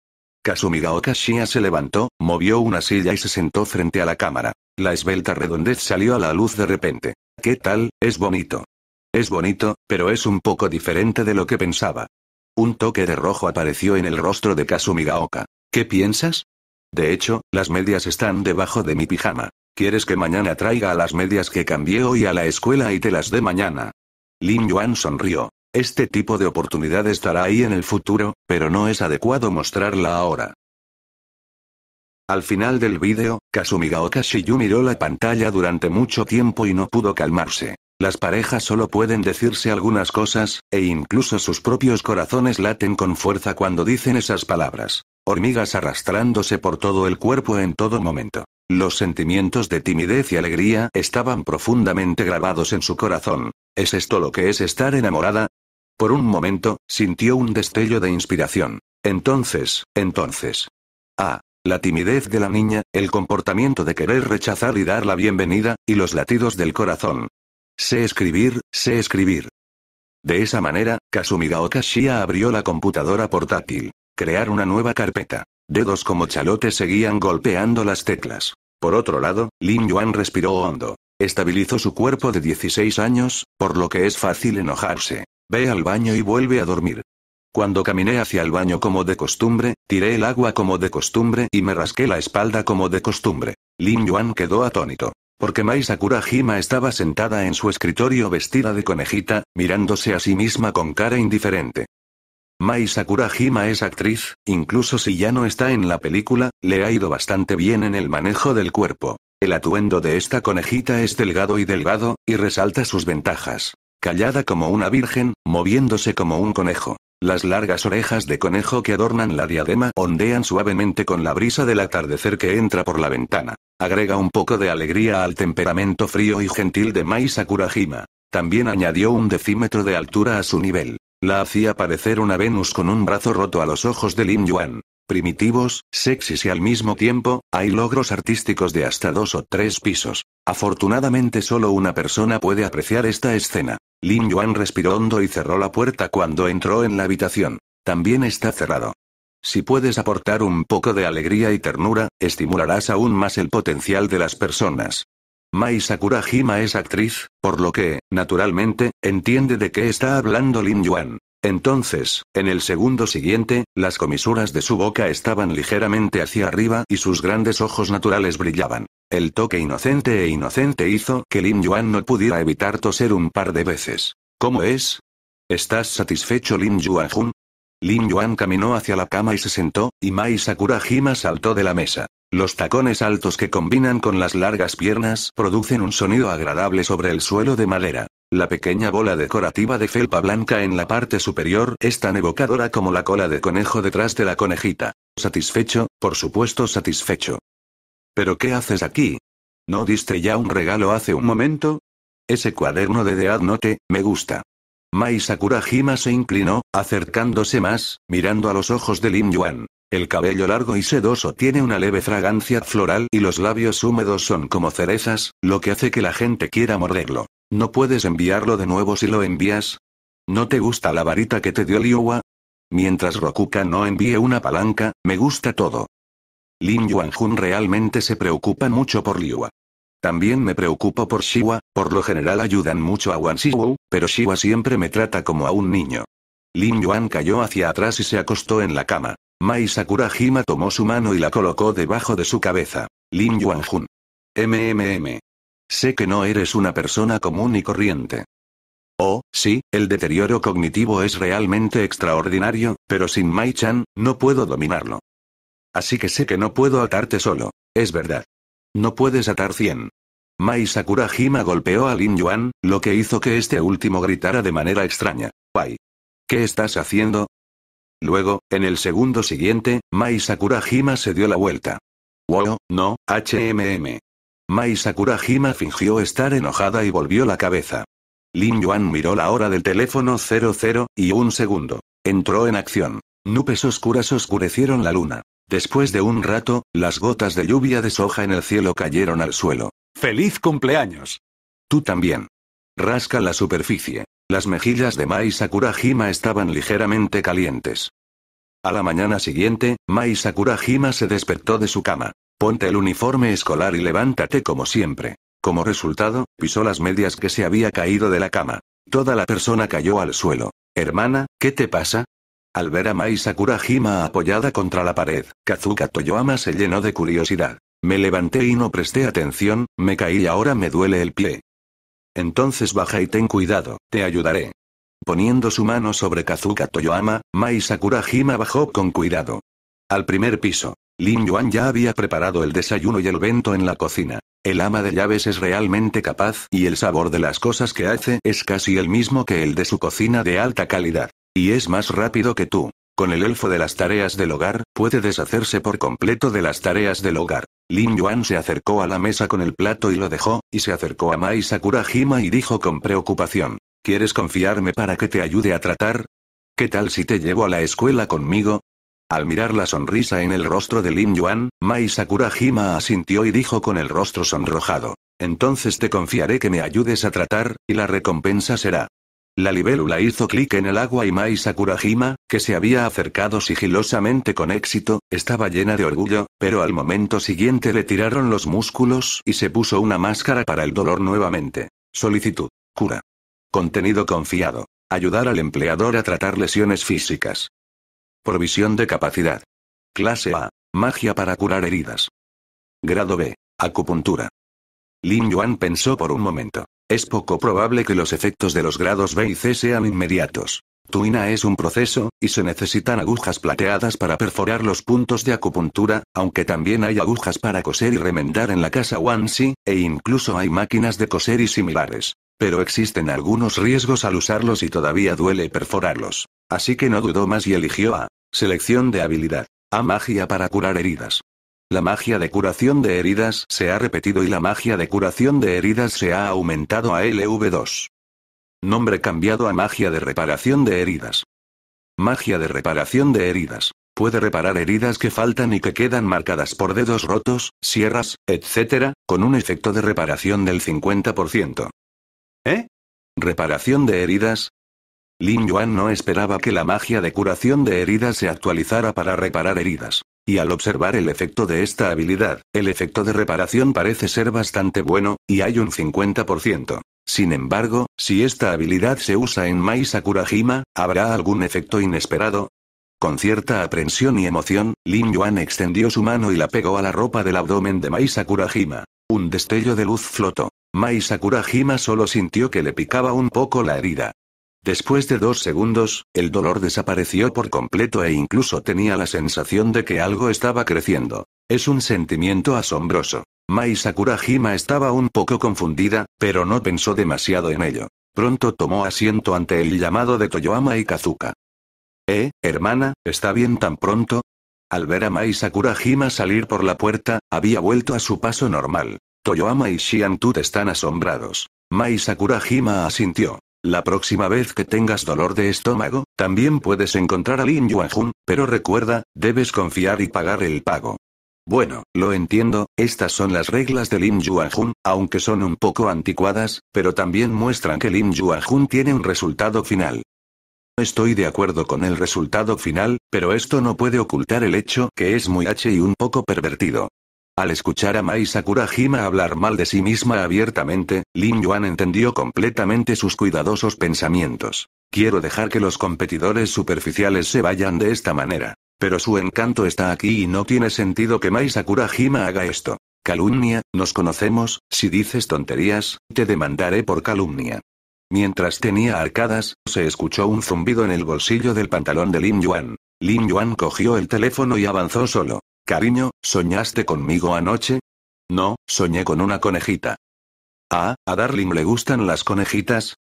Kasumiga Shia se levantó, movió una silla y se sentó frente a la cámara. La esbelta redondez salió a la luz de repente. ¿Qué tal? Es bonito. Es bonito, pero es un poco diferente de lo que pensaba. Un toque de rojo apareció en el rostro de Kazumigaoka. ¿Qué piensas? De hecho, las medias están debajo de mi pijama. ¿Quieres que mañana traiga a las medias que cambié hoy a la escuela y te las dé mañana? Lin Yuan sonrió. Este tipo de oportunidad estará ahí en el futuro, pero no es adecuado mostrarla ahora. Al final del vídeo, Kasumi Gaoka Shiyu miró la pantalla durante mucho tiempo y no pudo calmarse. Las parejas solo pueden decirse algunas cosas, e incluso sus propios corazones laten con fuerza cuando dicen esas palabras. Hormigas arrastrándose por todo el cuerpo en todo momento. Los sentimientos de timidez y alegría estaban profundamente grabados en su corazón. ¿Es esto lo que es estar enamorada? Por un momento, sintió un destello de inspiración. Entonces, entonces. Ah, la timidez de la niña, el comportamiento de querer rechazar y dar la bienvenida, y los latidos del corazón. Sé escribir, sé escribir. De esa manera, Gaoka Shia abrió la computadora portátil. Crear una nueva carpeta. Dedos como chalotes seguían golpeando las teclas. Por otro lado, Lin Yuan respiró hondo. Estabilizó su cuerpo de 16 años, por lo que es fácil enojarse. Ve al baño y vuelve a dormir. Cuando caminé hacia el baño como de costumbre, tiré el agua como de costumbre y me rasqué la espalda como de costumbre. Lin Yuan quedó atónito. Porque Mai Sakurajima estaba sentada en su escritorio vestida de conejita, mirándose a sí misma con cara indiferente. Mai Sakurajima es actriz, incluso si ya no está en la película, le ha ido bastante bien en el manejo del cuerpo. El atuendo de esta conejita es delgado y delgado, y resalta sus ventajas. Callada como una virgen, moviéndose como un conejo. Las largas orejas de conejo que adornan la diadema ondean suavemente con la brisa del atardecer que entra por la ventana. Agrega un poco de alegría al temperamento frío y gentil de Mai Sakurajima. También añadió un decímetro de altura a su nivel. La hacía parecer una Venus con un brazo roto a los ojos de Lin Yuan primitivos, sexys y al mismo tiempo, hay logros artísticos de hasta dos o tres pisos. Afortunadamente solo una persona puede apreciar esta escena. Lin Yuan respiró hondo y cerró la puerta cuando entró en la habitación. También está cerrado. Si puedes aportar un poco de alegría y ternura, estimularás aún más el potencial de las personas. Mai Sakurajima es actriz, por lo que, naturalmente, entiende de qué está hablando Lin Yuan. Entonces, en el segundo siguiente, las comisuras de su boca estaban ligeramente hacia arriba y sus grandes ojos naturales brillaban. El toque inocente e inocente hizo que Lin Yuan no pudiera evitar toser un par de veces. ¿Cómo es? ¿Estás satisfecho Lin Yuan-jun? Lin Yuan caminó hacia la cama y se sentó, y Mai Sakurajima saltó de la mesa. Los tacones altos que combinan con las largas piernas producen un sonido agradable sobre el suelo de madera. La pequeña bola decorativa de felpa blanca en la parte superior es tan evocadora como la cola de conejo detrás de la conejita. Satisfecho, por supuesto satisfecho. ¿Pero qué haces aquí? ¿No diste ya un regalo hace un momento? Ese cuaderno de Dead Note, me gusta. Mai Sakurajima se inclinó, acercándose más, mirando a los ojos de Lin Yuan. El cabello largo y sedoso tiene una leve fragancia floral y los labios húmedos son como cerezas, lo que hace que la gente quiera morderlo. ¿No puedes enviarlo de nuevo si lo envías? ¿No te gusta la varita que te dio Liuwa? Mientras Rokuka no envíe una palanca, me gusta todo. Lin Yuanjun realmente se preocupa mucho por Liuwa. También me preocupo por Shiwa, por lo general ayudan mucho a Wan pero Shiwa siempre me trata como a un niño. Lin Yuan cayó hacia atrás y se acostó en la cama. Mai Sakurajima tomó su mano y la colocó debajo de su cabeza. Lin Yuanjun. MMM. Sé que no eres una persona común y corriente. Oh, sí, el deterioro cognitivo es realmente extraordinario, pero sin Mai-chan, no puedo dominarlo. Así que sé que no puedo atarte solo. Es verdad. No puedes atar 100. Mai Sakurajima golpeó a Lin Yuan, lo que hizo que este último gritara de manera extraña. Pai. ¿Qué estás haciendo? Luego, en el segundo siguiente, Mai Sakurajima se dio la vuelta. Wow, no, HMM. Mai Sakurajima fingió estar enojada y volvió la cabeza. Lin Yuan miró la hora del teléfono 00, y un segundo. Entró en acción. Nubes oscuras oscurecieron la luna. Después de un rato, las gotas de lluvia de soja en el cielo cayeron al suelo. ¡Feliz cumpleaños! Tú también. Rasca la superficie. Las mejillas de Mai Sakurajima estaban ligeramente calientes. A la mañana siguiente, Mai Sakurajima se despertó de su cama. Ponte el uniforme escolar y levántate como siempre. Como resultado, pisó las medias que se había caído de la cama. Toda la persona cayó al suelo. Hermana, ¿qué te pasa? Al ver a Mai Sakurajima apoyada contra la pared, Kazuka Toyoama se llenó de curiosidad. Me levanté y no presté atención, me caí y ahora me duele el pie. Entonces baja y ten cuidado, te ayudaré. Poniendo su mano sobre Kazuka Toyoama, Mai Sakurajima bajó con cuidado. Al primer piso, Lin Yuan ya había preparado el desayuno y el vento en la cocina. El ama de llaves es realmente capaz y el sabor de las cosas que hace es casi el mismo que el de su cocina de alta calidad. Y es más rápido que tú. Con el elfo de las tareas del hogar, puede deshacerse por completo de las tareas del hogar. Lin Yuan se acercó a la mesa con el plato y lo dejó, y se acercó a Mai Sakurajima y dijo con preocupación. ¿Quieres confiarme para que te ayude a tratar? ¿Qué tal si te llevo a la escuela conmigo? Al mirar la sonrisa en el rostro de Lin Yuan, Mai Sakurajima asintió y dijo con el rostro sonrojado. Entonces te confiaré que me ayudes a tratar, y la recompensa será. La libélula hizo clic en el agua y Mai Sakurajima, que se había acercado sigilosamente con éxito, estaba llena de orgullo, pero al momento siguiente le tiraron los músculos y se puso una máscara para el dolor nuevamente. Solicitud. Cura. Contenido confiado. Ayudar al empleador a tratar lesiones físicas. Provisión de capacidad. Clase A. Magia para curar heridas. Grado B. Acupuntura. Lin Yuan pensó por un momento. Es poco probable que los efectos de los grados B y C sean inmediatos. Tuina es un proceso, y se necesitan agujas plateadas para perforar los puntos de acupuntura, aunque también hay agujas para coser y remendar en la casa Wansi, e incluso hay máquinas de coser y similares. Pero existen algunos riesgos al usarlos y todavía duele perforarlos. Así que no dudó más y eligió A. Selección de habilidad. A magia para curar heridas. La magia de curación de heridas se ha repetido y la magia de curación de heridas se ha aumentado a LV2. Nombre cambiado a magia de reparación de heridas. Magia de reparación de heridas. Puede reparar heridas que faltan y que quedan marcadas por dedos rotos, sierras, etc., con un efecto de reparación del 50%. ¿Eh? Reparación de heridas, Lin Yuan no esperaba que la magia de curación de heridas se actualizara para reparar heridas. Y al observar el efecto de esta habilidad, el efecto de reparación parece ser bastante bueno, y hay un 50%. Sin embargo, si esta habilidad se usa en Mai Sakurajima, ¿habrá algún efecto inesperado? Con cierta aprensión y emoción, Lin Yuan extendió su mano y la pegó a la ropa del abdomen de Mai Sakurajima. Un destello de luz flotó. Mai Sakurajima solo sintió que le picaba un poco la herida. Después de dos segundos, el dolor desapareció por completo e incluso tenía la sensación de que algo estaba creciendo. Es un sentimiento asombroso. Mai Sakurajima estaba un poco confundida, pero no pensó demasiado en ello. Pronto tomó asiento ante el llamado de Toyoama y Kazuka. Eh, hermana, ¿está bien tan pronto? Al ver a Mai Sakurajima salir por la puerta, había vuelto a su paso normal. Toyoama y Shiantut están asombrados. Mai Sakurajima asintió. La próxima vez que tengas dolor de estómago, también puedes encontrar a Lin Yuanjun, pero recuerda, debes confiar y pagar el pago. Bueno, lo entiendo, estas son las reglas de Lin Yuanjun, aunque son un poco anticuadas, pero también muestran que Lin Yuanjun tiene un resultado final. Estoy de acuerdo con el resultado final, pero esto no puede ocultar el hecho que es muy H y un poco pervertido. Al escuchar a Mai Sakurajima hablar mal de sí misma abiertamente, Lin Yuan entendió completamente sus cuidadosos pensamientos. Quiero dejar que los competidores superficiales se vayan de esta manera. Pero su encanto está aquí y no tiene sentido que Mai Sakurajima haga esto. Calumnia, nos conocemos, si dices tonterías, te demandaré por calumnia. Mientras tenía arcadas, se escuchó un zumbido en el bolsillo del pantalón de Lin Yuan. Lin Yuan cogió el teléfono y avanzó solo. Cariño, ¿soñaste conmigo anoche? No, soñé con una conejita. Ah, a Darling le gustan las conejitas.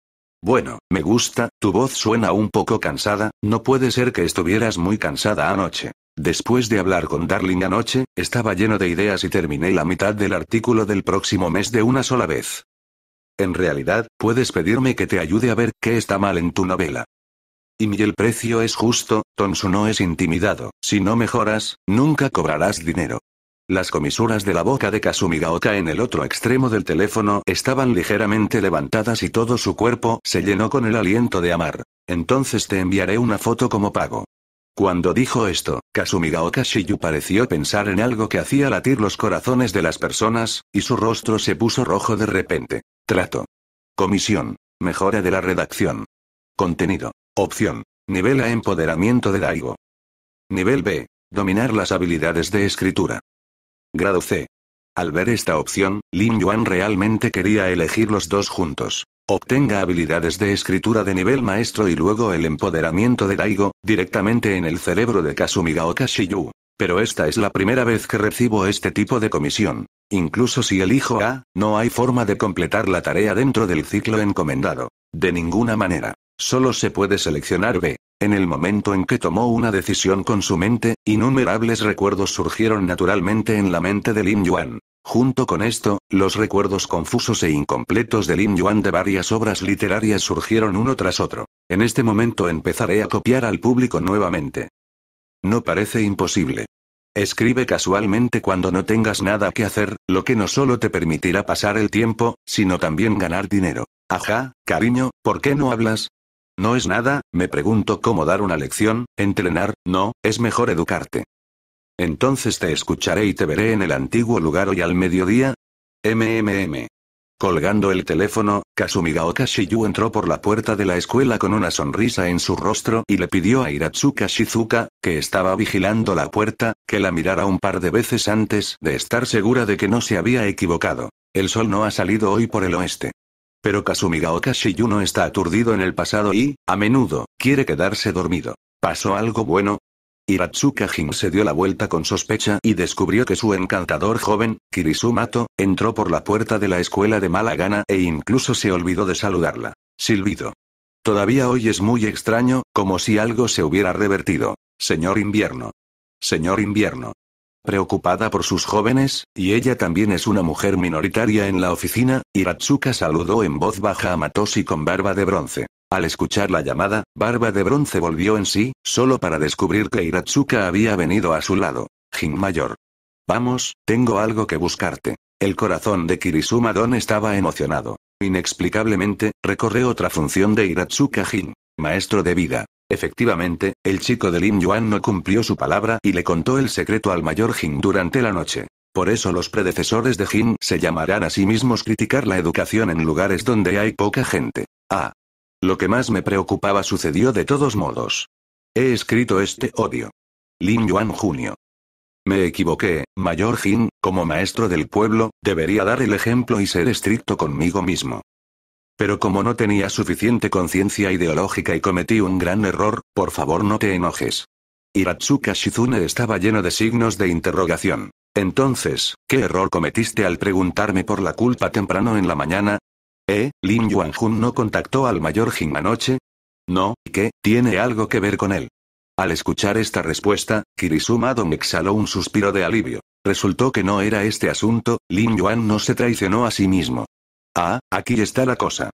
Bueno, me gusta, tu voz suena un poco cansada, no puede ser que estuvieras muy cansada anoche. Después de hablar con Darling anoche, estaba lleno de ideas y terminé la mitad del artículo del próximo mes de una sola vez. En realidad, puedes pedirme que te ayude a ver qué está mal en tu novela. Y mi el precio es justo, Tonsu no es intimidado. Si no mejoras, nunca cobrarás dinero. Las comisuras de la boca de Kasumigaoka en el otro extremo del teléfono estaban ligeramente levantadas y todo su cuerpo se llenó con el aliento de amar. Entonces te enviaré una foto como pago. Cuando dijo esto, Kasumigaoka Shiyu pareció pensar en algo que hacía latir los corazones de las personas, y su rostro se puso rojo de repente. Trato. Comisión. Mejora de la redacción. Contenido. Opción. Nivel A Empoderamiento de Daigo. Nivel B. Dominar las habilidades de escritura. Grado C. Al ver esta opción, Lin Yuan realmente quería elegir los dos juntos. Obtenga habilidades de escritura de nivel maestro y luego el empoderamiento de Daigo, directamente en el cerebro de Kasumiga o Pero esta es la primera vez que recibo este tipo de comisión. Incluso si elijo A, no hay forma de completar la tarea dentro del ciclo encomendado. De ninguna manera. Solo se puede seleccionar B. En el momento en que tomó una decisión con su mente, innumerables recuerdos surgieron naturalmente en la mente de Lin Yuan. Junto con esto, los recuerdos confusos e incompletos de Lin Yuan de varias obras literarias surgieron uno tras otro. En este momento empezaré a copiar al público nuevamente. No parece imposible. Escribe casualmente cuando no tengas nada que hacer, lo que no solo te permitirá pasar el tiempo, sino también ganar dinero. Ajá, cariño, ¿por qué no hablas? No es nada, me pregunto cómo dar una lección, entrenar, no, es mejor educarte. Entonces te escucharé y te veré en el antiguo lugar hoy al mediodía. MMM. Colgando el teléfono, Kasumigaoka Shiyu entró por la puerta de la escuela con una sonrisa en su rostro y le pidió a Hiratsuka Shizuka, que estaba vigilando la puerta, que la mirara un par de veces antes de estar segura de que no se había equivocado. El sol no ha salido hoy por el oeste. Pero Kasumiga no está aturdido en el pasado y, a menudo, quiere quedarse dormido. ¿Pasó algo bueno? iratsuka Jin se dio la vuelta con sospecha y descubrió que su encantador joven, Kirisumato, entró por la puerta de la escuela de mala gana e incluso se olvidó de saludarla. Silbido. Todavía hoy es muy extraño, como si algo se hubiera revertido. Señor invierno. Señor invierno. Preocupada por sus jóvenes, y ella también es una mujer minoritaria en la oficina, Hiratsuka saludó en voz baja a Matoshi con barba de bronce. Al escuchar la llamada, Barba de Bronce volvió en sí, solo para descubrir que Hiratsuka había venido a su lado. Jin Mayor. Vamos, tengo algo que buscarte. El corazón de Kirisuma Don estaba emocionado. Inexplicablemente, recorre otra función de Hiratsuka Jin maestro de vida. Efectivamente, el chico de Lin Yuan no cumplió su palabra y le contó el secreto al mayor Jin durante la noche. Por eso los predecesores de Jin se llamarán a sí mismos criticar la educación en lugares donde hay poca gente. Ah. Lo que más me preocupaba sucedió de todos modos. He escrito este odio. Lin Yuan Junio. Me equivoqué, Mayor Jin, como maestro del pueblo, debería dar el ejemplo y ser estricto conmigo mismo. Pero como no tenía suficiente conciencia ideológica y cometí un gran error, por favor no te enojes. Hiratsuka Shizune estaba lleno de signos de interrogación. Entonces, ¿qué error cometiste al preguntarme por la culpa temprano en la mañana? ¿Eh? ¿Lin Yuanjun no contactó al mayor Jin anoche? No, ¿y qué? Tiene algo que ver con él. Al escuchar esta respuesta, Kirisuma Don exhaló un suspiro de alivio. Resultó que no era este asunto, Lin Yuan no se traicionó a sí mismo. Ah, aquí está la cosa.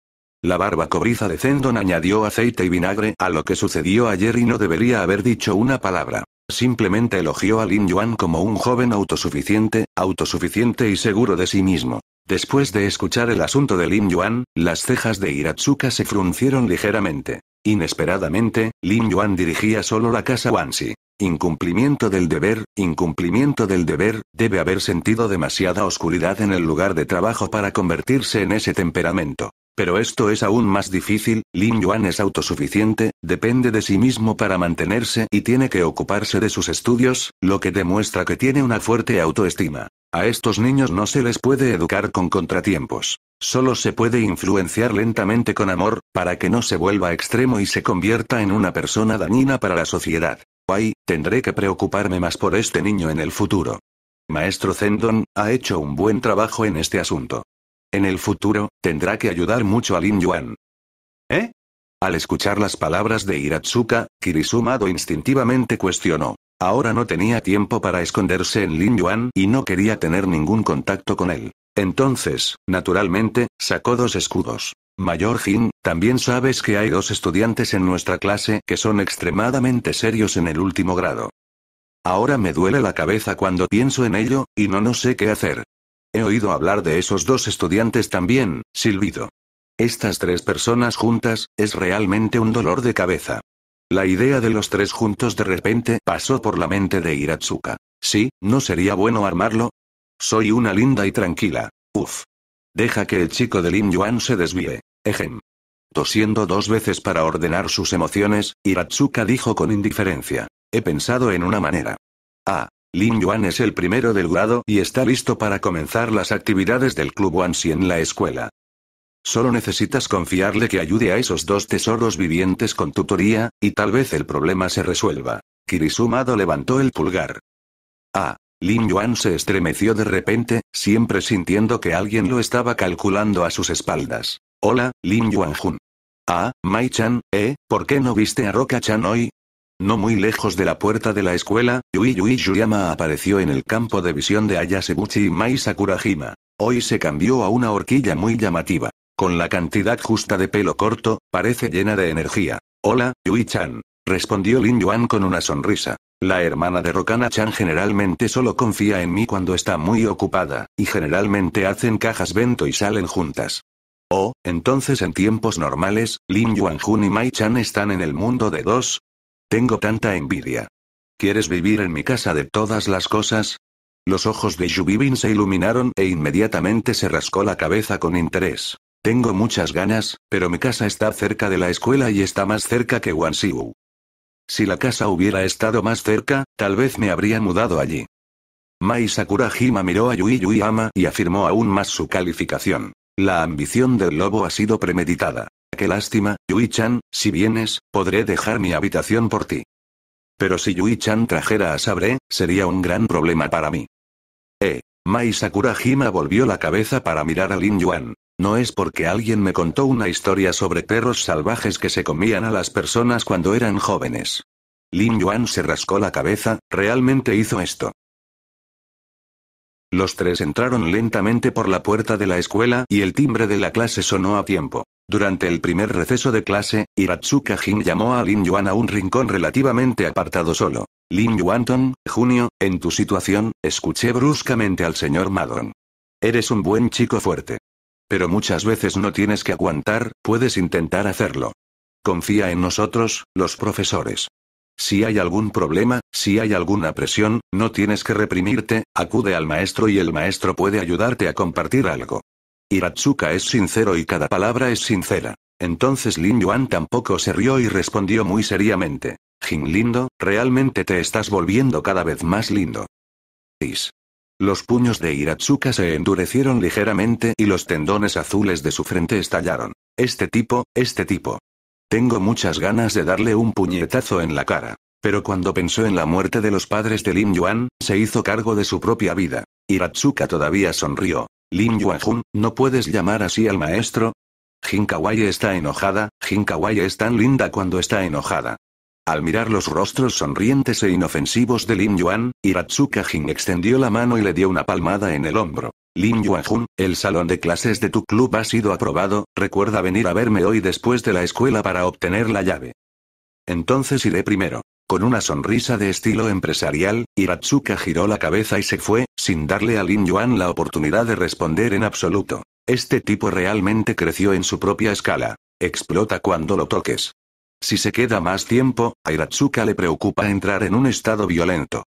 La barba cobriza de Zendon añadió aceite y vinagre a lo que sucedió ayer y no debería haber dicho una palabra. Simplemente elogió a Lin Yuan como un joven autosuficiente, autosuficiente y seguro de sí mismo. Después de escuchar el asunto de Lin Yuan, las cejas de Hiratsuka se fruncieron ligeramente. Inesperadamente, Lin Yuan dirigía solo la casa Wansi. Incumplimiento del deber, incumplimiento del deber, debe haber sentido demasiada oscuridad en el lugar de trabajo para convertirse en ese temperamento. Pero esto es aún más difícil, Lin Yuan es autosuficiente, depende de sí mismo para mantenerse y tiene que ocuparse de sus estudios, lo que demuestra que tiene una fuerte autoestima. A estos niños no se les puede educar con contratiempos. Solo se puede influenciar lentamente con amor, para que no se vuelva extremo y se convierta en una persona dañina para la sociedad tendré que preocuparme más por este niño en el futuro. Maestro Zendon, ha hecho un buen trabajo en este asunto. En el futuro, tendrá que ayudar mucho a Lin Yuan. ¿Eh? Al escuchar las palabras de Hiratsuka, Kirisumado instintivamente cuestionó. Ahora no tenía tiempo para esconderse en Lin Yuan y no quería tener ningún contacto con él. Entonces, naturalmente, sacó dos escudos. Mayor Jin, también sabes que hay dos estudiantes en nuestra clase que son extremadamente serios en el último grado. Ahora me duele la cabeza cuando pienso en ello, y no no sé qué hacer. He oído hablar de esos dos estudiantes también, silbido. Estas tres personas juntas, es realmente un dolor de cabeza. La idea de los tres juntos de repente pasó por la mente de Hiratsuka. Sí, ¿no sería bueno armarlo? Soy una linda y tranquila. Uf. Deja que el chico de Lin Yuan se desvíe. Ejem. Tosiendo dos veces para ordenar sus emociones, Hiratsuka dijo con indiferencia. He pensado en una manera. Ah. Lin Yuan es el primero del grado y está listo para comenzar las actividades del Club Wansi en la escuela. Solo necesitas confiarle que ayude a esos dos tesoros vivientes con tutoría, y tal vez el problema se resuelva. Kirisumado levantó el pulgar. Ah. Lin Yuan se estremeció de repente, siempre sintiendo que alguien lo estaba calculando a sus espaldas. Hola, Lin Yuanjun. Ah, Mai-chan, ¿eh? ¿Por qué no viste a Roca-chan hoy? No muy lejos de la puerta de la escuela, Yui Yui Yuyama apareció en el campo de visión de Ayasebuchi y Mai Sakurajima. Hoy se cambió a una horquilla muy llamativa. Con la cantidad justa de pelo corto, parece llena de energía. Hola, Yui-chan. Respondió Lin Yuan con una sonrisa. La hermana de Rokana-chan generalmente solo confía en mí cuando está muy ocupada, y generalmente hacen cajas bento y salen juntas. Oh, entonces en tiempos normales, Lin Yuanjun y Mai Chan están en el mundo de dos. Tengo tanta envidia. ¿Quieres vivir en mi casa de todas las cosas? Los ojos de Yu Bibin se iluminaron e inmediatamente se rascó la cabeza con interés. Tengo muchas ganas, pero mi casa está cerca de la escuela y está más cerca que Wansiu. Si la casa hubiera estado más cerca, tal vez me habría mudado allí. Mai Sakurajima miró a Yui Ama y afirmó aún más su calificación. La ambición del lobo ha sido premeditada. Qué lástima, Yui-chan, si vienes, podré dejar mi habitación por ti. Pero si Yui-chan trajera a Sabre, sería un gran problema para mí. Eh. Mai Sakurajima volvió la cabeza para mirar a Lin Yuan. No es porque alguien me contó una historia sobre perros salvajes que se comían a las personas cuando eran jóvenes. Lin Yuan se rascó la cabeza, realmente hizo esto. Los tres entraron lentamente por la puerta de la escuela y el timbre de la clase sonó a tiempo. Durante el primer receso de clase, Hiratsuka Jin llamó a Lin Yuan a un rincón relativamente apartado solo. Lin Yuanton, junio, en tu situación, escuché bruscamente al señor Madon. Eres un buen chico fuerte. Pero muchas veces no tienes que aguantar, puedes intentar hacerlo. Confía en nosotros, los profesores. Si hay algún problema, si hay alguna presión, no tienes que reprimirte, acude al maestro y el maestro puede ayudarte a compartir algo. Hiratsuka es sincero y cada palabra es sincera. Entonces Lin Yuan tampoco se rió y respondió muy seriamente. Jin lindo, realmente te estás volviendo cada vez más lindo. Is. Los puños de Hiratsuka se endurecieron ligeramente y los tendones azules de su frente estallaron. Este tipo, este tipo. Tengo muchas ganas de darle un puñetazo en la cara. Pero cuando pensó en la muerte de los padres de Lin Yuan, se hizo cargo de su propia vida. Iratsuka todavía sonrió. Lin yuan ¿no puedes llamar así al maestro? Jinkawai está enojada, Jinkawai es tan linda cuando está enojada. Al mirar los rostros sonrientes e inofensivos de Lin Yuan, Hiratsuka Jin extendió la mano y le dio una palmada en el hombro. Lin Yuanjun, el salón de clases de tu club ha sido aprobado, recuerda venir a verme hoy después de la escuela para obtener la llave. Entonces iré primero. Con una sonrisa de estilo empresarial, Hiratsuka giró la cabeza y se fue, sin darle a Lin Yuan la oportunidad de responder en absoluto. Este tipo realmente creció en su propia escala. Explota cuando lo toques. Si se queda más tiempo, a Hiratsuka le preocupa entrar en un estado violento.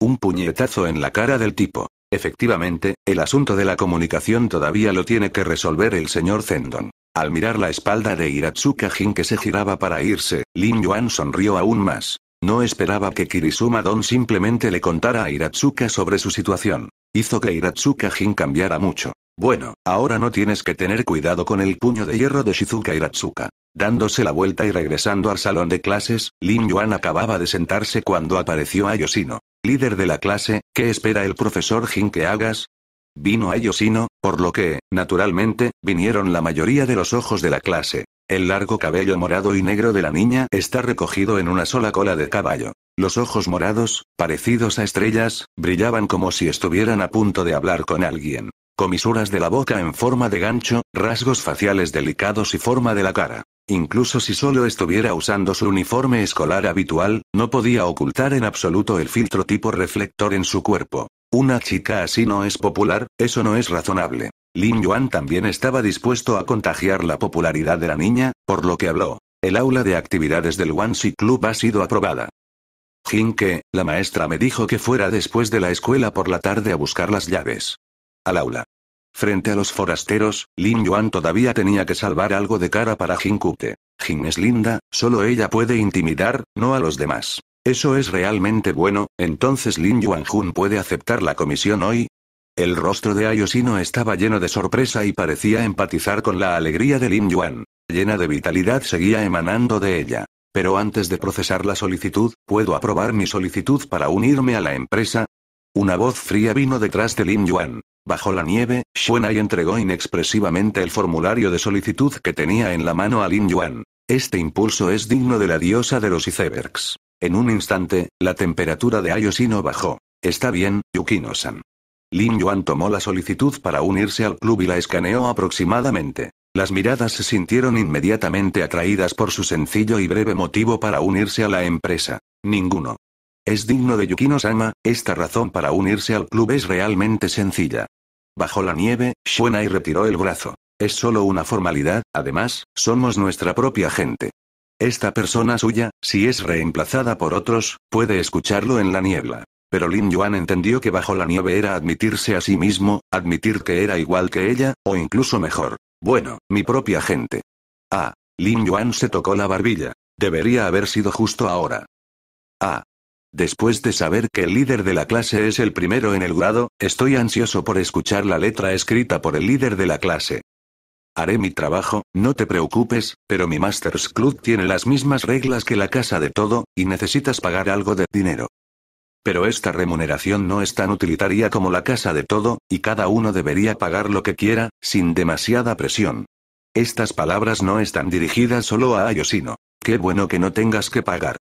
Un puñetazo en la cara del tipo. Efectivamente, el asunto de la comunicación todavía lo tiene que resolver el señor Zendon. Al mirar la espalda de Hiratsuka Jin que se giraba para irse, Lin Yuan sonrió aún más. No esperaba que Kirisuma Don simplemente le contara a Hiratsuka sobre su situación. Hizo que Hiratsuka Jin cambiara mucho. Bueno, ahora no tienes que tener cuidado con el puño de hierro de Shizuka Hiratsuka. Dándose la vuelta y regresando al salón de clases, Lin Yuan acababa de sentarse cuando apareció Ayosino. Líder de la clase, ¿qué espera el profesor Jin que hagas? Vino Ayosino, por lo que, naturalmente, vinieron la mayoría de los ojos de la clase. El largo cabello morado y negro de la niña está recogido en una sola cola de caballo. Los ojos morados, parecidos a estrellas, brillaban como si estuvieran a punto de hablar con alguien. Comisuras de la boca en forma de gancho, rasgos faciales delicados y forma de la cara. Incluso si solo estuviera usando su uniforme escolar habitual, no podía ocultar en absoluto el filtro tipo reflector en su cuerpo. Una chica así no es popular, eso no es razonable. Lin Yuan también estaba dispuesto a contagiar la popularidad de la niña, por lo que habló. El aula de actividades del Wanxi Club ha sido aprobada. Jinke, la maestra me dijo que fuera después de la escuela por la tarde a buscar las llaves al aula. Frente a los forasteros, Lin Yuan todavía tenía que salvar algo de cara para Jin Kute. Jin es linda, solo ella puede intimidar, no a los demás. Eso es realmente bueno, entonces Lin Yuan Jun puede aceptar la comisión hoy. El rostro de Ayosino estaba lleno de sorpresa y parecía empatizar con la alegría de Lin Yuan. Llena de vitalidad seguía emanando de ella. Pero antes de procesar la solicitud, ¿puedo aprobar mi solicitud para unirme a la empresa? Una voz fría vino detrás de Lin Yuan. Bajo la nieve, y entregó inexpresivamente el formulario de solicitud que tenía en la mano a Lin Yuan. Este impulso es digno de la diosa de los icebergs. En un instante, la temperatura de Ayosino bajó. Está bien, Yukino-san. Lin Yuan tomó la solicitud para unirse al club y la escaneó aproximadamente. Las miradas se sintieron inmediatamente atraídas por su sencillo y breve motivo para unirse a la empresa. Ninguno. Es digno de Yukino Sama, esta razón para unirse al club es realmente sencilla. Bajo la nieve, y retiró el brazo. Es solo una formalidad, además, somos nuestra propia gente. Esta persona suya, si es reemplazada por otros, puede escucharlo en la niebla. Pero Lin Yuan entendió que bajo la nieve era admitirse a sí mismo, admitir que era igual que ella, o incluso mejor. Bueno, mi propia gente. Ah. Lin Yuan se tocó la barbilla. Debería haber sido justo ahora. Ah. Después de saber que el líder de la clase es el primero en el grado, estoy ansioso por escuchar la letra escrita por el líder de la clase. Haré mi trabajo, no te preocupes, pero mi Masters Club tiene las mismas reglas que la casa de todo, y necesitas pagar algo de dinero. Pero esta remuneración no es tan utilitaria como la casa de todo, y cada uno debería pagar lo que quiera, sin demasiada presión. Estas palabras no están dirigidas solo a Ayosino. Qué bueno que no tengas que pagar.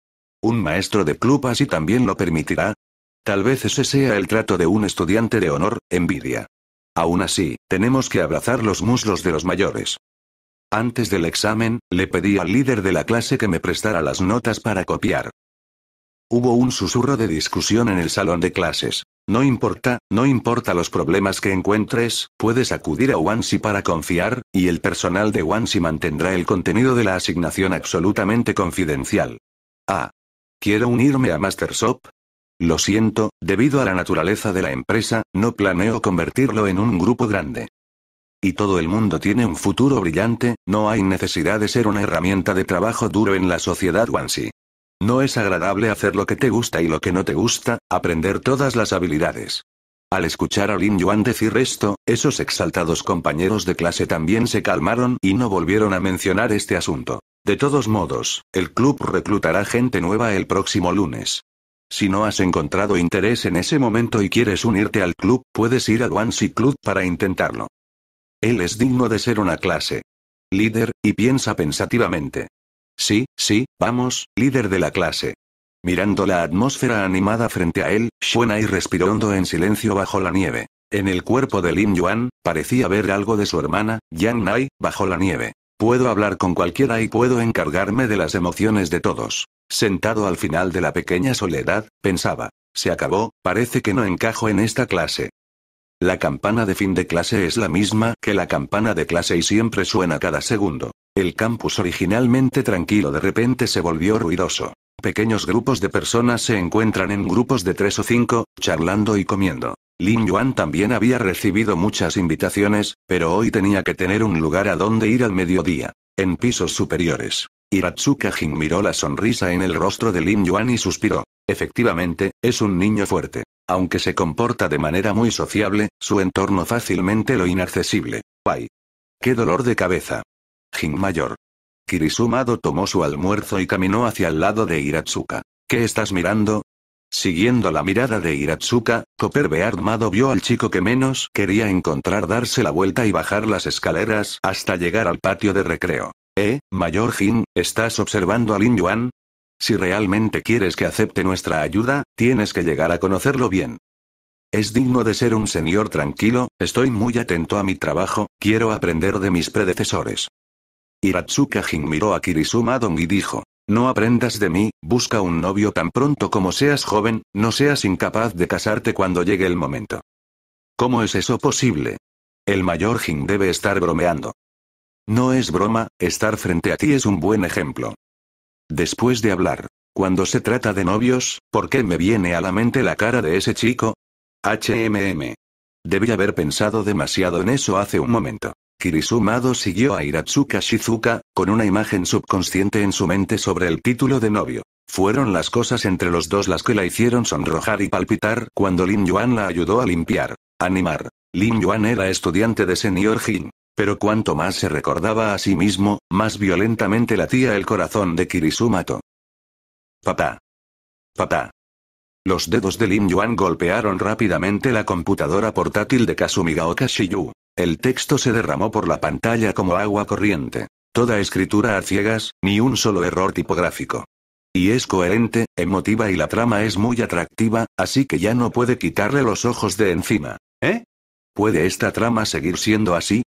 ¿Un maestro de club así también lo permitirá? Tal vez ese sea el trato de un estudiante de honor, envidia. Aún así, tenemos que abrazar los muslos de los mayores. Antes del examen, le pedí al líder de la clase que me prestara las notas para copiar. Hubo un susurro de discusión en el salón de clases. No importa, no importa los problemas que encuentres, puedes acudir a Wansi para confiar, y el personal de Wansi mantendrá el contenido de la asignación absolutamente confidencial. Ah, Quiero unirme a Mastershop. Lo siento, debido a la naturaleza de la empresa, no planeo convertirlo en un grupo grande. Y todo el mundo tiene un futuro brillante, no hay necesidad de ser una herramienta de trabajo duro en la sociedad Wansi. No es agradable hacer lo que te gusta y lo que no te gusta, aprender todas las habilidades. Al escuchar a Lin Yuan decir esto, esos exaltados compañeros de clase también se calmaron y no volvieron a mencionar este asunto. De todos modos, el club reclutará gente nueva el próximo lunes. Si no has encontrado interés en ese momento y quieres unirte al club, puedes ir al Wansi Club para intentarlo. Él es digno de ser una clase. Líder, y piensa pensativamente. Sí, sí, vamos, líder de la clase. Mirando la atmósfera animada frente a él, Shuenai respiró hondo en silencio bajo la nieve. En el cuerpo de Lin Yuan, parecía ver algo de su hermana, Yang Nai, bajo la nieve. Puedo hablar con cualquiera y puedo encargarme de las emociones de todos. Sentado al final de la pequeña soledad, pensaba. Se acabó, parece que no encajo en esta clase. La campana de fin de clase es la misma que la campana de clase y siempre suena cada segundo. El campus originalmente tranquilo de repente se volvió ruidoso. Pequeños grupos de personas se encuentran en grupos de tres o cinco, charlando y comiendo. Lin Yuan también había recibido muchas invitaciones, pero hoy tenía que tener un lugar a donde ir al mediodía. En pisos superiores. Hiratsuka Jin miró la sonrisa en el rostro de Lin Yuan y suspiró. Efectivamente, es un niño fuerte. Aunque se comporta de manera muy sociable, su entorno fácilmente lo inaccesible. ¡Ay! ¡Qué dolor de cabeza! Jin Mayor. Kirisumado tomó su almuerzo y caminó hacia el lado de Hiratsuka. ¿Qué estás mirando? Siguiendo la mirada de Hiratsuka, Copperbeard armado vio al chico que menos quería encontrar darse la vuelta y bajar las escaleras hasta llegar al patio de recreo. ¿Eh, Mayor Jin, estás observando a Lin Yuan? Si realmente quieres que acepte nuestra ayuda, tienes que llegar a conocerlo bien. Es digno de ser un señor tranquilo, estoy muy atento a mi trabajo, quiero aprender de mis predecesores. Hiratsuka Jin miró a kirisuma Dong y dijo. No aprendas de mí, busca un novio tan pronto como seas joven, no seas incapaz de casarte cuando llegue el momento. ¿Cómo es eso posible? El mayor Jin debe estar bromeando. No es broma, estar frente a ti es un buen ejemplo. Después de hablar, cuando se trata de novios, ¿por qué me viene a la mente la cara de ese chico? HMM. Debí haber pensado demasiado en eso hace un momento. Kirisumado siguió a Hiratsuka Shizuka, con una imagen subconsciente en su mente sobre el título de novio. Fueron las cosas entre los dos las que la hicieron sonrojar y palpitar cuando Lin Yuan la ayudó a limpiar, animar. Lin Yuan era estudiante de Senior Jin. Pero cuanto más se recordaba a sí mismo, más violentamente latía el corazón de Kirisumato. Papá. Papá. Los dedos de Lin Yuan golpearon rápidamente la computadora portátil de Kasumigaoka Shiyu. El texto se derramó por la pantalla como agua corriente. Toda escritura a ciegas, ni un solo error tipográfico. Y es coherente, emotiva y la trama es muy atractiva, así que ya no puede quitarle los ojos de encima. ¿Eh? ¿Puede esta trama seguir siendo así?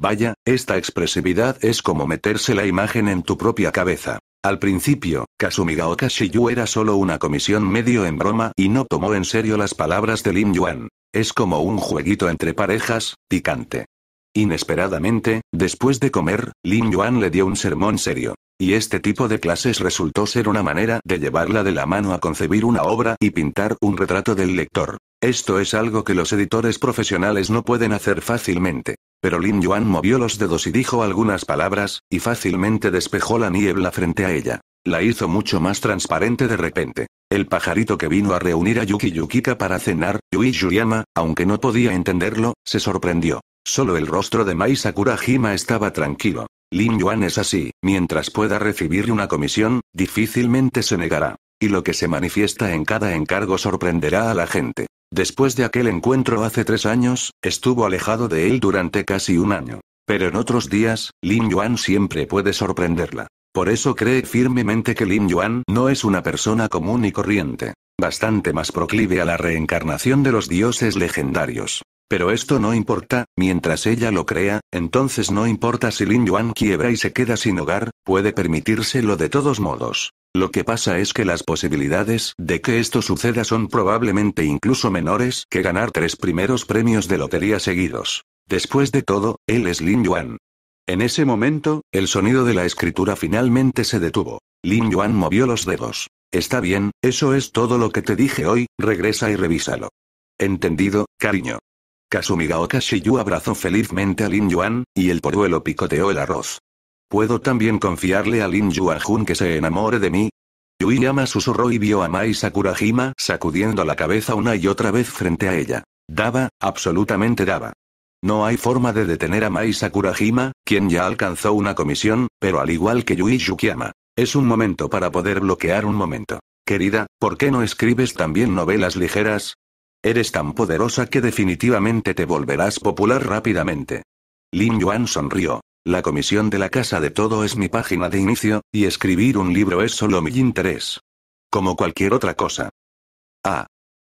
Vaya, esta expresividad es como meterse la imagen en tu propia cabeza. Al principio, Kasumigaoka Shiyu era solo una comisión medio en broma y no tomó en serio las palabras de Lin Yuan. Es como un jueguito entre parejas, picante. Inesperadamente, después de comer, Lin Yuan le dio un sermón serio. Y este tipo de clases resultó ser una manera de llevarla de la mano a concebir una obra y pintar un retrato del lector. Esto es algo que los editores profesionales no pueden hacer fácilmente. Pero Lin Yuan movió los dedos y dijo algunas palabras, y fácilmente despejó la niebla frente a ella. La hizo mucho más transparente de repente. El pajarito que vino a reunir a Yuki Yukika para cenar, Yui Yuyama, aunque no podía entenderlo, se sorprendió. Solo el rostro de Mai Sakurajima estaba tranquilo. Lin Yuan es así, mientras pueda recibir una comisión, difícilmente se negará. Y lo que se manifiesta en cada encargo sorprenderá a la gente. Después de aquel encuentro hace tres años, estuvo alejado de él durante casi un año. Pero en otros días, Lin Yuan siempre puede sorprenderla. Por eso cree firmemente que Lin Yuan no es una persona común y corriente, bastante más proclive a la reencarnación de los dioses legendarios. Pero esto no importa, mientras ella lo crea, entonces no importa si Lin Yuan quiebra y se queda sin hogar, puede permitírselo de todos modos. Lo que pasa es que las posibilidades de que esto suceda son probablemente incluso menores que ganar tres primeros premios de lotería seguidos. Después de todo, él es Lin Yuan. En ese momento, el sonido de la escritura finalmente se detuvo. Lin Yuan movió los dedos. Está bien, eso es todo lo que te dije hoy, regresa y revísalo. Entendido, cariño. Kasumigaoka Shiyu abrazó felizmente a Lin Yuan, y el poruelo picoteó el arroz. ¿Puedo también confiarle a Lin Yuan Jun que se enamore de mí? Yuiyama susurró y vio a Mai Sakurajima sacudiendo la cabeza una y otra vez frente a ella. Daba, absolutamente daba. No hay forma de detener a Mai Sakurajima, quien ya alcanzó una comisión, pero al igual que Yui Yukiyama. Es un momento para poder bloquear un momento. Querida, ¿por qué no escribes también novelas ligeras? Eres tan poderosa que definitivamente te volverás popular rápidamente. Lin Yuan sonrió. La comisión de la casa de todo es mi página de inicio, y escribir un libro es solo mi interés. Como cualquier otra cosa. Ah,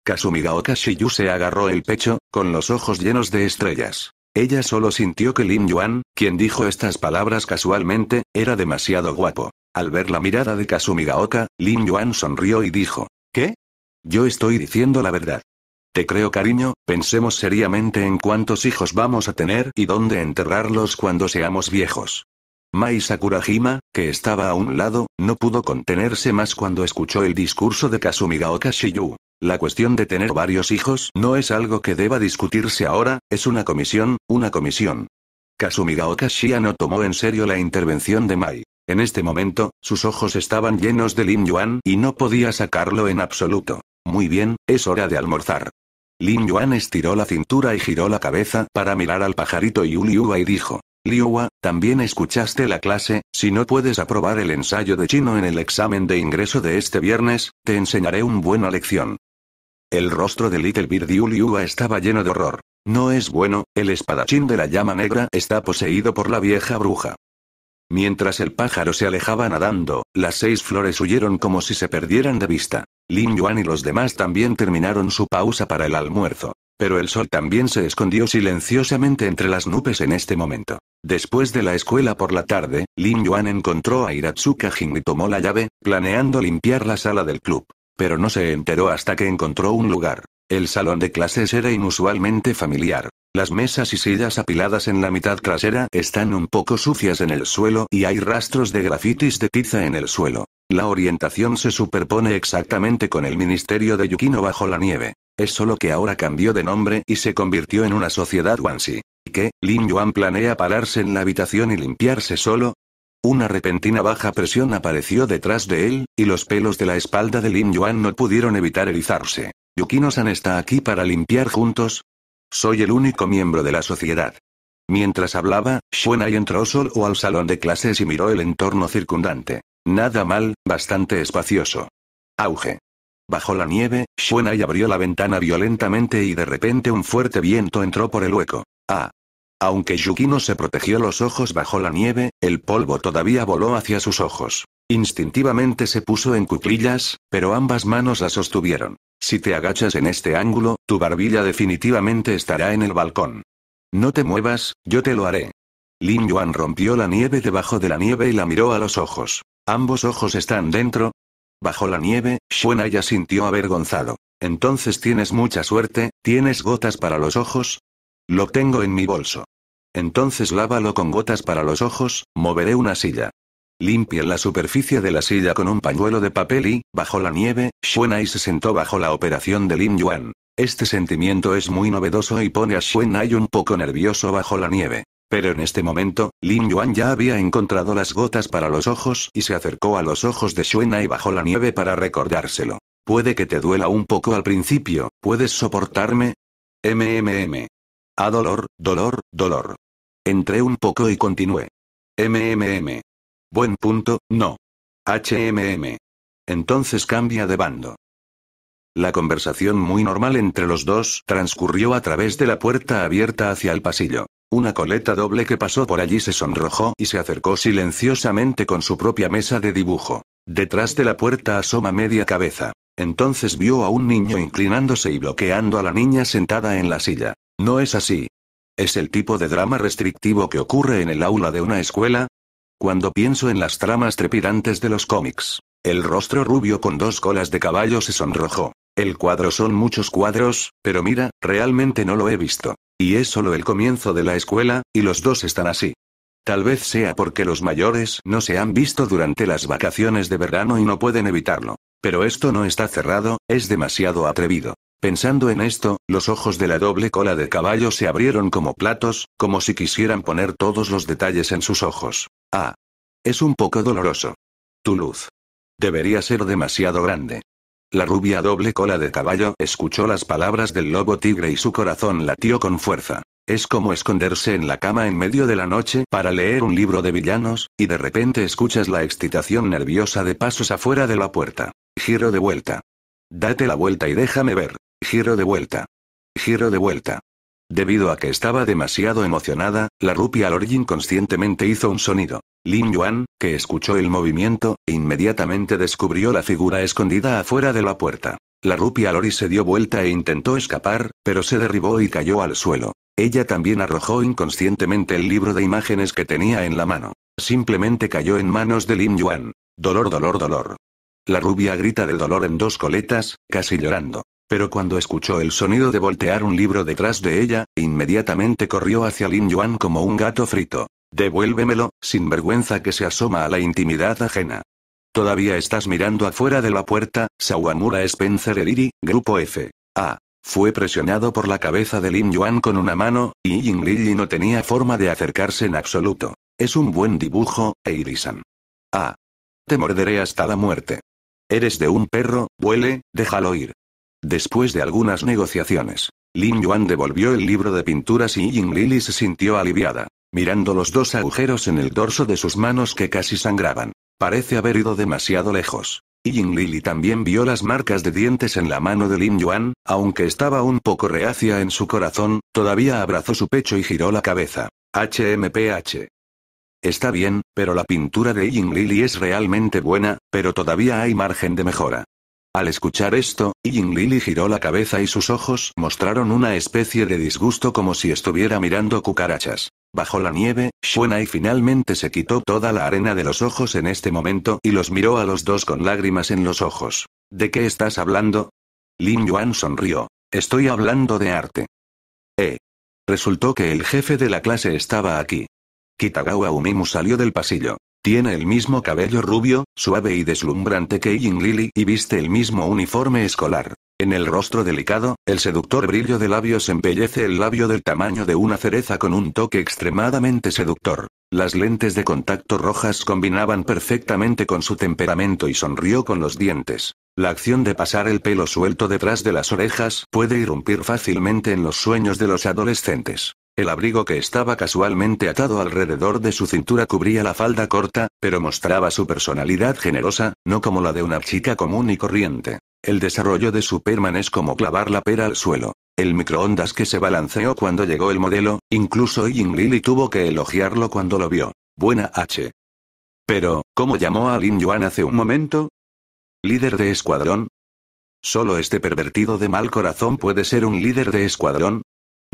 Kazumigaoka Shiyu se agarró el pecho, con los ojos llenos de estrellas. Ella solo sintió que Lin Yuan, quien dijo estas palabras casualmente, era demasiado guapo. Al ver la mirada de Kasumigaoka, Lin Yuan sonrió y dijo, ¿Qué? Yo estoy diciendo la verdad. Te creo cariño, pensemos seriamente en cuántos hijos vamos a tener y dónde enterrarlos cuando seamos viejos. Mai Sakurajima, que estaba a un lado, no pudo contenerse más cuando escuchó el discurso de Kasumigaoka Shiyu. La cuestión de tener varios hijos no es algo que deba discutirse ahora, es una comisión, una comisión. Kasumigaoka Shia no tomó en serio la intervención de Mai. En este momento, sus ojos estaban llenos de Lin Yuan y no podía sacarlo en absoluto. Muy bien, es hora de almorzar. Lin Yuan estiró la cintura y giró la cabeza para mirar al pajarito Yu y dijo, Liuwa, también escuchaste la clase, si no puedes aprobar el ensayo de chino en el examen de ingreso de este viernes, te enseñaré una buena lección. El rostro de Little Bird Yuliua estaba lleno de horror. No es bueno, el espadachín de la llama negra está poseído por la vieja bruja. Mientras el pájaro se alejaba nadando, las seis flores huyeron como si se perdieran de vista. Lin Yuan y los demás también terminaron su pausa para el almuerzo. Pero el sol también se escondió silenciosamente entre las nubes en este momento. Después de la escuela por la tarde, Lin Yuan encontró a Hiratsuka Jin y tomó la llave, planeando limpiar la sala del club. Pero no se enteró hasta que encontró un lugar. El salón de clases era inusualmente familiar. Las mesas y sillas apiladas en la mitad trasera están un poco sucias en el suelo y hay rastros de grafitis de tiza en el suelo. La orientación se superpone exactamente con el ministerio de Yukino bajo la nieve. Es solo que ahora cambió de nombre y se convirtió en una sociedad Wansi. ¿Qué? Lin Yuan planea pararse en la habitación y limpiarse solo, una repentina baja presión apareció detrás de él, y los pelos de la espalda de Lin Yuan no pudieron evitar erizarse. ¿Yukino-san está aquí para limpiar juntos? Soy el único miembro de la sociedad. Mientras hablaba, Shuenai entró solo al salón de clases y miró el entorno circundante. Nada mal, bastante espacioso. Auge. Bajo la nieve, Shuenai abrió la ventana violentamente y de repente un fuerte viento entró por el hueco. Ah, aunque Yukino se protegió los ojos bajo la nieve, el polvo todavía voló hacia sus ojos. Instintivamente se puso en cuclillas, pero ambas manos la sostuvieron. Si te agachas en este ángulo, tu barbilla definitivamente estará en el balcón. No te muevas, yo te lo haré. Lin Yuan rompió la nieve debajo de la nieve y la miró a los ojos. ¿Ambos ojos están dentro? Bajo la nieve, Xuan ya sintió avergonzado. Entonces tienes mucha suerte, ¿tienes gotas para los ojos? Lo tengo en mi bolso. Entonces lávalo con gotas para los ojos, moveré una silla. Limpien la superficie de la silla con un pañuelo de papel y, bajo la nieve, Shuenai se sentó bajo la operación de Lin Yuan. Este sentimiento es muy novedoso y pone a Shuenai un poco nervioso bajo la nieve. Pero en este momento, Lin Yuan ya había encontrado las gotas para los ojos y se acercó a los ojos de Shuenai bajo la nieve para recordárselo. Puede que te duela un poco al principio, ¿puedes soportarme? MMM. A dolor, dolor, dolor. Entré un poco y continué. MMM. Buen punto, no. HMM. Entonces cambia de bando. La conversación muy normal entre los dos transcurrió a través de la puerta abierta hacia el pasillo. Una coleta doble que pasó por allí se sonrojó y se acercó silenciosamente con su propia mesa de dibujo. Detrás de la puerta asoma media cabeza. Entonces vio a un niño inclinándose y bloqueando a la niña sentada en la silla. No es así, ¿Es el tipo de drama restrictivo que ocurre en el aula de una escuela? Cuando pienso en las tramas trepidantes de los cómics, el rostro rubio con dos colas de caballo se sonrojó. El cuadro son muchos cuadros, pero mira, realmente no lo he visto. Y es solo el comienzo de la escuela, y los dos están así. Tal vez sea porque los mayores no se han visto durante las vacaciones de verano y no pueden evitarlo. Pero esto no está cerrado, es demasiado atrevido. Pensando en esto, los ojos de la doble cola de caballo se abrieron como platos, como si quisieran poner todos los detalles en sus ojos. Ah. Es un poco doloroso. Tu luz. Debería ser demasiado grande. La rubia doble cola de caballo escuchó las palabras del lobo tigre y su corazón latió con fuerza. Es como esconderse en la cama en medio de la noche para leer un libro de villanos, y de repente escuchas la excitación nerviosa de pasos afuera de la puerta. Giro de vuelta. Date la vuelta y déjame ver. Giro de vuelta. Giro de vuelta. Debido a que estaba demasiado emocionada, la rupia Lori inconscientemente hizo un sonido. Lin Yuan, que escuchó el movimiento, e inmediatamente descubrió la figura escondida afuera de la puerta. La rupia Lori se dio vuelta e intentó escapar, pero se derribó y cayó al suelo. Ella también arrojó inconscientemente el libro de imágenes que tenía en la mano. Simplemente cayó en manos de Lin Yuan. Dolor, dolor, dolor. La rubia grita de dolor en dos coletas, casi llorando. Pero cuando escuchó el sonido de voltear un libro detrás de ella, inmediatamente corrió hacia Lin Yuan como un gato frito. Devuélvemelo, sin vergüenza que se asoma a la intimidad ajena. Todavía estás mirando afuera de la puerta, Sawamura Spencer Eriri, Grupo F. A. Fue presionado por la cabeza de Lin Yuan con una mano, y Ying no tenía forma de acercarse en absoluto. Es un buen dibujo, Eirisan. A. Te morderé hasta la muerte. Eres de un perro, huele, déjalo ir. Después de algunas negociaciones, Lin Yuan devolvió el libro de pinturas y Ying Lili se sintió aliviada, mirando los dos agujeros en el dorso de sus manos que casi sangraban. Parece haber ido demasiado lejos. Ying Lili también vio las marcas de dientes en la mano de Lin Yuan, aunque estaba un poco reacia en su corazón, todavía abrazó su pecho y giró la cabeza. HMPH. Está bien, pero la pintura de Ying Lili es realmente buena, pero todavía hay margen de mejora. Al escuchar esto, Ying Lili giró la cabeza y sus ojos mostraron una especie de disgusto como si estuviera mirando cucarachas. Bajo la nieve, Shuenai finalmente se quitó toda la arena de los ojos en este momento y los miró a los dos con lágrimas en los ojos. ¿De qué estás hablando? Lin Yuan sonrió. Estoy hablando de arte. Eh. Resultó que el jefe de la clase estaba aquí. Kitagawa Umimu salió del pasillo. Tiene el mismo cabello rubio, suave y deslumbrante que Ying Lily y viste el mismo uniforme escolar. En el rostro delicado, el seductor brillo de labios embellece el labio del tamaño de una cereza con un toque extremadamente seductor. Las lentes de contacto rojas combinaban perfectamente con su temperamento y sonrió con los dientes. La acción de pasar el pelo suelto detrás de las orejas puede irrumpir fácilmente en los sueños de los adolescentes. El abrigo que estaba casualmente atado alrededor de su cintura cubría la falda corta, pero mostraba su personalidad generosa, no como la de una chica común y corriente. El desarrollo de Superman es como clavar la pera al suelo. El microondas que se balanceó cuando llegó el modelo, incluso Ying Lily tuvo que elogiarlo cuando lo vio. Buena H. Pero, ¿cómo llamó a Lin Yuan hace un momento? ¿Líder de escuadrón? Solo este pervertido de mal corazón puede ser un líder de escuadrón,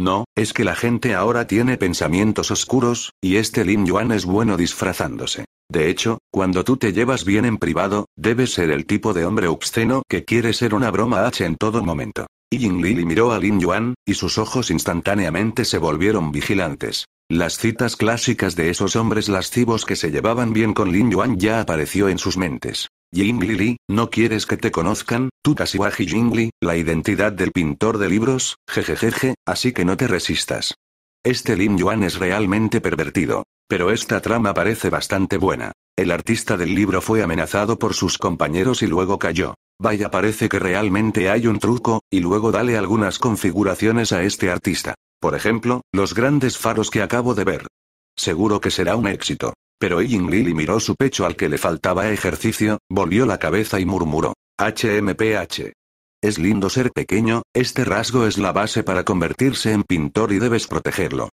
no, es que la gente ahora tiene pensamientos oscuros, y este Lin Yuan es bueno disfrazándose. De hecho, cuando tú te llevas bien en privado, debes ser el tipo de hombre obsceno que quiere ser una broma H en todo momento. Ying Lili miró a Lin Yuan, y sus ojos instantáneamente se volvieron vigilantes. Las citas clásicas de esos hombres lascivos que se llevaban bien con Lin Yuan ya apareció en sus mentes. Jingli, ¿no quieres que te conozcan, tú Kashiwagi Jingli, la identidad del pintor de libros, jejejeje, así que no te resistas. Este Lin Yuan es realmente pervertido. Pero esta trama parece bastante buena. El artista del libro fue amenazado por sus compañeros y luego cayó. Vaya parece que realmente hay un truco, y luego dale algunas configuraciones a este artista. Por ejemplo, los grandes faros que acabo de ver. Seguro que será un éxito. Pero Ying Lili miró su pecho al que le faltaba ejercicio, volvió la cabeza y murmuró. HMPH. Es lindo ser pequeño, este rasgo es la base para convertirse en pintor y debes protegerlo.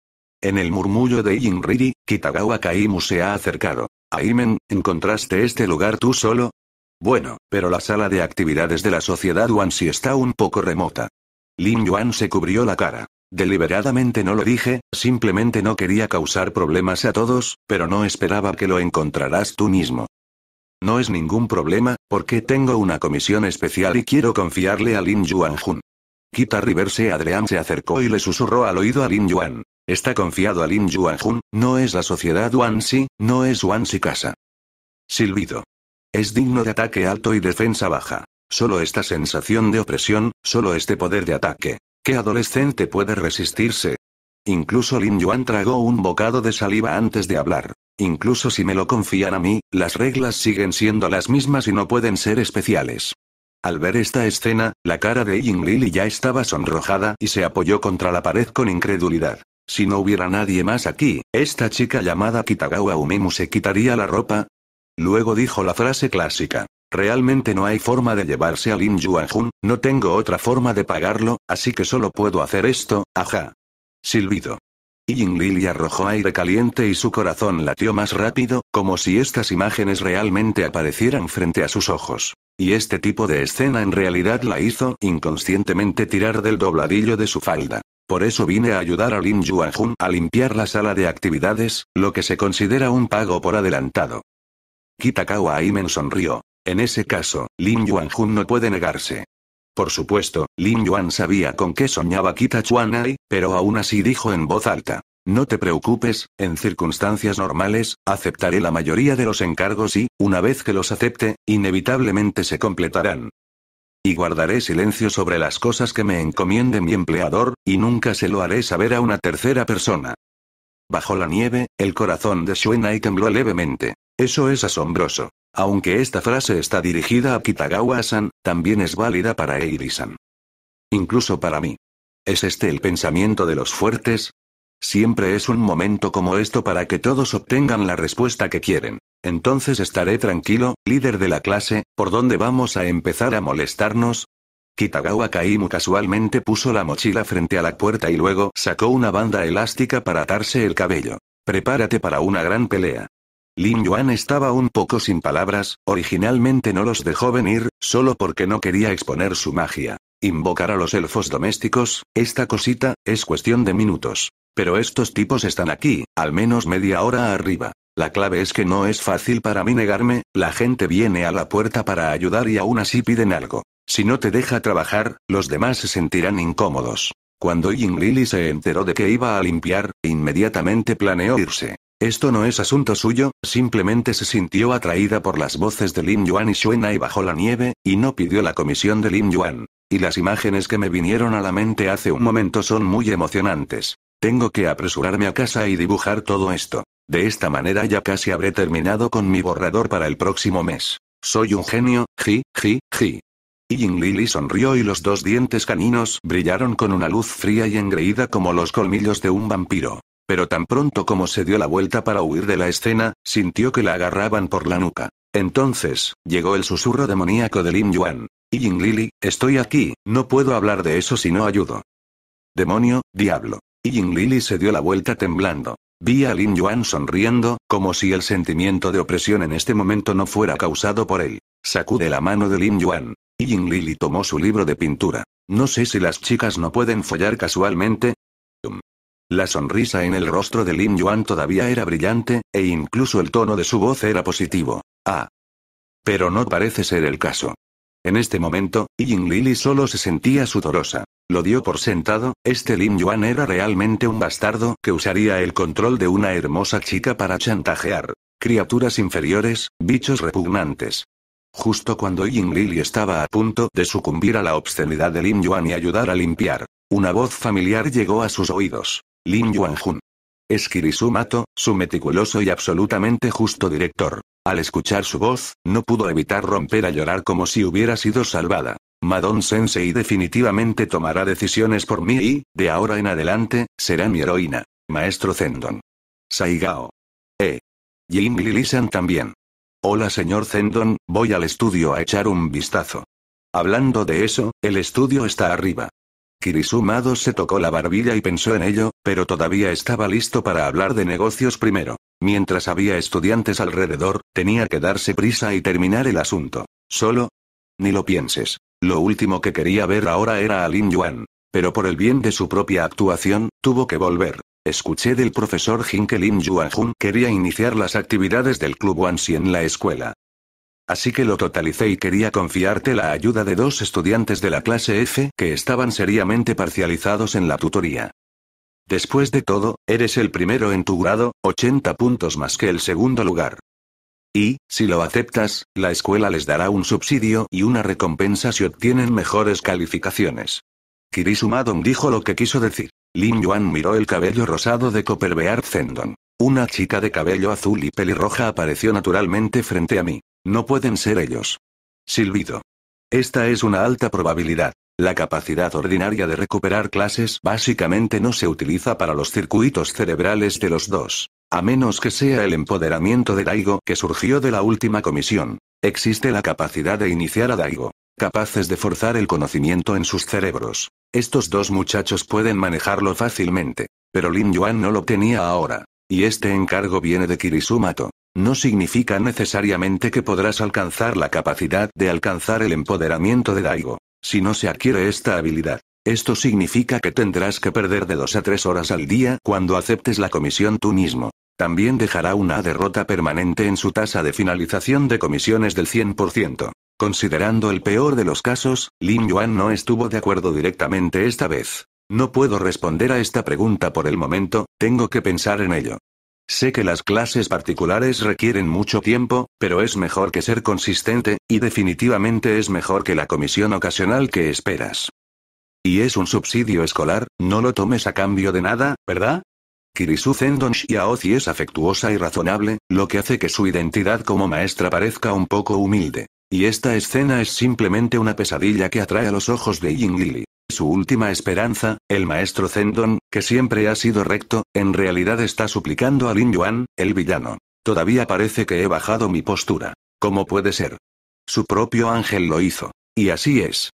En el murmullo de Riri, Kitagawa Kaimu se ha acercado. Aimen, ¿encontraste este lugar tú solo? Bueno, pero la sala de actividades de la sociedad Wansi está un poco remota. Lin Yuan se cubrió la cara. Deliberadamente no lo dije, simplemente no quería causar problemas a todos, pero no esperaba que lo encontrarás tú mismo. No es ningún problema, porque tengo una comisión especial y quiero confiarle a Lin Yuanjun. Kita Riverse Adrián se acercó y le susurró al oído a Lin Yuan. Está confiado a Lin Yuanjun, no es la sociedad Wansi, no es Wansi Casa. Silbido. Es digno de ataque alto y defensa baja. Solo esta sensación de opresión, solo este poder de ataque. ¿Qué adolescente puede resistirse? Incluso Lin Yuan tragó un bocado de saliva antes de hablar. Incluso si me lo confían a mí, las reglas siguen siendo las mismas y no pueden ser especiales. Al ver esta escena, la cara de Ying Lili ya estaba sonrojada y se apoyó contra la pared con incredulidad. Si no hubiera nadie más aquí, esta chica llamada Kitagawa Umemu se quitaría la ropa. Luego dijo la frase clásica. Realmente no hay forma de llevarse a Lin Yuanjun, no tengo otra forma de pagarlo, así que solo puedo hacer esto, ajá. Silbido. Yin Lili arrojó aire caliente y su corazón latió más rápido, como si estas imágenes realmente aparecieran frente a sus ojos. Y este tipo de escena en realidad la hizo inconscientemente tirar del dobladillo de su falda. Por eso vine a ayudar a Lin Yuanjun a limpiar la sala de actividades, lo que se considera un pago por adelantado. Kitakawa Aimen sonrió. En ese caso, Lin Yuanjun no puede negarse. Por supuesto, Lin Yuan sabía con qué soñaba Kita Chuanai, pero aún así dijo en voz alta. No te preocupes, en circunstancias normales, aceptaré la mayoría de los encargos y, una vez que los acepte, inevitablemente se completarán. Y guardaré silencio sobre las cosas que me encomiende mi empleador, y nunca se lo haré saber a una tercera persona. Bajo la nieve, el corazón de Shuenai tembló levemente. Eso es asombroso. Aunque esta frase está dirigida a Kitagawa-san, también es válida para Eiri-san. Incluso para mí. ¿Es este el pensamiento de los fuertes? Siempre es un momento como esto para que todos obtengan la respuesta que quieren. Entonces estaré tranquilo, líder de la clase, ¿por dónde vamos a empezar a molestarnos? Kitagawa Kaimu casualmente puso la mochila frente a la puerta y luego sacó una banda elástica para atarse el cabello. Prepárate para una gran pelea. Lin Yuan estaba un poco sin palabras, originalmente no los dejó venir, solo porque no quería exponer su magia. Invocar a los elfos domésticos, esta cosita, es cuestión de minutos. Pero estos tipos están aquí, al menos media hora arriba. La clave es que no es fácil para mí negarme, la gente viene a la puerta para ayudar y aún así piden algo. Si no te deja trabajar, los demás se sentirán incómodos. Cuando Ying Lili se enteró de que iba a limpiar, inmediatamente planeó irse. Esto no es asunto suyo, simplemente se sintió atraída por las voces de Lin Yuan y Shuena y bajo la nieve, y no pidió la comisión de Lin Yuan. Y las imágenes que me vinieron a la mente hace un momento son muy emocionantes. Tengo que apresurarme a casa y dibujar todo esto. De esta manera ya casi habré terminado con mi borrador para el próximo mes. Soy un genio, ji, ji, ji. Ying Lili sonrió y los dos dientes caninos brillaron con una luz fría y engreída como los colmillos de un vampiro. Pero tan pronto como se dio la vuelta para huir de la escena, sintió que la agarraban por la nuca. Entonces, llegó el susurro demoníaco de Lin Yuan. Ying Lili, estoy aquí, no puedo hablar de eso si no ayudo. Demonio, diablo. Ying Lili se dio la vuelta temblando. Vi a Lin Yuan sonriendo, como si el sentimiento de opresión en este momento no fuera causado por él. Sacude la mano de Lin Yuan. Ying Lili tomó su libro de pintura. No sé si las chicas no pueden follar casualmente, la sonrisa en el rostro de Lin Yuan todavía era brillante, e incluso el tono de su voz era positivo. Ah. Pero no parece ser el caso. En este momento, Yin Lili solo se sentía sudorosa. Lo dio por sentado, este Lin Yuan era realmente un bastardo que usaría el control de una hermosa chica para chantajear. Criaturas inferiores, bichos repugnantes. Justo cuando ying Lili estaba a punto de sucumbir a la obscenidad de Lin Yuan y ayudar a limpiar, una voz familiar llegó a sus oídos. Lin Yuanjun. Es Kirisu Mato, su meticuloso y absolutamente justo director. Al escuchar su voz, no pudo evitar romper a llorar como si hubiera sido salvada. Madon Sensei definitivamente tomará decisiones por mí y, de ahora en adelante, será mi heroína. Maestro Zendon. Saigao. Eh. Jin Lilisan también. Hola señor Zendon, voy al estudio a echar un vistazo. Hablando de eso, el estudio está arriba. Kirisumado se tocó la barbilla y pensó en ello, pero todavía estaba listo para hablar de negocios primero. Mientras había estudiantes alrededor, tenía que darse prisa y terminar el asunto. Solo. Ni lo pienses. Lo último que quería ver ahora era a Lin Yuan. Pero por el bien de su propia actuación, tuvo que volver. Escuché del profesor Jin que Lin Yuan Jun quería iniciar las actividades del Club Wansi en la escuela. Así que lo totalicé y quería confiarte la ayuda de dos estudiantes de la clase F que estaban seriamente parcializados en la tutoría. Después de todo, eres el primero en tu grado, 80 puntos más que el segundo lugar. Y, si lo aceptas, la escuela les dará un subsidio y una recompensa si obtienen mejores calificaciones. Kirisumadon dijo lo que quiso decir. Lin Yuan miró el cabello rosado de Copperbeard Zendon. Una chica de cabello azul y pelirroja apareció naturalmente frente a mí. No pueden ser ellos. Silbido. Esta es una alta probabilidad. La capacidad ordinaria de recuperar clases básicamente no se utiliza para los circuitos cerebrales de los dos, a menos que sea el empoderamiento de Daigo que surgió de la última comisión. Existe la capacidad de iniciar a Daigo, capaces de forzar el conocimiento en sus cerebros. Estos dos muchachos pueden manejarlo fácilmente, pero Lin Yuan no lo tenía ahora, y este encargo viene de Kirisumato. No significa necesariamente que podrás alcanzar la capacidad de alcanzar el empoderamiento de Daigo. Si no se adquiere esta habilidad, esto significa que tendrás que perder de dos a tres horas al día cuando aceptes la comisión tú mismo. También dejará una derrota permanente en su tasa de finalización de comisiones del 100%. Considerando el peor de los casos, Lin Yuan no estuvo de acuerdo directamente esta vez. No puedo responder a esta pregunta por el momento, tengo que pensar en ello. Sé que las clases particulares requieren mucho tiempo, pero es mejor que ser consistente, y definitivamente es mejor que la comisión ocasional que esperas. Y es un subsidio escolar, no lo tomes a cambio de nada, ¿verdad? Kirisu Zendon Shiaozi es afectuosa y razonable, lo que hace que su identidad como maestra parezca un poco humilde. Y esta escena es simplemente una pesadilla que atrae a los ojos de Ying Lili su última esperanza, el maestro Zendon, que siempre ha sido recto, en realidad está suplicando a Lin Yuan, el villano. Todavía parece que he bajado mi postura. ¿Cómo puede ser? Su propio ángel lo hizo. Y así es.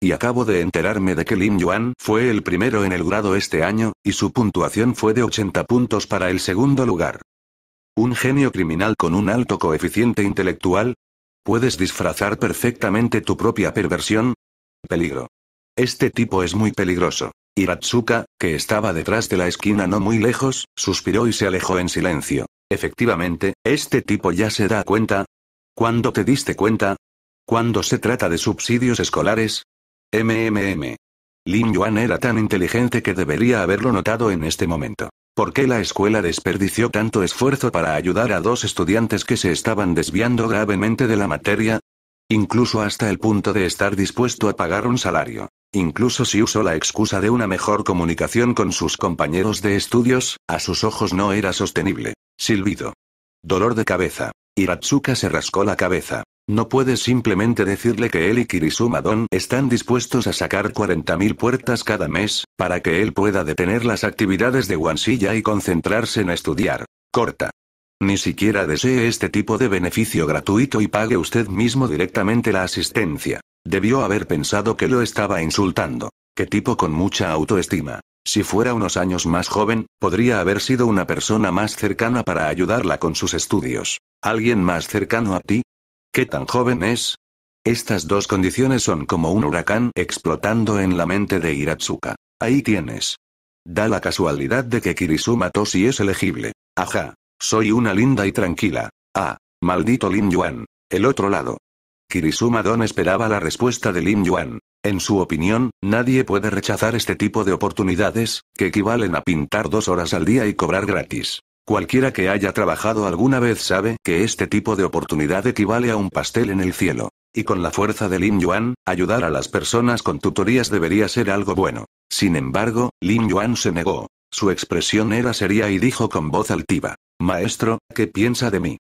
Y acabo de enterarme de que Lin Yuan fue el primero en el grado este año, y su puntuación fue de 80 puntos para el segundo lugar. ¿Un genio criminal con un alto coeficiente intelectual? Puedes disfrazar perfectamente tu propia perversión, Peligro. Este tipo es muy peligroso. Iratsuka, que estaba detrás de la esquina no muy lejos, suspiró y se alejó en silencio. Efectivamente, este tipo ya se da cuenta. ¿Cuándo te diste cuenta? Cuando se trata de subsidios escolares? MMM. Lin Yuan era tan inteligente que debería haberlo notado en este momento. ¿Por qué la escuela desperdició tanto esfuerzo para ayudar a dos estudiantes que se estaban desviando gravemente de la materia? Incluso hasta el punto de estar dispuesto a pagar un salario. Incluso si usó la excusa de una mejor comunicación con sus compañeros de estudios, a sus ojos no era sostenible. Silbido. Dolor de cabeza. Hiratsuka se rascó la cabeza. No puedes simplemente decirle que él y Kirisuma Don están dispuestos a sacar 40.000 puertas cada mes, para que él pueda detener las actividades de Wansilla y concentrarse en estudiar. Corta. Ni siquiera desee este tipo de beneficio gratuito y pague usted mismo directamente la asistencia. Debió haber pensado que lo estaba insultando. Qué tipo con mucha autoestima. Si fuera unos años más joven, podría haber sido una persona más cercana para ayudarla con sus estudios. ¿Alguien más cercano a ti? ¿Qué tan joven es? Estas dos condiciones son como un huracán explotando en la mente de Hiratsuka. Ahí tienes. Da la casualidad de que Kirisuma Toshi es elegible. Ajá. Soy una linda y tranquila. Ah, maldito Lin Yuan. El otro lado. Kirisuma Don esperaba la respuesta de Lin Yuan. En su opinión, nadie puede rechazar este tipo de oportunidades, que equivalen a pintar dos horas al día y cobrar gratis. Cualquiera que haya trabajado alguna vez sabe que este tipo de oportunidad equivale a un pastel en el cielo. Y con la fuerza de Lin Yuan, ayudar a las personas con tutorías debería ser algo bueno. Sin embargo, Lin Yuan se negó. Su expresión era seria y dijo con voz altiva. Maestro, ¿qué piensa de mí?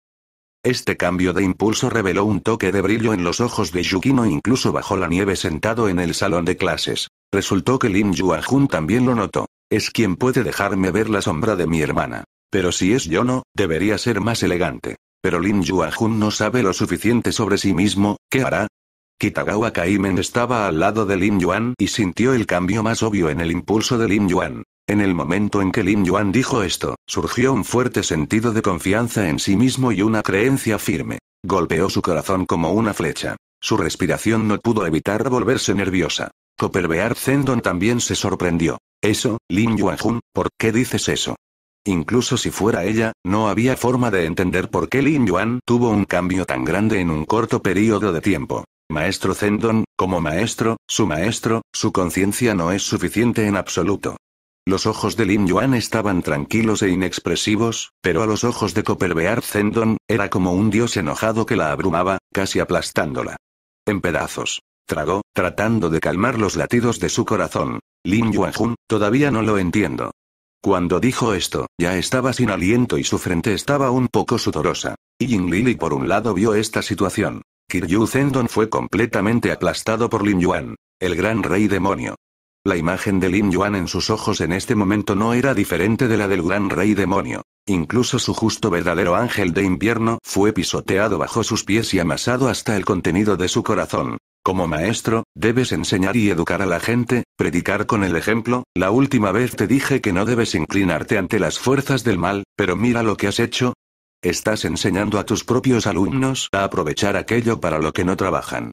Este cambio de impulso reveló un toque de brillo en los ojos de Yukino incluso bajo la nieve sentado en el salón de clases. Resultó que Lin Yuanjun también lo notó. Es quien puede dejarme ver la sombra de mi hermana. Pero si es yo no, debería ser más elegante. Pero Lin Yuanjun no sabe lo suficiente sobre sí mismo, ¿qué hará? Kitagawa Kaimen estaba al lado de Lin Yuan y sintió el cambio más obvio en el impulso de Lin Yuan. En el momento en que Lin Yuan dijo esto, surgió un fuerte sentido de confianza en sí mismo y una creencia firme. Golpeó su corazón como una flecha. Su respiración no pudo evitar volverse nerviosa. Copperbeard Zendon también se sorprendió. Eso, Lin Jun, ¿por qué dices eso? Incluso si fuera ella, no había forma de entender por qué Lin Yuan tuvo un cambio tan grande en un corto periodo de tiempo. Maestro Zendon, como maestro, su maestro, su conciencia no es suficiente en absoluto. Los ojos de Lin Yuan estaban tranquilos e inexpresivos, pero a los ojos de Copperbear Zendon, era como un dios enojado que la abrumaba, casi aplastándola. En pedazos. Tragó, tratando de calmar los latidos de su corazón. Lin Jun todavía no lo entiendo. Cuando dijo esto, ya estaba sin aliento y su frente estaba un poco sudorosa. Y Jin Lili por un lado vio esta situación. Kiryu Zendon fue completamente aplastado por Lin Yuan, el gran rey demonio. La imagen de Lin Yuan en sus ojos en este momento no era diferente de la del gran rey demonio. Incluso su justo verdadero ángel de invierno fue pisoteado bajo sus pies y amasado hasta el contenido de su corazón. Como maestro, debes enseñar y educar a la gente, predicar con el ejemplo, la última vez te dije que no debes inclinarte ante las fuerzas del mal, pero mira lo que has hecho. Estás enseñando a tus propios alumnos a aprovechar aquello para lo que no trabajan.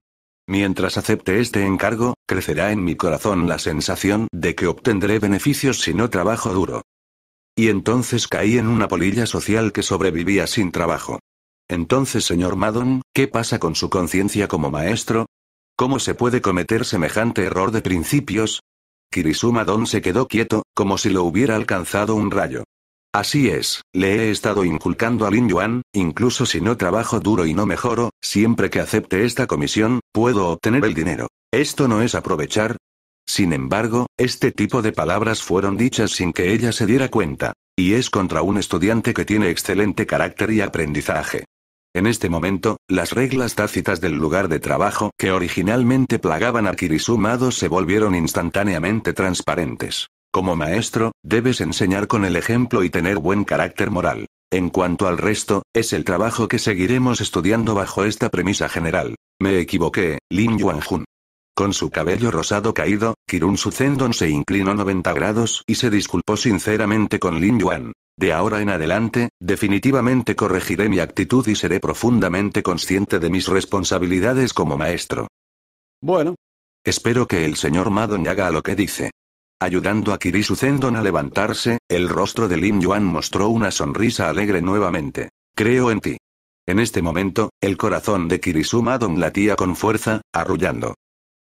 Mientras acepte este encargo, crecerá en mi corazón la sensación de que obtendré beneficios si no trabajo duro. Y entonces caí en una polilla social que sobrevivía sin trabajo. Entonces, señor Madon, ¿qué pasa con su conciencia como maestro? ¿Cómo se puede cometer semejante error de principios? Kirisu Don se quedó quieto, como si lo hubiera alcanzado un rayo. Así es, le he estado inculcando a Lin Yuan, incluso si no trabajo duro y no mejoro, siempre que acepte esta comisión, puedo obtener el dinero. ¿Esto no es aprovechar? Sin embargo, este tipo de palabras fueron dichas sin que ella se diera cuenta. Y es contra un estudiante que tiene excelente carácter y aprendizaje. En este momento, las reglas tácitas del lugar de trabajo que originalmente plagaban a Kirisumado se volvieron instantáneamente transparentes. Como maestro, debes enseñar con el ejemplo y tener buen carácter moral. En cuanto al resto, es el trabajo que seguiremos estudiando bajo esta premisa general. Me equivoqué, Lin Yuanjun. Con su cabello rosado caído, Kirun Suzendon se inclinó 90 grados y se disculpó sinceramente con Lin Yuan. De ahora en adelante, definitivamente corregiré mi actitud y seré profundamente consciente de mis responsabilidades como maestro. Bueno. Espero que el señor Madon haga lo que dice. Ayudando a Kirisu Zendon a levantarse, el rostro de Lin Yuan mostró una sonrisa alegre nuevamente. Creo en ti. En este momento, el corazón de Kirisu Madon latía con fuerza, arrullando.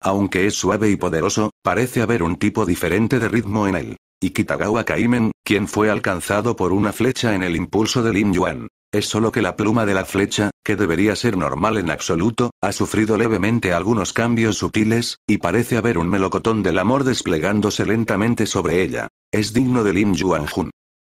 Aunque es suave y poderoso, parece haber un tipo diferente de ritmo en él. Y Kitagawa Kaimen, quien fue alcanzado por una flecha en el impulso de Lin Yuan. Es solo que la pluma de la flecha, que debería ser normal en absoluto, ha sufrido levemente algunos cambios sutiles, y parece haber un melocotón del amor desplegándose lentamente sobre ella. Es digno de Lim Yuanjun.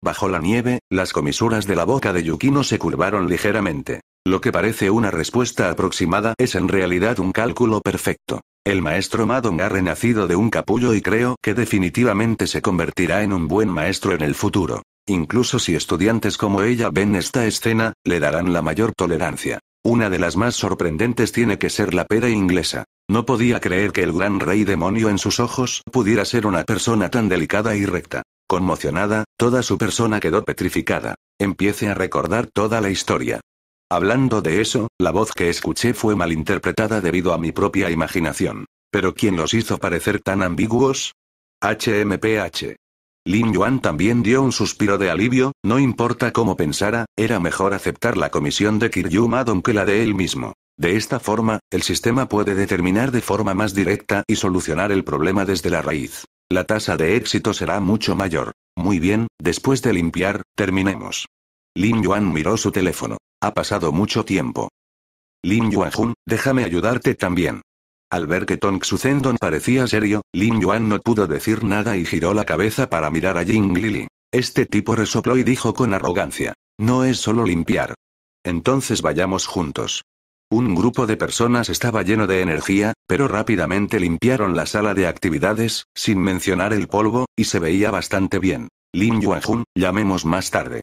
Bajo la nieve, las comisuras de la boca de Yukino se curvaron ligeramente. Lo que parece una respuesta aproximada es en realidad un cálculo perfecto. El maestro Madon ha renacido de un capullo y creo que definitivamente se convertirá en un buen maestro en el futuro. Incluso si estudiantes como ella ven esta escena, le darán la mayor tolerancia. Una de las más sorprendentes tiene que ser la pera inglesa. No podía creer que el gran rey demonio en sus ojos pudiera ser una persona tan delicada y recta. Conmocionada, toda su persona quedó petrificada. Empiece a recordar toda la historia. Hablando de eso, la voz que escuché fue malinterpretada debido a mi propia imaginación. Pero ¿quién los hizo parecer tan ambiguos? HMPH. Lin Yuan también dio un suspiro de alivio, no importa cómo pensara, era mejor aceptar la comisión de Kiryu Madon que la de él mismo. De esta forma, el sistema puede determinar de forma más directa y solucionar el problema desde la raíz. La tasa de éxito será mucho mayor. Muy bien, después de limpiar, terminemos. Lin Yuan miró su teléfono. Ha pasado mucho tiempo. Lin Jun, déjame ayudarte también. Al ver que Tong Zendon parecía serio, Lin Yuan no pudo decir nada y giró la cabeza para mirar a Jing Lili. Este tipo resopló y dijo con arrogancia. No es solo limpiar. Entonces vayamos juntos. Un grupo de personas estaba lleno de energía, pero rápidamente limpiaron la sala de actividades, sin mencionar el polvo, y se veía bastante bien. Lin Yuanjun, llamemos más tarde.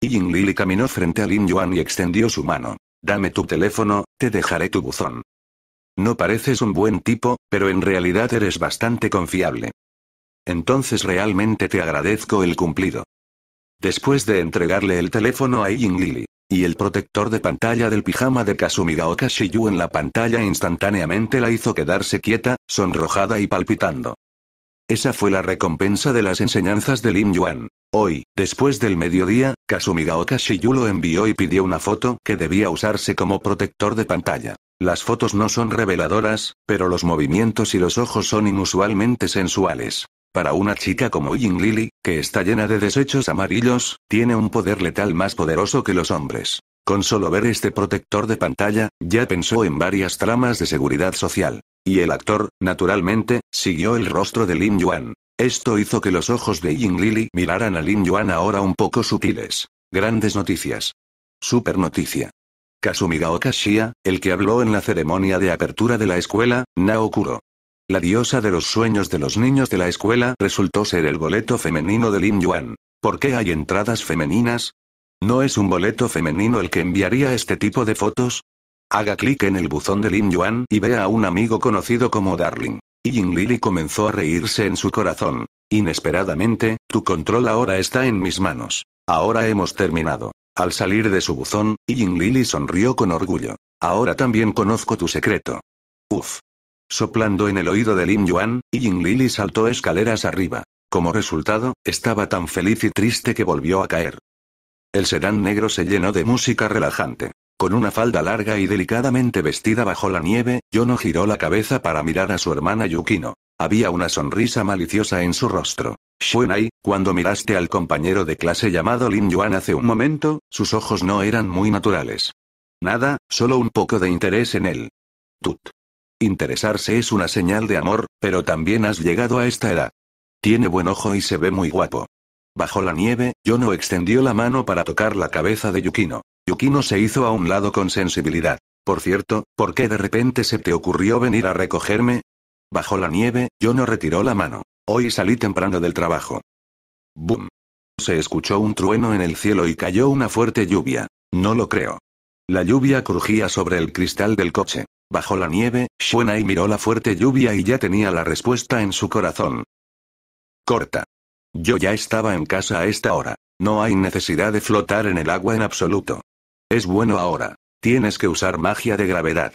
Ying Lili caminó frente a Lin Yuan y extendió su mano. Dame tu teléfono, te dejaré tu buzón. No pareces un buen tipo, pero en realidad eres bastante confiable. Entonces realmente te agradezco el cumplido. Después de entregarle el teléfono a Ying y el protector de pantalla del pijama de Kasumigaoka Shiyu en la pantalla instantáneamente la hizo quedarse quieta, sonrojada y palpitando. Esa fue la recompensa de las enseñanzas de Lin Yuan. Hoy, después del mediodía, Kasumigaoka Shiyu lo envió y pidió una foto que debía usarse como protector de pantalla. Las fotos no son reveladoras, pero los movimientos y los ojos son inusualmente sensuales. Para una chica como Ying Lily, que está llena de desechos amarillos, tiene un poder letal más poderoso que los hombres. Con solo ver este protector de pantalla, ya pensó en varias tramas de seguridad social. Y el actor, naturalmente, siguió el rostro de Lin Yuan. Esto hizo que los ojos de Ying Lily miraran a Lin Yuan ahora un poco sutiles. Grandes noticias. Super noticia. Kasumiga Okashia, el que habló en la ceremonia de apertura de la escuela, Naokuro. La diosa de los sueños de los niños de la escuela resultó ser el boleto femenino de Lin Yuan. ¿Por qué hay entradas femeninas? ¿No es un boleto femenino el que enviaría este tipo de fotos? Haga clic en el buzón de Lin Yuan y vea a un amigo conocido como Darling. Y Jin Lili comenzó a reírse en su corazón. Inesperadamente, tu control ahora está en mis manos. Ahora hemos terminado. Al salir de su buzón, Ying Lili sonrió con orgullo. Ahora también conozco tu secreto. Uf. Soplando en el oído de Lin Yuan, Ying Lili saltó escaleras arriba. Como resultado, estaba tan feliz y triste que volvió a caer. El sedán negro se llenó de música relajante. Con una falda larga y delicadamente vestida bajo la nieve, Yono giró la cabeza para mirar a su hermana Yukino. Había una sonrisa maliciosa en su rostro. Shuenai, cuando miraste al compañero de clase llamado Lin Yuan hace un momento, sus ojos no eran muy naturales. Nada, solo un poco de interés en él. Tut. Interesarse es una señal de amor, pero también has llegado a esta edad. Tiene buen ojo y se ve muy guapo. Bajo la nieve, Yono extendió la mano para tocar la cabeza de Yukino. Yukino se hizo a un lado con sensibilidad. Por cierto, ¿por qué de repente se te ocurrió venir a recogerme? Bajo la nieve, Yono retiró la mano. Hoy salí temprano del trabajo. ¡Bum! Se escuchó un trueno en el cielo y cayó una fuerte lluvia. No lo creo. La lluvia crujía sobre el cristal del coche. Bajo la nieve, Shuenai miró la fuerte lluvia y ya tenía la respuesta en su corazón. Corta. Yo ya estaba en casa a esta hora. No hay necesidad de flotar en el agua en absoluto. Es bueno ahora. Tienes que usar magia de gravedad.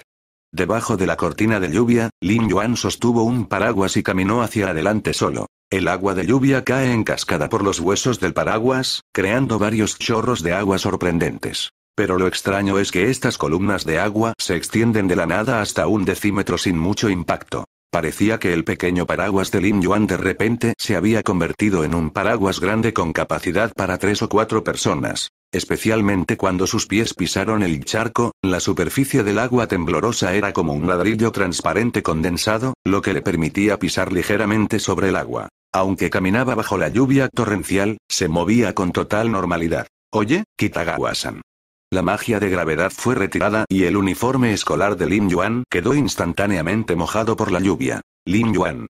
Debajo de la cortina de lluvia, Lin Yuan sostuvo un paraguas y caminó hacia adelante solo. El agua de lluvia cae en cascada por los huesos del paraguas, creando varios chorros de agua sorprendentes. Pero lo extraño es que estas columnas de agua se extienden de la nada hasta un decímetro sin mucho impacto. Parecía que el pequeño paraguas de Lin Yuan de repente se había convertido en un paraguas grande con capacidad para tres o cuatro personas. Especialmente cuando sus pies pisaron el charco, la superficie del agua temblorosa era como un ladrillo transparente condensado, lo que le permitía pisar ligeramente sobre el agua. Aunque caminaba bajo la lluvia torrencial, se movía con total normalidad. Oye, Kitagawa-san. La magia de gravedad fue retirada y el uniforme escolar de Lin Yuan quedó instantáneamente mojado por la lluvia. Lin Yuan.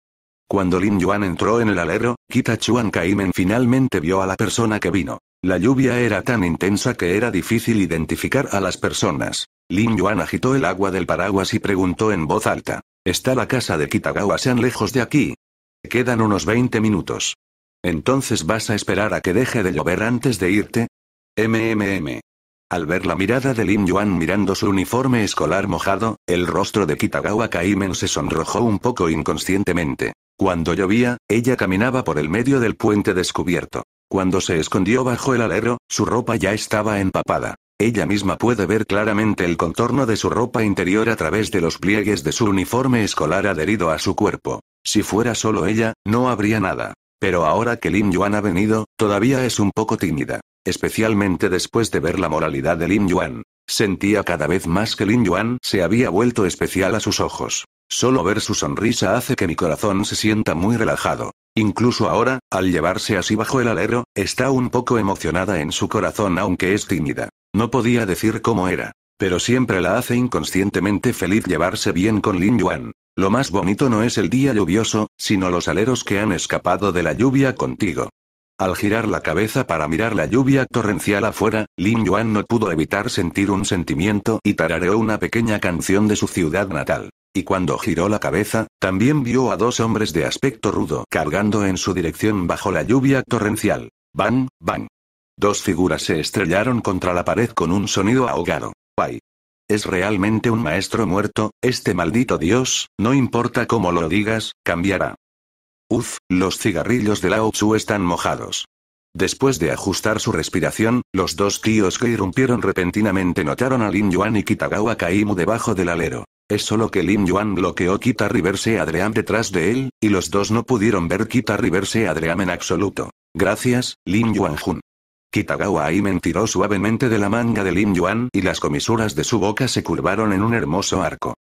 Cuando Lin Yuan entró en el alero, Kita Kaimen finalmente vio a la persona que vino. La lluvia era tan intensa que era difícil identificar a las personas. Lin Yuan agitó el agua del paraguas y preguntó en voz alta. ¿Está la casa de kitagawa sean lejos de aquí? Quedan unos 20 minutos. ¿Entonces vas a esperar a que deje de llover antes de irte? MMM. Al ver la mirada de Lin Yuan mirando su uniforme escolar mojado, el rostro de Kitagawa Kaimen se sonrojó un poco inconscientemente. Cuando llovía, ella caminaba por el medio del puente descubierto. Cuando se escondió bajo el alero, su ropa ya estaba empapada. Ella misma puede ver claramente el contorno de su ropa interior a través de los pliegues de su uniforme escolar adherido a su cuerpo. Si fuera solo ella, no habría nada. Pero ahora que Lin Yuan ha venido, todavía es un poco tímida especialmente después de ver la moralidad de Lin Yuan. Sentía cada vez más que Lin Yuan se había vuelto especial a sus ojos. Solo ver su sonrisa hace que mi corazón se sienta muy relajado. Incluso ahora, al llevarse así bajo el alero, está un poco emocionada en su corazón aunque es tímida. No podía decir cómo era. Pero siempre la hace inconscientemente feliz llevarse bien con Lin Yuan. Lo más bonito no es el día lluvioso, sino los aleros que han escapado de la lluvia contigo. Al girar la cabeza para mirar la lluvia torrencial afuera, Lin Yuan no pudo evitar sentir un sentimiento y tarareó una pequeña canción de su ciudad natal. Y cuando giró la cabeza, también vio a dos hombres de aspecto rudo cargando en su dirección bajo la lluvia torrencial. Bang, bang. Dos figuras se estrellaron contra la pared con un sonido ahogado. ¡Ay! Es realmente un maestro muerto, este maldito dios, no importa cómo lo digas, cambiará. Uf, los cigarrillos de Lao Tzu están mojados. Después de ajustar su respiración, los dos tíos que irrumpieron repentinamente notaron a Lin Yuan y Kitagawa Kaimu debajo del alero. Es solo que Lin Yuan bloqueó Kita Riverse Adream detrás de él, y los dos no pudieron ver Kita Riverse Adream en absoluto. Gracias, Lin Yuan Jun. Kitagawa Aimen tiró suavemente de la manga de Lin Yuan y las comisuras de su boca se curvaron en un hermoso arco.